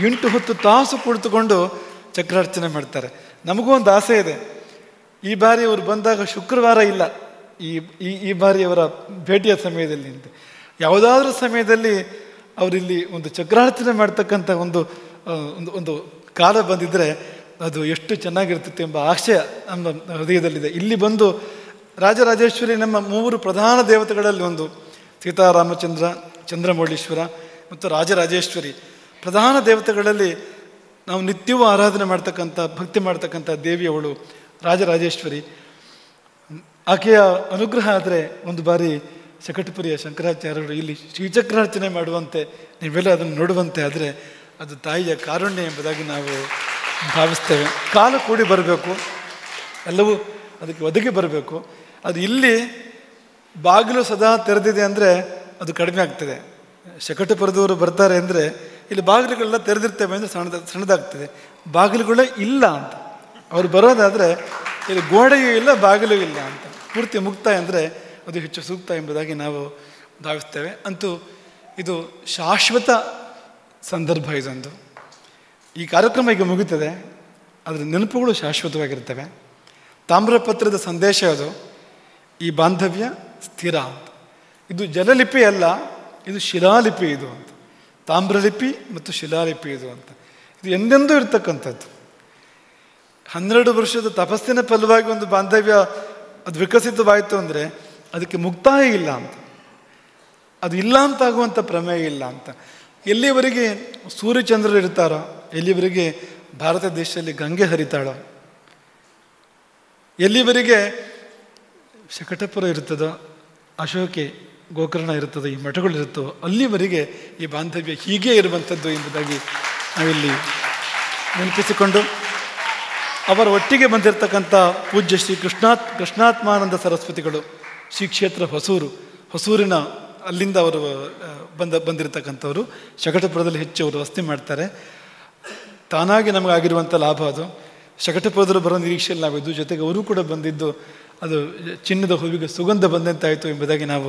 ಎಂಟು ಹತ್ತು ತಾಸು ಕುಳಿತುಕೊಂಡು ಚಕ್ರಾರ್ಚನೆ ಮಾಡ್ತಾರೆ ನಮಗೂ ಒಂದು ಆಸೆ ಇದೆ ಈ ಬಾರಿ ಅವರು ಬಂದಾಗ ಶುಕ್ರವಾರ ಇಲ್ಲ ಈ ಈ ಬಾರಿ ಅವರ ಭೇಟಿಯ ಸಮಯದಲ್ಲಿ ಅಂತ ಯಾವುದಾದ್ರೂ ಸಮಯದಲ್ಲಿ ಅವರಿಲ್ಲಿ ಒಂದು ಚಕ್ರಾರ್ಚನೆ ಮಾಡ್ತಕ್ಕಂಥ ಒಂದು ಒಂದು ಒಂದು ಕಾಲ ಬಂದಿದ್ದರೆ ಅದು ಎಷ್ಟು ಚೆನ್ನಾಗಿರ್ತಿತ್ತು ಎಂಬ ಆಶಯ ನಮ್ಮ ಹೃದಯದಲ್ಲಿದೆ ಇಲ್ಲಿ ಬಂದು ರಾಜರಾಜೇಶ್ವರಿ ನಮ್ಮ ಮೂವರು ಪ್ರಧಾನ ದೇವತೆಗಳಲ್ಲಿ ಒಂದು ಸೀತಾರಾಮಚಂದ್ರ ಚಂದ್ರಮೌಳೀಶ್ವರ ಮತ್ತು ರಾಜರಾಜೇಶ್ವರಿ ಪ್ರಧಾನ ದೇವತೆಗಳಲ್ಲಿ ನಾವು ನಿತ್ಯವೂ ಆರಾಧನೆ ಮಾಡ್ತಕ್ಕಂಥ ಭಕ್ತಿ ಮಾಡ್ತಕ್ಕಂಥ ದೇವಿಯವಳು ರಾಜರಾಜೇಶ್ವರಿ ಆಕೆಯ ಅನುಗ್ರಹ ಆದರೆ ಒಂದು ಬಾರಿ ಶಕಟಪುರಿಯ ಶಂಕರಾಚಾರ್ಯರು ಇಲ್ಲಿ ಶ್ರೀಚಕ್ರಾರ್ಚನೆ ಮಾಡುವಂತೆ ನೀವೆಲ್ಲ ಅದನ್ನು ನೋಡುವಂತೆ ಆದರೆ ಅದು ತಾಯಿಯ ಕಾರುಣ್ಯ ಎಂಬುದಾಗಿ ನಾವು ಭಾವಿಸ್ತೇವೆ ಕಾಲ ಕೂಡಿ ಬರಬೇಕು ಎಲ್ಲವೂ ಅದಕ್ಕೆ ಒದಗಿ ಬರಬೇಕು ಅದು ಇಲ್ಲಿ ಬಾಗಿಲು ಸದಾ ತೆರೆದಿದೆ ಅಂದರೆ ಅದು ಕಡಿಮೆ ಆಗ್ತದೆ ಪರದವರು ಬರ್ತಾರೆ ಅಂದರೆ ಇಲ್ಲಿ ಬಾಗಿಲುಗಳೆಲ್ಲ ತೆರೆದಿರ್ತೇವೆ ಅಂದರೆ ಸಣ್ಣದ ಸಣ್ಣದಾಗ್ತದೆ ಬಾಗಿಲುಗಳೇ ಇಲ್ಲ ಅಂತ ಅವ್ರು ಬರೋದಾದರೆ ಇಲ್ಲಿ ಗೋಡೆಯೂ ಇಲ್ಲ ಬಾಗಿಲು ಇಲ್ಲ ಅಂತ ಪೂರ್ತಿ ಮುಕ್ತಾಯ ಅಂದರೆ ಅದು ಹೆಚ್ಚು ಸೂಕ್ತ ಎಂಬುದಾಗಿ ನಾವು ಭಾವಿಸ್ತೇವೆ ಅಂತೂ ಇದು ಶಾಶ್ವತ ಸಂದರ್ಭ ಇದೊಂದು ಈ ಕಾರ್ಯಕ್ರಮ ಈಗ ಮುಗೀತದೆ ಅದರ ನೆನಪುಗಳು ಶಾಶ್ವತವಾಗಿರ್ತವೆ ತಾಮ್ರಪತ್ರದ ಸಂದೇಶ ಅದು ಈ ಬಾಂಧವ್ಯ ಸ್ಥಿರ ಅಂತ ಇದು ಜಲಲಿಪಿ ಅಲ್ಲ ಇದು ಶಿಲಾಲಿಪಿ ಇದು ಅಂತ ತಾಮ್ರಲಿಪಿ ಮತ್ತು ಶಿಲಾಲಿಪಿ ಇದು ಅಂತ ಇದು ಎಂದೆಂದೂ ಇರ್ತಕ್ಕಂಥದ್ದು ಹನ್ನೆರಡು ವರ್ಷದ ತಪಸ್ಸಿನ ಫಲವಾಗಿ ಒಂದು ಬಾಂಧವ್ಯ ಅದು ವಿಕಸಿತವಾಯಿತು ಅಂದರೆ ಅದಕ್ಕೆ ಮುಕ್ತಾಯ ಇಲ್ಲ ಅಂತ ಅದು ಇಲ್ಲ ಅಂತಾಗುವಂಥ ಪ್ರಮೇಯ ಇಲ್ಲ ಅಂತ ಎಲ್ಲಿವರೆಗೆ ಸೂರ್ಯಚಂದ್ರರು ಇರ್ತಾರೋ ಎಲ್ಲಿವರೆಗೆ ಭಾರತ ದೇಶದಲ್ಲಿ ಗಂಗೆ ಹರಿತಾಳ ಎಲ್ಲಿವರೆಗೆ ಶಕಟಪುರ ಇರ್ತದೋ ಅಶೋಕೆ ಗೋಕರ್ಣ ಇರುತ್ತದೋ ಈ ಮಠಗಳಿರುತ್ತೋ ಅಲ್ಲಿವರೆಗೆ ಈ ಬಾಂಧವ್ಯ ಹೀಗೆ ಇರುವಂಥದ್ದು ಎಂಬುದಾಗಿ ನಾವಿಲ್ಲಿ ನೆನಪಿಸಿಕೊಂಡು ಅವರ ಒಟ್ಟಿಗೆ ಬಂದಿರತಕ್ಕಂಥ ಪೂಜ್ಯ ಶ್ರೀ ಕೃಷ್ಣಾತ್ ಕೃಷ್ಣಾತ್ಮಾನಂದ ಸರಸ್ವತಿಗಳು ಶ್ರೀ ಕ್ಷೇತ್ರ ಹೊಸೂರು ಹೊಸೂರಿನ ಅಲ್ಲಿಂದ ಅವರು ಬಂದ ಬಂದಿರತಕ್ಕಂಥವರು ಶಕಟಪುರದಲ್ಲಿ ಹೆಚ್ಚು ಅವರು ವಸ್ತಿ ಮಾಡ್ತಾರೆ ತಾನಾಗಿ ನಮಗಾಗಿರುವಂಥ ಲಾಭ ಅದು ಶಕಟಪದರು ಬರೋ ನಿರೀಕ್ಷೆಯಲ್ಲಿ ನಾವಿದ್ದು ಜೊತೆಗೆ ಅವರು ಕೂಡ ಬಂದಿದ್ದು ಅದು ಚಿನ್ನದ ಹೂವಿಗೆ ಸುಗಂಧ ಬಂದಂತಾಯಿತು ಎಂಬುದಾಗಿ ನಾವು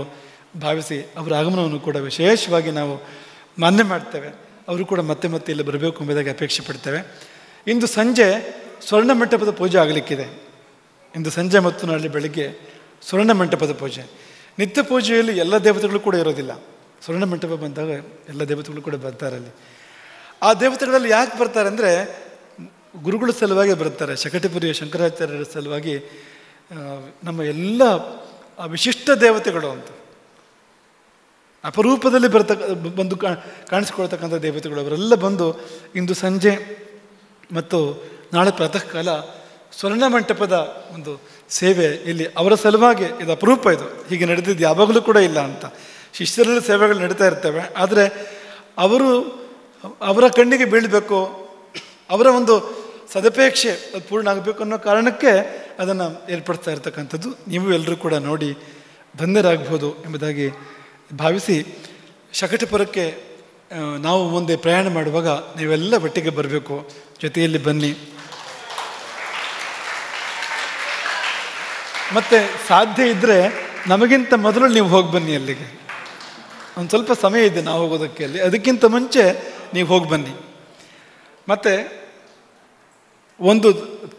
ಭಾವಿಸಿ ಅವರ ಆಗಮನವನ್ನು ಕೂಡ ವಿಶೇಷವಾಗಿ ನಾವು ಮಾನ್ಯ ಮಾಡ್ತೇವೆ ಅವರು ಕೂಡ ಮತ್ತೆ ಮತ್ತೆ ಇಲ್ಲಿ ಬರಬೇಕು ಎಂಬುದಾಗಿ ಅಪೇಕ್ಷೆ ಪಡ್ತೇವೆ ಇಂದು ಸಂಜೆ ಸ್ವರ್ಣ ಮಂಟಪದ ಪೂಜೆ ಆಗಲಿಕ್ಕಿದೆ ಇಂದು ಸಂಜೆ ಮತ್ತು ನಾಳೆ ಬೆಳಗ್ಗೆ ಸ್ವರ್ಣ ಮಂಟಪದ ಪೂಜೆ ನಿತ್ಯ ಪೂಜೆಯಲ್ಲಿ ಎಲ್ಲ ದೇವತೆಗಳು ಕೂಡ ಇರೋದಿಲ್ಲ ಸ್ವರ್ಣ ಮಂಟಪ ಬಂದಾಗ ಎಲ್ಲ ದೇವತೆಗಳು ಕೂಡ ಬರ್ತಾರೆ ಅಲ್ಲಿ ಆ ದೇವತೆಗಳಲ್ಲಿ ಯಾಕೆ ಬರ್ತಾರೆ ಅಂದರೆ ಗುರುಗಳ ಸಲುವಾಗಿ ಬರ್ತಾರೆ ಶಕಟಿಪುರಿಯ ಶಂಕರಾಚಾರ್ಯರ ಸಲುವಾಗಿ ನಮ್ಮ ಎಲ್ಲ ವಿಶಿಷ್ಟ ದೇವತೆಗಳು ಅಂತ ಅಪರೂಪದಲ್ಲಿ ಬರ್ತಕ್ಕ ಬಂದು ಕಾಣಿಸ್ಕೊಳ್ತಕ್ಕಂಥ ದೇವತೆಗಳು ಅವರೆಲ್ಲ ಬಂದು ಇಂದು ಸಂಜೆ ಮತ್ತು ನಾಳೆ ಪ್ರಾತಃ ಕಾಲ ಸ್ವರ್ಣ ಮಂಟಪದ ಒಂದು ಸೇವೆ ಇಲ್ಲಿ ಅವರ ಸಲುವಾಗಿ ಇದು ಅಪರೂಪ ಇದು ಹೀಗೆ ನಡೆದಿದ್ದು ಯಾವಾಗಲೂ ಕೂಡ ಇಲ್ಲ ಅಂತ ಶಿಷ್ಯರಲ್ಲಿ ಸೇವೆಗಳು ನಡೀತಾ ಇರ್ತವೆ ಆದರೆ ಅವರು ಅವರ ಕಣ್ಣಿಗೆ ಬೀಳಬೇಕು ಅವರ ಒಂದು ಸದಪೇಕ್ಷೆ ಅದು ಪೂರ್ಣ ಆಗಬೇಕು ಅನ್ನೋ ಕಾರಣಕ್ಕೆ ಅದನ್ನು ಏರ್ಪಡ್ತಾ ಇರತಕ್ಕಂಥದ್ದು ನೀವು ಎಲ್ಲರೂ ಕೂಡ ನೋಡಿ ಧನ್ಯರಾಗ್ಬೋದು ಎಂಬುದಾಗಿ ಭಾವಿಸಿ ಶಕಟಪುರಕ್ಕೆ ನಾವು ಮುಂದೆ ಪ್ರಯಾಣ ಮಾಡುವಾಗ ನೀವೆಲ್ಲ ಒಟ್ಟಿಗೆ ಬರಬೇಕು ಜೊತೆಯಲ್ಲಿ ಬನ್ನಿ ಮತ್ತು ಸಾಧ್ಯ ಇದ್ದರೆ ನಮಗಿಂತ ಮೊದಲು ನೀವು ಹೋಗಿ ಬನ್ನಿ ಅಲ್ಲಿಗೆ ಒಂದು ಸ್ವಲ್ಪ ಸಮಯ ಇದೆ ನಾವು ಹೋಗೋದಕ್ಕೆ ಅಲ್ಲಿ ಅದಕ್ಕಿಂತ ಮುಂಚೆ ನೀವು ಹೋಗಿ ಬನ್ನಿ ಮತ್ತು ಒಂದು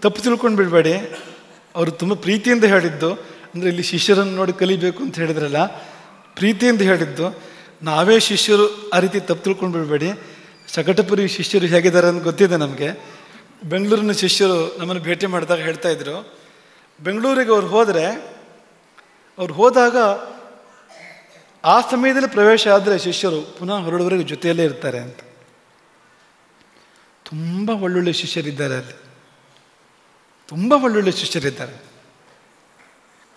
ತಪ್ಪು ತಿಳ್ಕೊಂಡು ಬಿಡಬೇಡಿ ಅವರು ತುಂಬ ಪ್ರೀತಿಯಿಂದ ಹೇಳಿದ್ದು ಅಂದರೆ ಇಲ್ಲಿ ಶಿಷ್ಯರನ್ನು ನೋಡಿ ಕಲಿಬೇಕು ಅಂತ ಹೇಳಿದ್ರಲ್ಲ ಪ್ರೀತಿಯಿಂದ ಹೇಳಿದ್ದು ನಾವೇ ಶಿಷ್ಯರು ಆ ರೀತಿ ತಪ್ಪು ತಿಳ್ಕೊಂಡು ಬಿಡಬೇಡಿ ಸಕಟಪುರಿ ಶಿಷ್ಯರು ಹೇಗಿದ್ದಾರೆ ಅಂತ ಗೊತ್ತಿದೆ ನಮಗೆ ಬೆಂಗಳೂರಿನ ಶಿಷ್ಯರು ನಮ್ಮನ್ನು ಭೇಟಿ ಮಾಡಿದಾಗ ಹೇಳ್ತಾ ಇದ್ರು ಬೆಂಗಳೂರಿಗೆ ಅವ್ರು ಹೋದರೆ ಅವ್ರು ಹೋದಾಗ ಆ ಸಮಯದಲ್ಲಿ ಪ್ರವೇಶ ಆದರೆ ಶಿಷ್ಯರು ಪುನಃ ಹೊರಡುವರೆಗೆ ಜೊತೆಯಲ್ಲೇ ಇರ್ತಾರೆ ಅಂತ ತುಂಬ ಒಳ್ಳೊಳ್ಳೆ ಶಿಷ್ಯರಿದ್ದಾರೆ ಅಲ್ಲಿ ತುಂಬ ಒಳ್ಳೊಳ್ಳೆ ಶಿಷ್ಯರಿದ್ದಾರೆ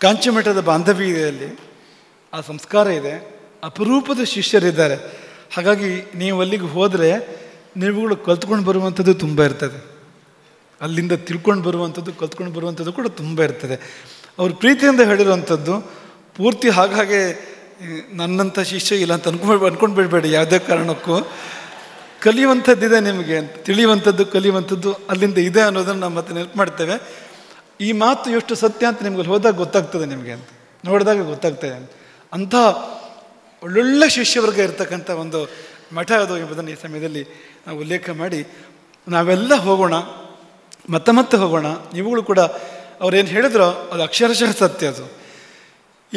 ಕಾಂಚಿಮಠದ ಬಾಂಧವ್ಯ ಇದೆ ಅಲ್ಲಿ ಆ ಸಂಸ್ಕಾರ ಇದೆ ಅಪರೂಪದ ಶಿಷ್ಯರಿದ್ದಾರೆ ಹಾಗಾಗಿ ನೀವು ಅಲ್ಲಿಗೆ ಹೋದರೆ ನೀವುಗಳು ಕಲ್ತ್ಕೊಂಡು ಬರುವಂಥದ್ದು ತುಂಬ ಇರ್ತದೆ ಅಲ್ಲಿಂದ ತಿಳ್ಕೊಂಡು ಬರುವಂಥದ್ದು ಕಲ್ತ್ಕೊಂಡು ಬರುವಂಥದ್ದು ಕೂಡ ತುಂಬ ಇರ್ತದೆ ಅವ್ರ ಪ್ರೀತಿಯಿಂದ ಹೇಳಿರುವಂಥದ್ದು ಪೂರ್ತಿ ಹಾಗಾಗೆ ನನ್ನಂಥ ಶಿಷ್ಯ ಇಲ್ಲ ಅಂತ ಅನ್ಕೊಂಡು ಅನ್ಕೊಂಡು ಬಿಡಬೇಡಿ ಯಾವುದೇ ಕಾರಣಕ್ಕೂ ಕಲಿಯುವಂಥದ್ದಿದೆ ನಿಮಗೆ ಅಂತ ತಿಳಿಯುವಂಥದ್ದು ಕಲಿಯುವಂಥದ್ದು ಅಲ್ಲಿಂದ ಇದೆ ಅನ್ನೋದನ್ನು ನಾವು ಮತ್ತೆ ನೆನಪು ಮಾಡ್ತೇವೆ ಈ ಮಾತು ಎಷ್ಟು ಸತ್ಯ ಅಂತ ನಿಮ್ಗೆ ಹೋದಾಗ ಗೊತ್ತಾಗ್ತದೆ ನಿಮಗೆ ಅಂತ ನೋಡಿದಾಗ ಗೊತ್ತಾಗ್ತದೆ ಅಂಥ ಒಳ್ಳೊಳ್ಳೆ ಶಿಷ್ಯವರ್ಗ ಇರತಕ್ಕಂಥ ಒಂದು ಮಠ ಅದು ಎಂಬುದನ್ನು ಈ ಸಮಯದಲ್ಲಿ ನಾವು ಉಲ್ಲೇಖ ಮಾಡಿ ನಾವೆಲ್ಲ ಹೋಗೋಣ ಮತ್ತೆ ಮತ್ತೆ ಹೋಗೋಣ ನೀವುಗಳು ಕೂಡ ಅವ್ರೇನು ಹೇಳಿದ್ರು ಅದು ಅಕ್ಷರಶಃ ಸತ್ಯ ಅದು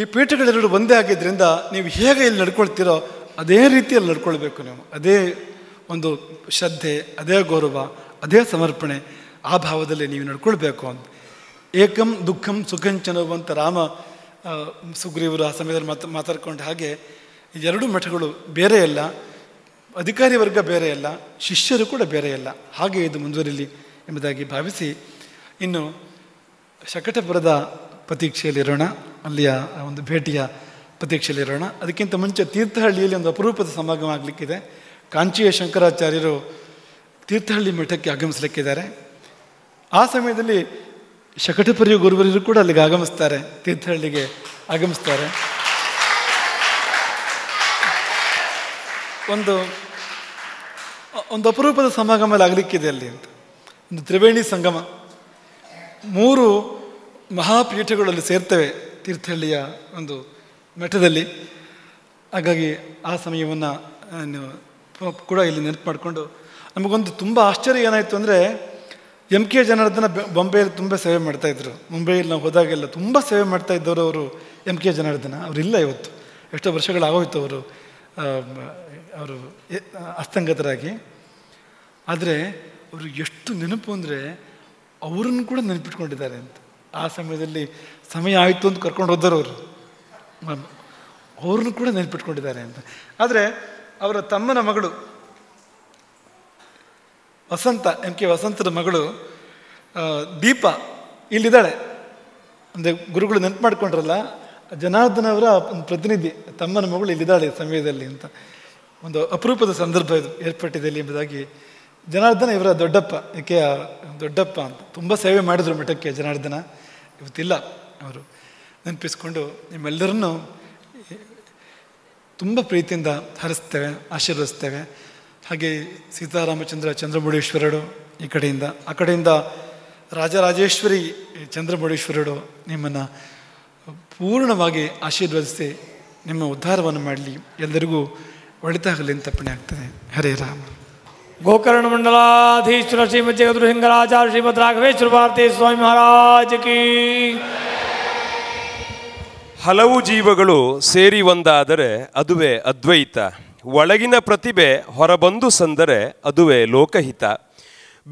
ಈ ಪೀಠಗಳೆರಡು ಒಂದೇ ಆಗಿದ್ದರಿಂದ ನೀವು ಹೇಗೆ ಇಲ್ಲಿ ನಡ್ಕೊಳ್ತೀರೋ ಅದೇ ರೀತಿಯಲ್ಲಿ ನಡ್ಕೊಳ್ಬೇಕು ನೀವು ಅದೇ ಒಂದು ಶ್ರದ್ಧೆ ಅದೇ ಗೌರವ ಅದೇ ಸಮರ್ಪಣೆ ಆ ಭಾವದಲ್ಲಿ ನೀವು ನಡ್ಕೊಳ್ಬೇಕು ಅಂತ ಏಕಂ ದುಃಖಂ ಸುಖಂಚನವಂತ ರಾಮ ಸುಗ್ರೀವರು ಆ ಸಮಯದಲ್ಲಿ ಮಾತು ಮಾತಾಡ್ಕೊಂಡ ಹಾಗೆ ಎರಡು ಮಠಗಳು ಬೇರೆ ಅಲ್ಲ ಅಧಿಕಾರಿ ವರ್ಗ ಬೇರೆ ಅಲ್ಲ ಶಿಷ್ಯರು ಕೂಡ ಬೇರೆ ಅಲ್ಲ ಹಾಗೆ ಇದು ಮುಂದುವರಿಲಿ ಎಂಬುದಾಗಿ ಭಾವಿಸಿ ಇನ್ನು ಶಕಟಪುರದ ಪ್ರತೀಕ್ಷೆಯಲ್ಲಿರೋಣ ಅಲ್ಲಿಯ ಒಂದು ಭೇಟಿಯ ಪ್ರತೀಕ್ಷೆಯಲ್ಲಿರೋಣ ಅದಕ್ಕಿಂತ ಮುಂಚೆ ತೀರ್ಥಹಳ್ಳಿಯಲ್ಲಿ ಒಂದು ಅಪರೂಪದ ಸಮಾಗಮ ಆಗಲಿಕ್ಕಿದೆ ಕಾಂಚಿಯ ಶಂಕರಾಚಾರ್ಯರು ತೀರ್ಥಹಳ್ಳಿ ಮಠಕ್ಕೆ ಆಗಮಿಸಲಿಕ್ಕಿದ್ದಾರೆ ಆ ಸಮಯದಲ್ಲಿ ಶಕಟಪರಿಯು ಗುರುವರಿಯರು ಕೂಡ ಅಲ್ಲಿಗೆ ಆಗಮಿಸ್ತಾರೆ ತೀರ್ಥಹಳ್ಳಿಗೆ ಆಗಮಿಸ್ತಾರೆ ಒಂದು ಒಂದು ಅಪರೂಪದ ಸಮಾಗಮ ಆಗಲಿಕ್ಕಿದೆ ಅಲ್ಲಿ ಅಂತ ಒಂದು ತ್ರಿವೇಣಿ ಸಂಗಮ ಮೂರು ಮಹಾಪೀಠಗಳಲ್ಲಿ ಸೇರ್ತವೆ ತೀರ್ಥಹಳ್ಳಿಯ ಒಂದು ಮಠದಲ್ಲಿ ಹಾಗಾಗಿ ಆ ಸಮಯವನ್ನು ಕೂಡ ಇಲ್ಲಿ ನೆನಪು ಮಾಡಿಕೊಂಡು ನಮಗೊಂದು ತುಂಬ ಆಶ್ಚರ್ಯ ಏನಾಯಿತು ಅಂದರೆ ಎಮ್ ಕೆ ಜನಾರ್ದನ ಬೊಂಬೆಯಲ್ಲಿ ತುಂಬ ಸೇವೆ ಮಾಡ್ತಾಯಿದ್ರು ಮುಂಬೈಯಲ್ಲಿ ನಾವು ಹೋದಾಗೆಲ್ಲ ತುಂಬ ಸೇವೆ ಮಾಡ್ತಾ ಇದ್ದವರು ಅವರು ಎಮ್ ಕೆ ಜನಾರ್ದನ ಅವರಿಲ್ಲ ಇವತ್ತು ಎಷ್ಟೋ ವರ್ಷಗಳಾಗೋಯ್ತು ಅವರು ಅವರು ಅಸ್ತಂಗತರಾಗಿ ಆದರೆ ಅವರು ಎಷ್ಟು ನೆನಪು ಅಂದರೆ ಅವರನ್ನು ಕೂಡ ನೆನಪಿಟ್ಕೊಂಡಿದ್ದಾರೆ ಅಂತ ಆ ಸಮಯದಲ್ಲಿ ಸಮಯ ಆಯಿತು ಅಂತ ಕರ್ಕೊಂಡು ಹೋದರು ಅವರು ಅವ್ರನ್ನೂ ಕೂಡ ನೆನಪಿಟ್ಕೊಂಡಿದ್ದಾರೆ ಅಂತ ಆದರೆ ಅವರ ತಮ್ಮನ ಮಗಳು ವಸಂತ ಎಂ ಕೆ ವಸಂತದ ಮಗಳು ದೀಪ ಇಲ್ಲಿದ್ದಾಳೆ ಅಂದರೆ ಗುರುಗಳು ನೆನಪು ಮಾಡ್ಕೊಂಡ್ರಲ್ಲ ಜನಾರ್ದನ ಅವರ ಪ್ರತಿನಿಧಿ ತಮ್ಮನ ಮಗಳು ಇಲ್ಲಿದ್ದಾಳೆ ಸಮಯದಲ್ಲಿ ಅಂತ ಒಂದು ಅಪರೂಪದ ಸಂದರ್ಭ ಇದು ಏರ್ಪಟ್ಟಿದೆ ಇಲ್ಲಿ ಎಂಬುದಾಗಿ ಜನಾರ್ದನ ಇವರ ದೊಡ್ಡಪ್ಪ ಏಕೆ ದೊಡ್ಡಪ್ಪ ಅಂತ ತುಂಬ ಸೇವೆ ಮಾಡಿದರು ಮಠಕ್ಕೆ ಜನಾರ್ದನ ಇವತ್ತಿಲ್ಲ ಅವರು ನೆನಪಿಸ್ಕೊಂಡು ನಿಮ್ಮೆಲ್ಲರನ್ನೂ ತುಂಬ ಪ್ರೀತಿಯಿಂದ ಹರಿಸ್ತೇವೆ ಆಶೀರ್ವದಿಸ್ತೇವೆ ಹಾಗೆ ಸೀತಾರಾಮಚಂದ್ರ ಚಂದ್ರಮುಡೇಶ್ವರರು ಈ ಕಡೆಯಿಂದ ಆ ಕಡೆಯಿಂದ ರಾಜರಾಜೇಶ್ವರಿ ಚಂದ್ರಮುಡೇಶ್ವರರು ನಿಮ್ಮನ್ನು ಪೂರ್ಣವಾಗಿ ಆಶೀರ್ವದಿಸಿ ನಿಮ್ಮ ಉದ್ಧಾರವನ್ನು ಮಾಡಲಿ ಎಲ್ಲರಿಗೂ ಒಳಿತಾಗಲಿ ಅಂತ ಅಪ್ಪಣೆ ಆಗ್ತದೆ ಹರೇ ರಾಮ ಗೋಕರ್ಣ ಮಂಡಲಾಧೀಶ್ವರ ಶ್ರೀಮದ್ ಜಗದ್ರು ಹಿಂಗರಾಜ ಶ್ರೀಮದ್ ರಾಘವೇಶ್ವರ ಭಾರತೀಯ ಸ್ವಾಮಿ ಮಹಾರಾಜ ಕೀ ಹಲವು ಜೀವಗಳು ಸೇರಿ ಒಂದಾದರೆ ಅದುವೇ ಅದ್ವೈತ ಒಳಗಿನ ಪ್ರತಿಭೆ ಹೊರಬಂದು ಸಂದರೆ ಅದುವೇ ಲೋಕಹಿತ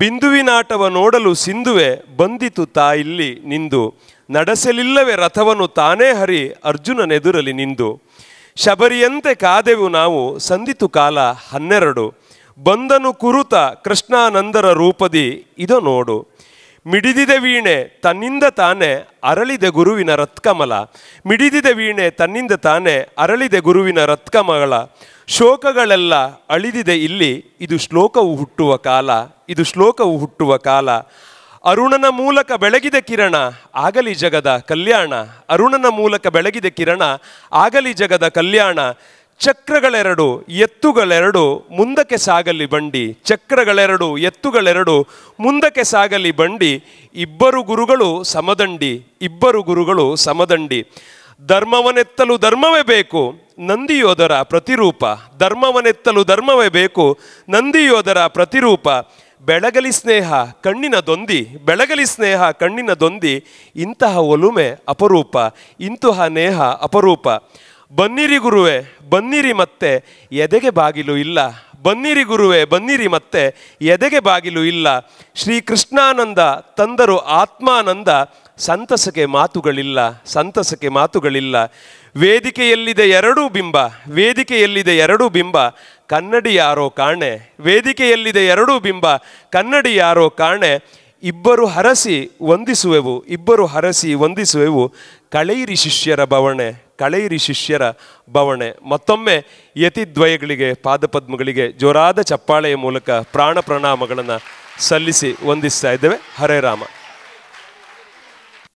ಬಿಂದುವಿನಾಟವ ನೋಡಲು ಸಿಂಧುವೆ ಬಂದಿತು ತಾಯಿಲ್ಲಿ ನಿಂದು ನಡೆಸಲಿಲ್ಲವೇ ರಥವನ್ನು ತಾನೇ ಹರಿ ಅರ್ಜುನನೆದುರಲಿ ನಿಂದು ಶಬರಿಯಂತೆ ಕಾದೆವು ನಾವು ಸಂದಿತು ಕಾಲ ಹನ್ನೆರಡು ಬಂದನು ಕುರುತ ಕೃಷ್ಣಾನಂದರ ರೂಪದಿ ಇದು ನೋಡು ಮಿಡಿದಿದೆ ವೀಣೆ ತನ್ನಿಂದ ತಾನೇ ಅರಳಿದೆ ಗುರುವಿನ ರತ್ಕಮಲ ಮಿಡಿದಿದೆ ವೀಣೆ ತನ್ನಿಂದ ತಾನೆ ಅರಳಿದೆ ಗುರುವಿನ ರತ್ಕಮಗಳ ಶೋಕಗಳೆಲ್ಲ ಅಳಿದಿದೆ ಇಲ್ಲಿ ಇದು ಶ್ಲೋಕವು ಹುಟ್ಟುವ ಕಾಲ ಇದು ಶ್ಲೋಕವು ಹುಟ್ಟುವ ಕಾಲ ಅರುಣನ ಮೂಲಕ ಬೆಳಗಿದ ಕಿರಣ ಆಗಲಿ ಜಗದ ಕಲ್ಯಾಣ ಅರುಣನ ಮೂಲಕ ಬೆಳಗಿದ ಕಿರಣ ಆಗಲಿ ಜಗದ ಕಲ್ಯಾಣ ಚಕ್ರಗಳೆರಡು ಎತ್ತುಗಳೆರಡು ಮುಂದಕ್ಕೆ ಸಾಗಲಿ ಬಂಡಿ ಚಕ್ರಗಳೆರಡು ಎತ್ತುಗಳೆರಡು ಮುಂದಕ್ಕೆ ಸಾಗಲಿ ಬಂಡಿ ಇಬ್ಬರು ಗುರುಗಳು ಸಮದಂಡಿ ಇಬ್ಬರು ಗುರುಗಳು ಸಮದಂಡಿ ಧರ್ಮವನೆತ್ತಲು ಧರ್ಮವೇ ಬೇಕು ನಂದಿಯೋದರ ಪ್ರತಿರೂಪ ಧರ್ಮವನೆತ್ತಲು ಧರ್ಮವೇ ಬೇಕು ನಂದಿಯೋದರ ಪ್ರತಿರೂಪ ಬೆಳಗಲಿ ಸ್ನೇಹ ಕಣ್ಣಿನ ದೊಂದಿ ಬೆಳಗಲಿ ಸ್ನೇಹ ಕಣ್ಣಿನ ದೊಂದಿ ಇಂತಹ ಒಲುಮೆ ಅಪರೂಪ ಇಂತಹ ನೇಹ ಅಪರೂಪ ಬನ್ನಿರಿ ಗುರುವೆ ಬನ್ನಿರಿ ಮತ್ತೆ ಎದೆಗೆ ಬಾಗಿಲು ಇಲ್ಲ ಬನ್ನಿರಿ ಗುರುವೆ ಬನ್ನಿರಿ ಮತ್ತೆ ಎದೆಗೆ ಬಾಗಿಲು ಇಲ್ಲ ಶ್ರೀ ಕೃಷ್ಣಾನಂದ ತಂದರು ಆತ್ಮಾನಂದ ಸಂತಸಕ್ಕೆ ಮಾತುಗಳಿಲ್ಲ ಸಂತಸಕ್ಕೆ ಮಾತುಗಳಿಲ್ಲ ವೇದಿಕೆಯಲ್ಲಿದೆ ಎರಡೂ ಬಿಂಬ ವೇದಿಕೆಯಲ್ಲಿದೆ ಎರಡೂ ಬಿಂಬ ಕನ್ನಡಿ ಯಾರೋ ಕಾಣೆ ವೇದಿಕೆಯಲ್ಲಿದೆ ಎರಡೂ ಬಿಂಬ ಕನ್ನಡಿ ಯಾರೋ ಕಾಣೆ ಇಬ್ಬರು ಹರಸಿ ವಂದಿಸುವೆವು ಇಬ್ಬರು ಹರಸಿ ವಂದಿಸುವೆವು ಕಳೆಯಿರಿ ಶಿಷ್ಯರ ಬವಣೆ ಕಳೆಯಿರಿ ಶಿಷ್ಯರ ಬವಣೆ ಮತ್ತೊಮ್ಮೆ ಯತಿದ್ವಯಗಳಿಗೆ ಪಾದಪದ್ಮಗಳಿಗೆ ಜೋರಾದ ಚಪ್ಪಾಳೆಯ ಮೂಲಕ ಪ್ರಾಣ ಸಲ್ಲಿಸಿ ಹೊಂದಿಸ್ತಾ ಇದ್ದೇವೆ ಹರೇ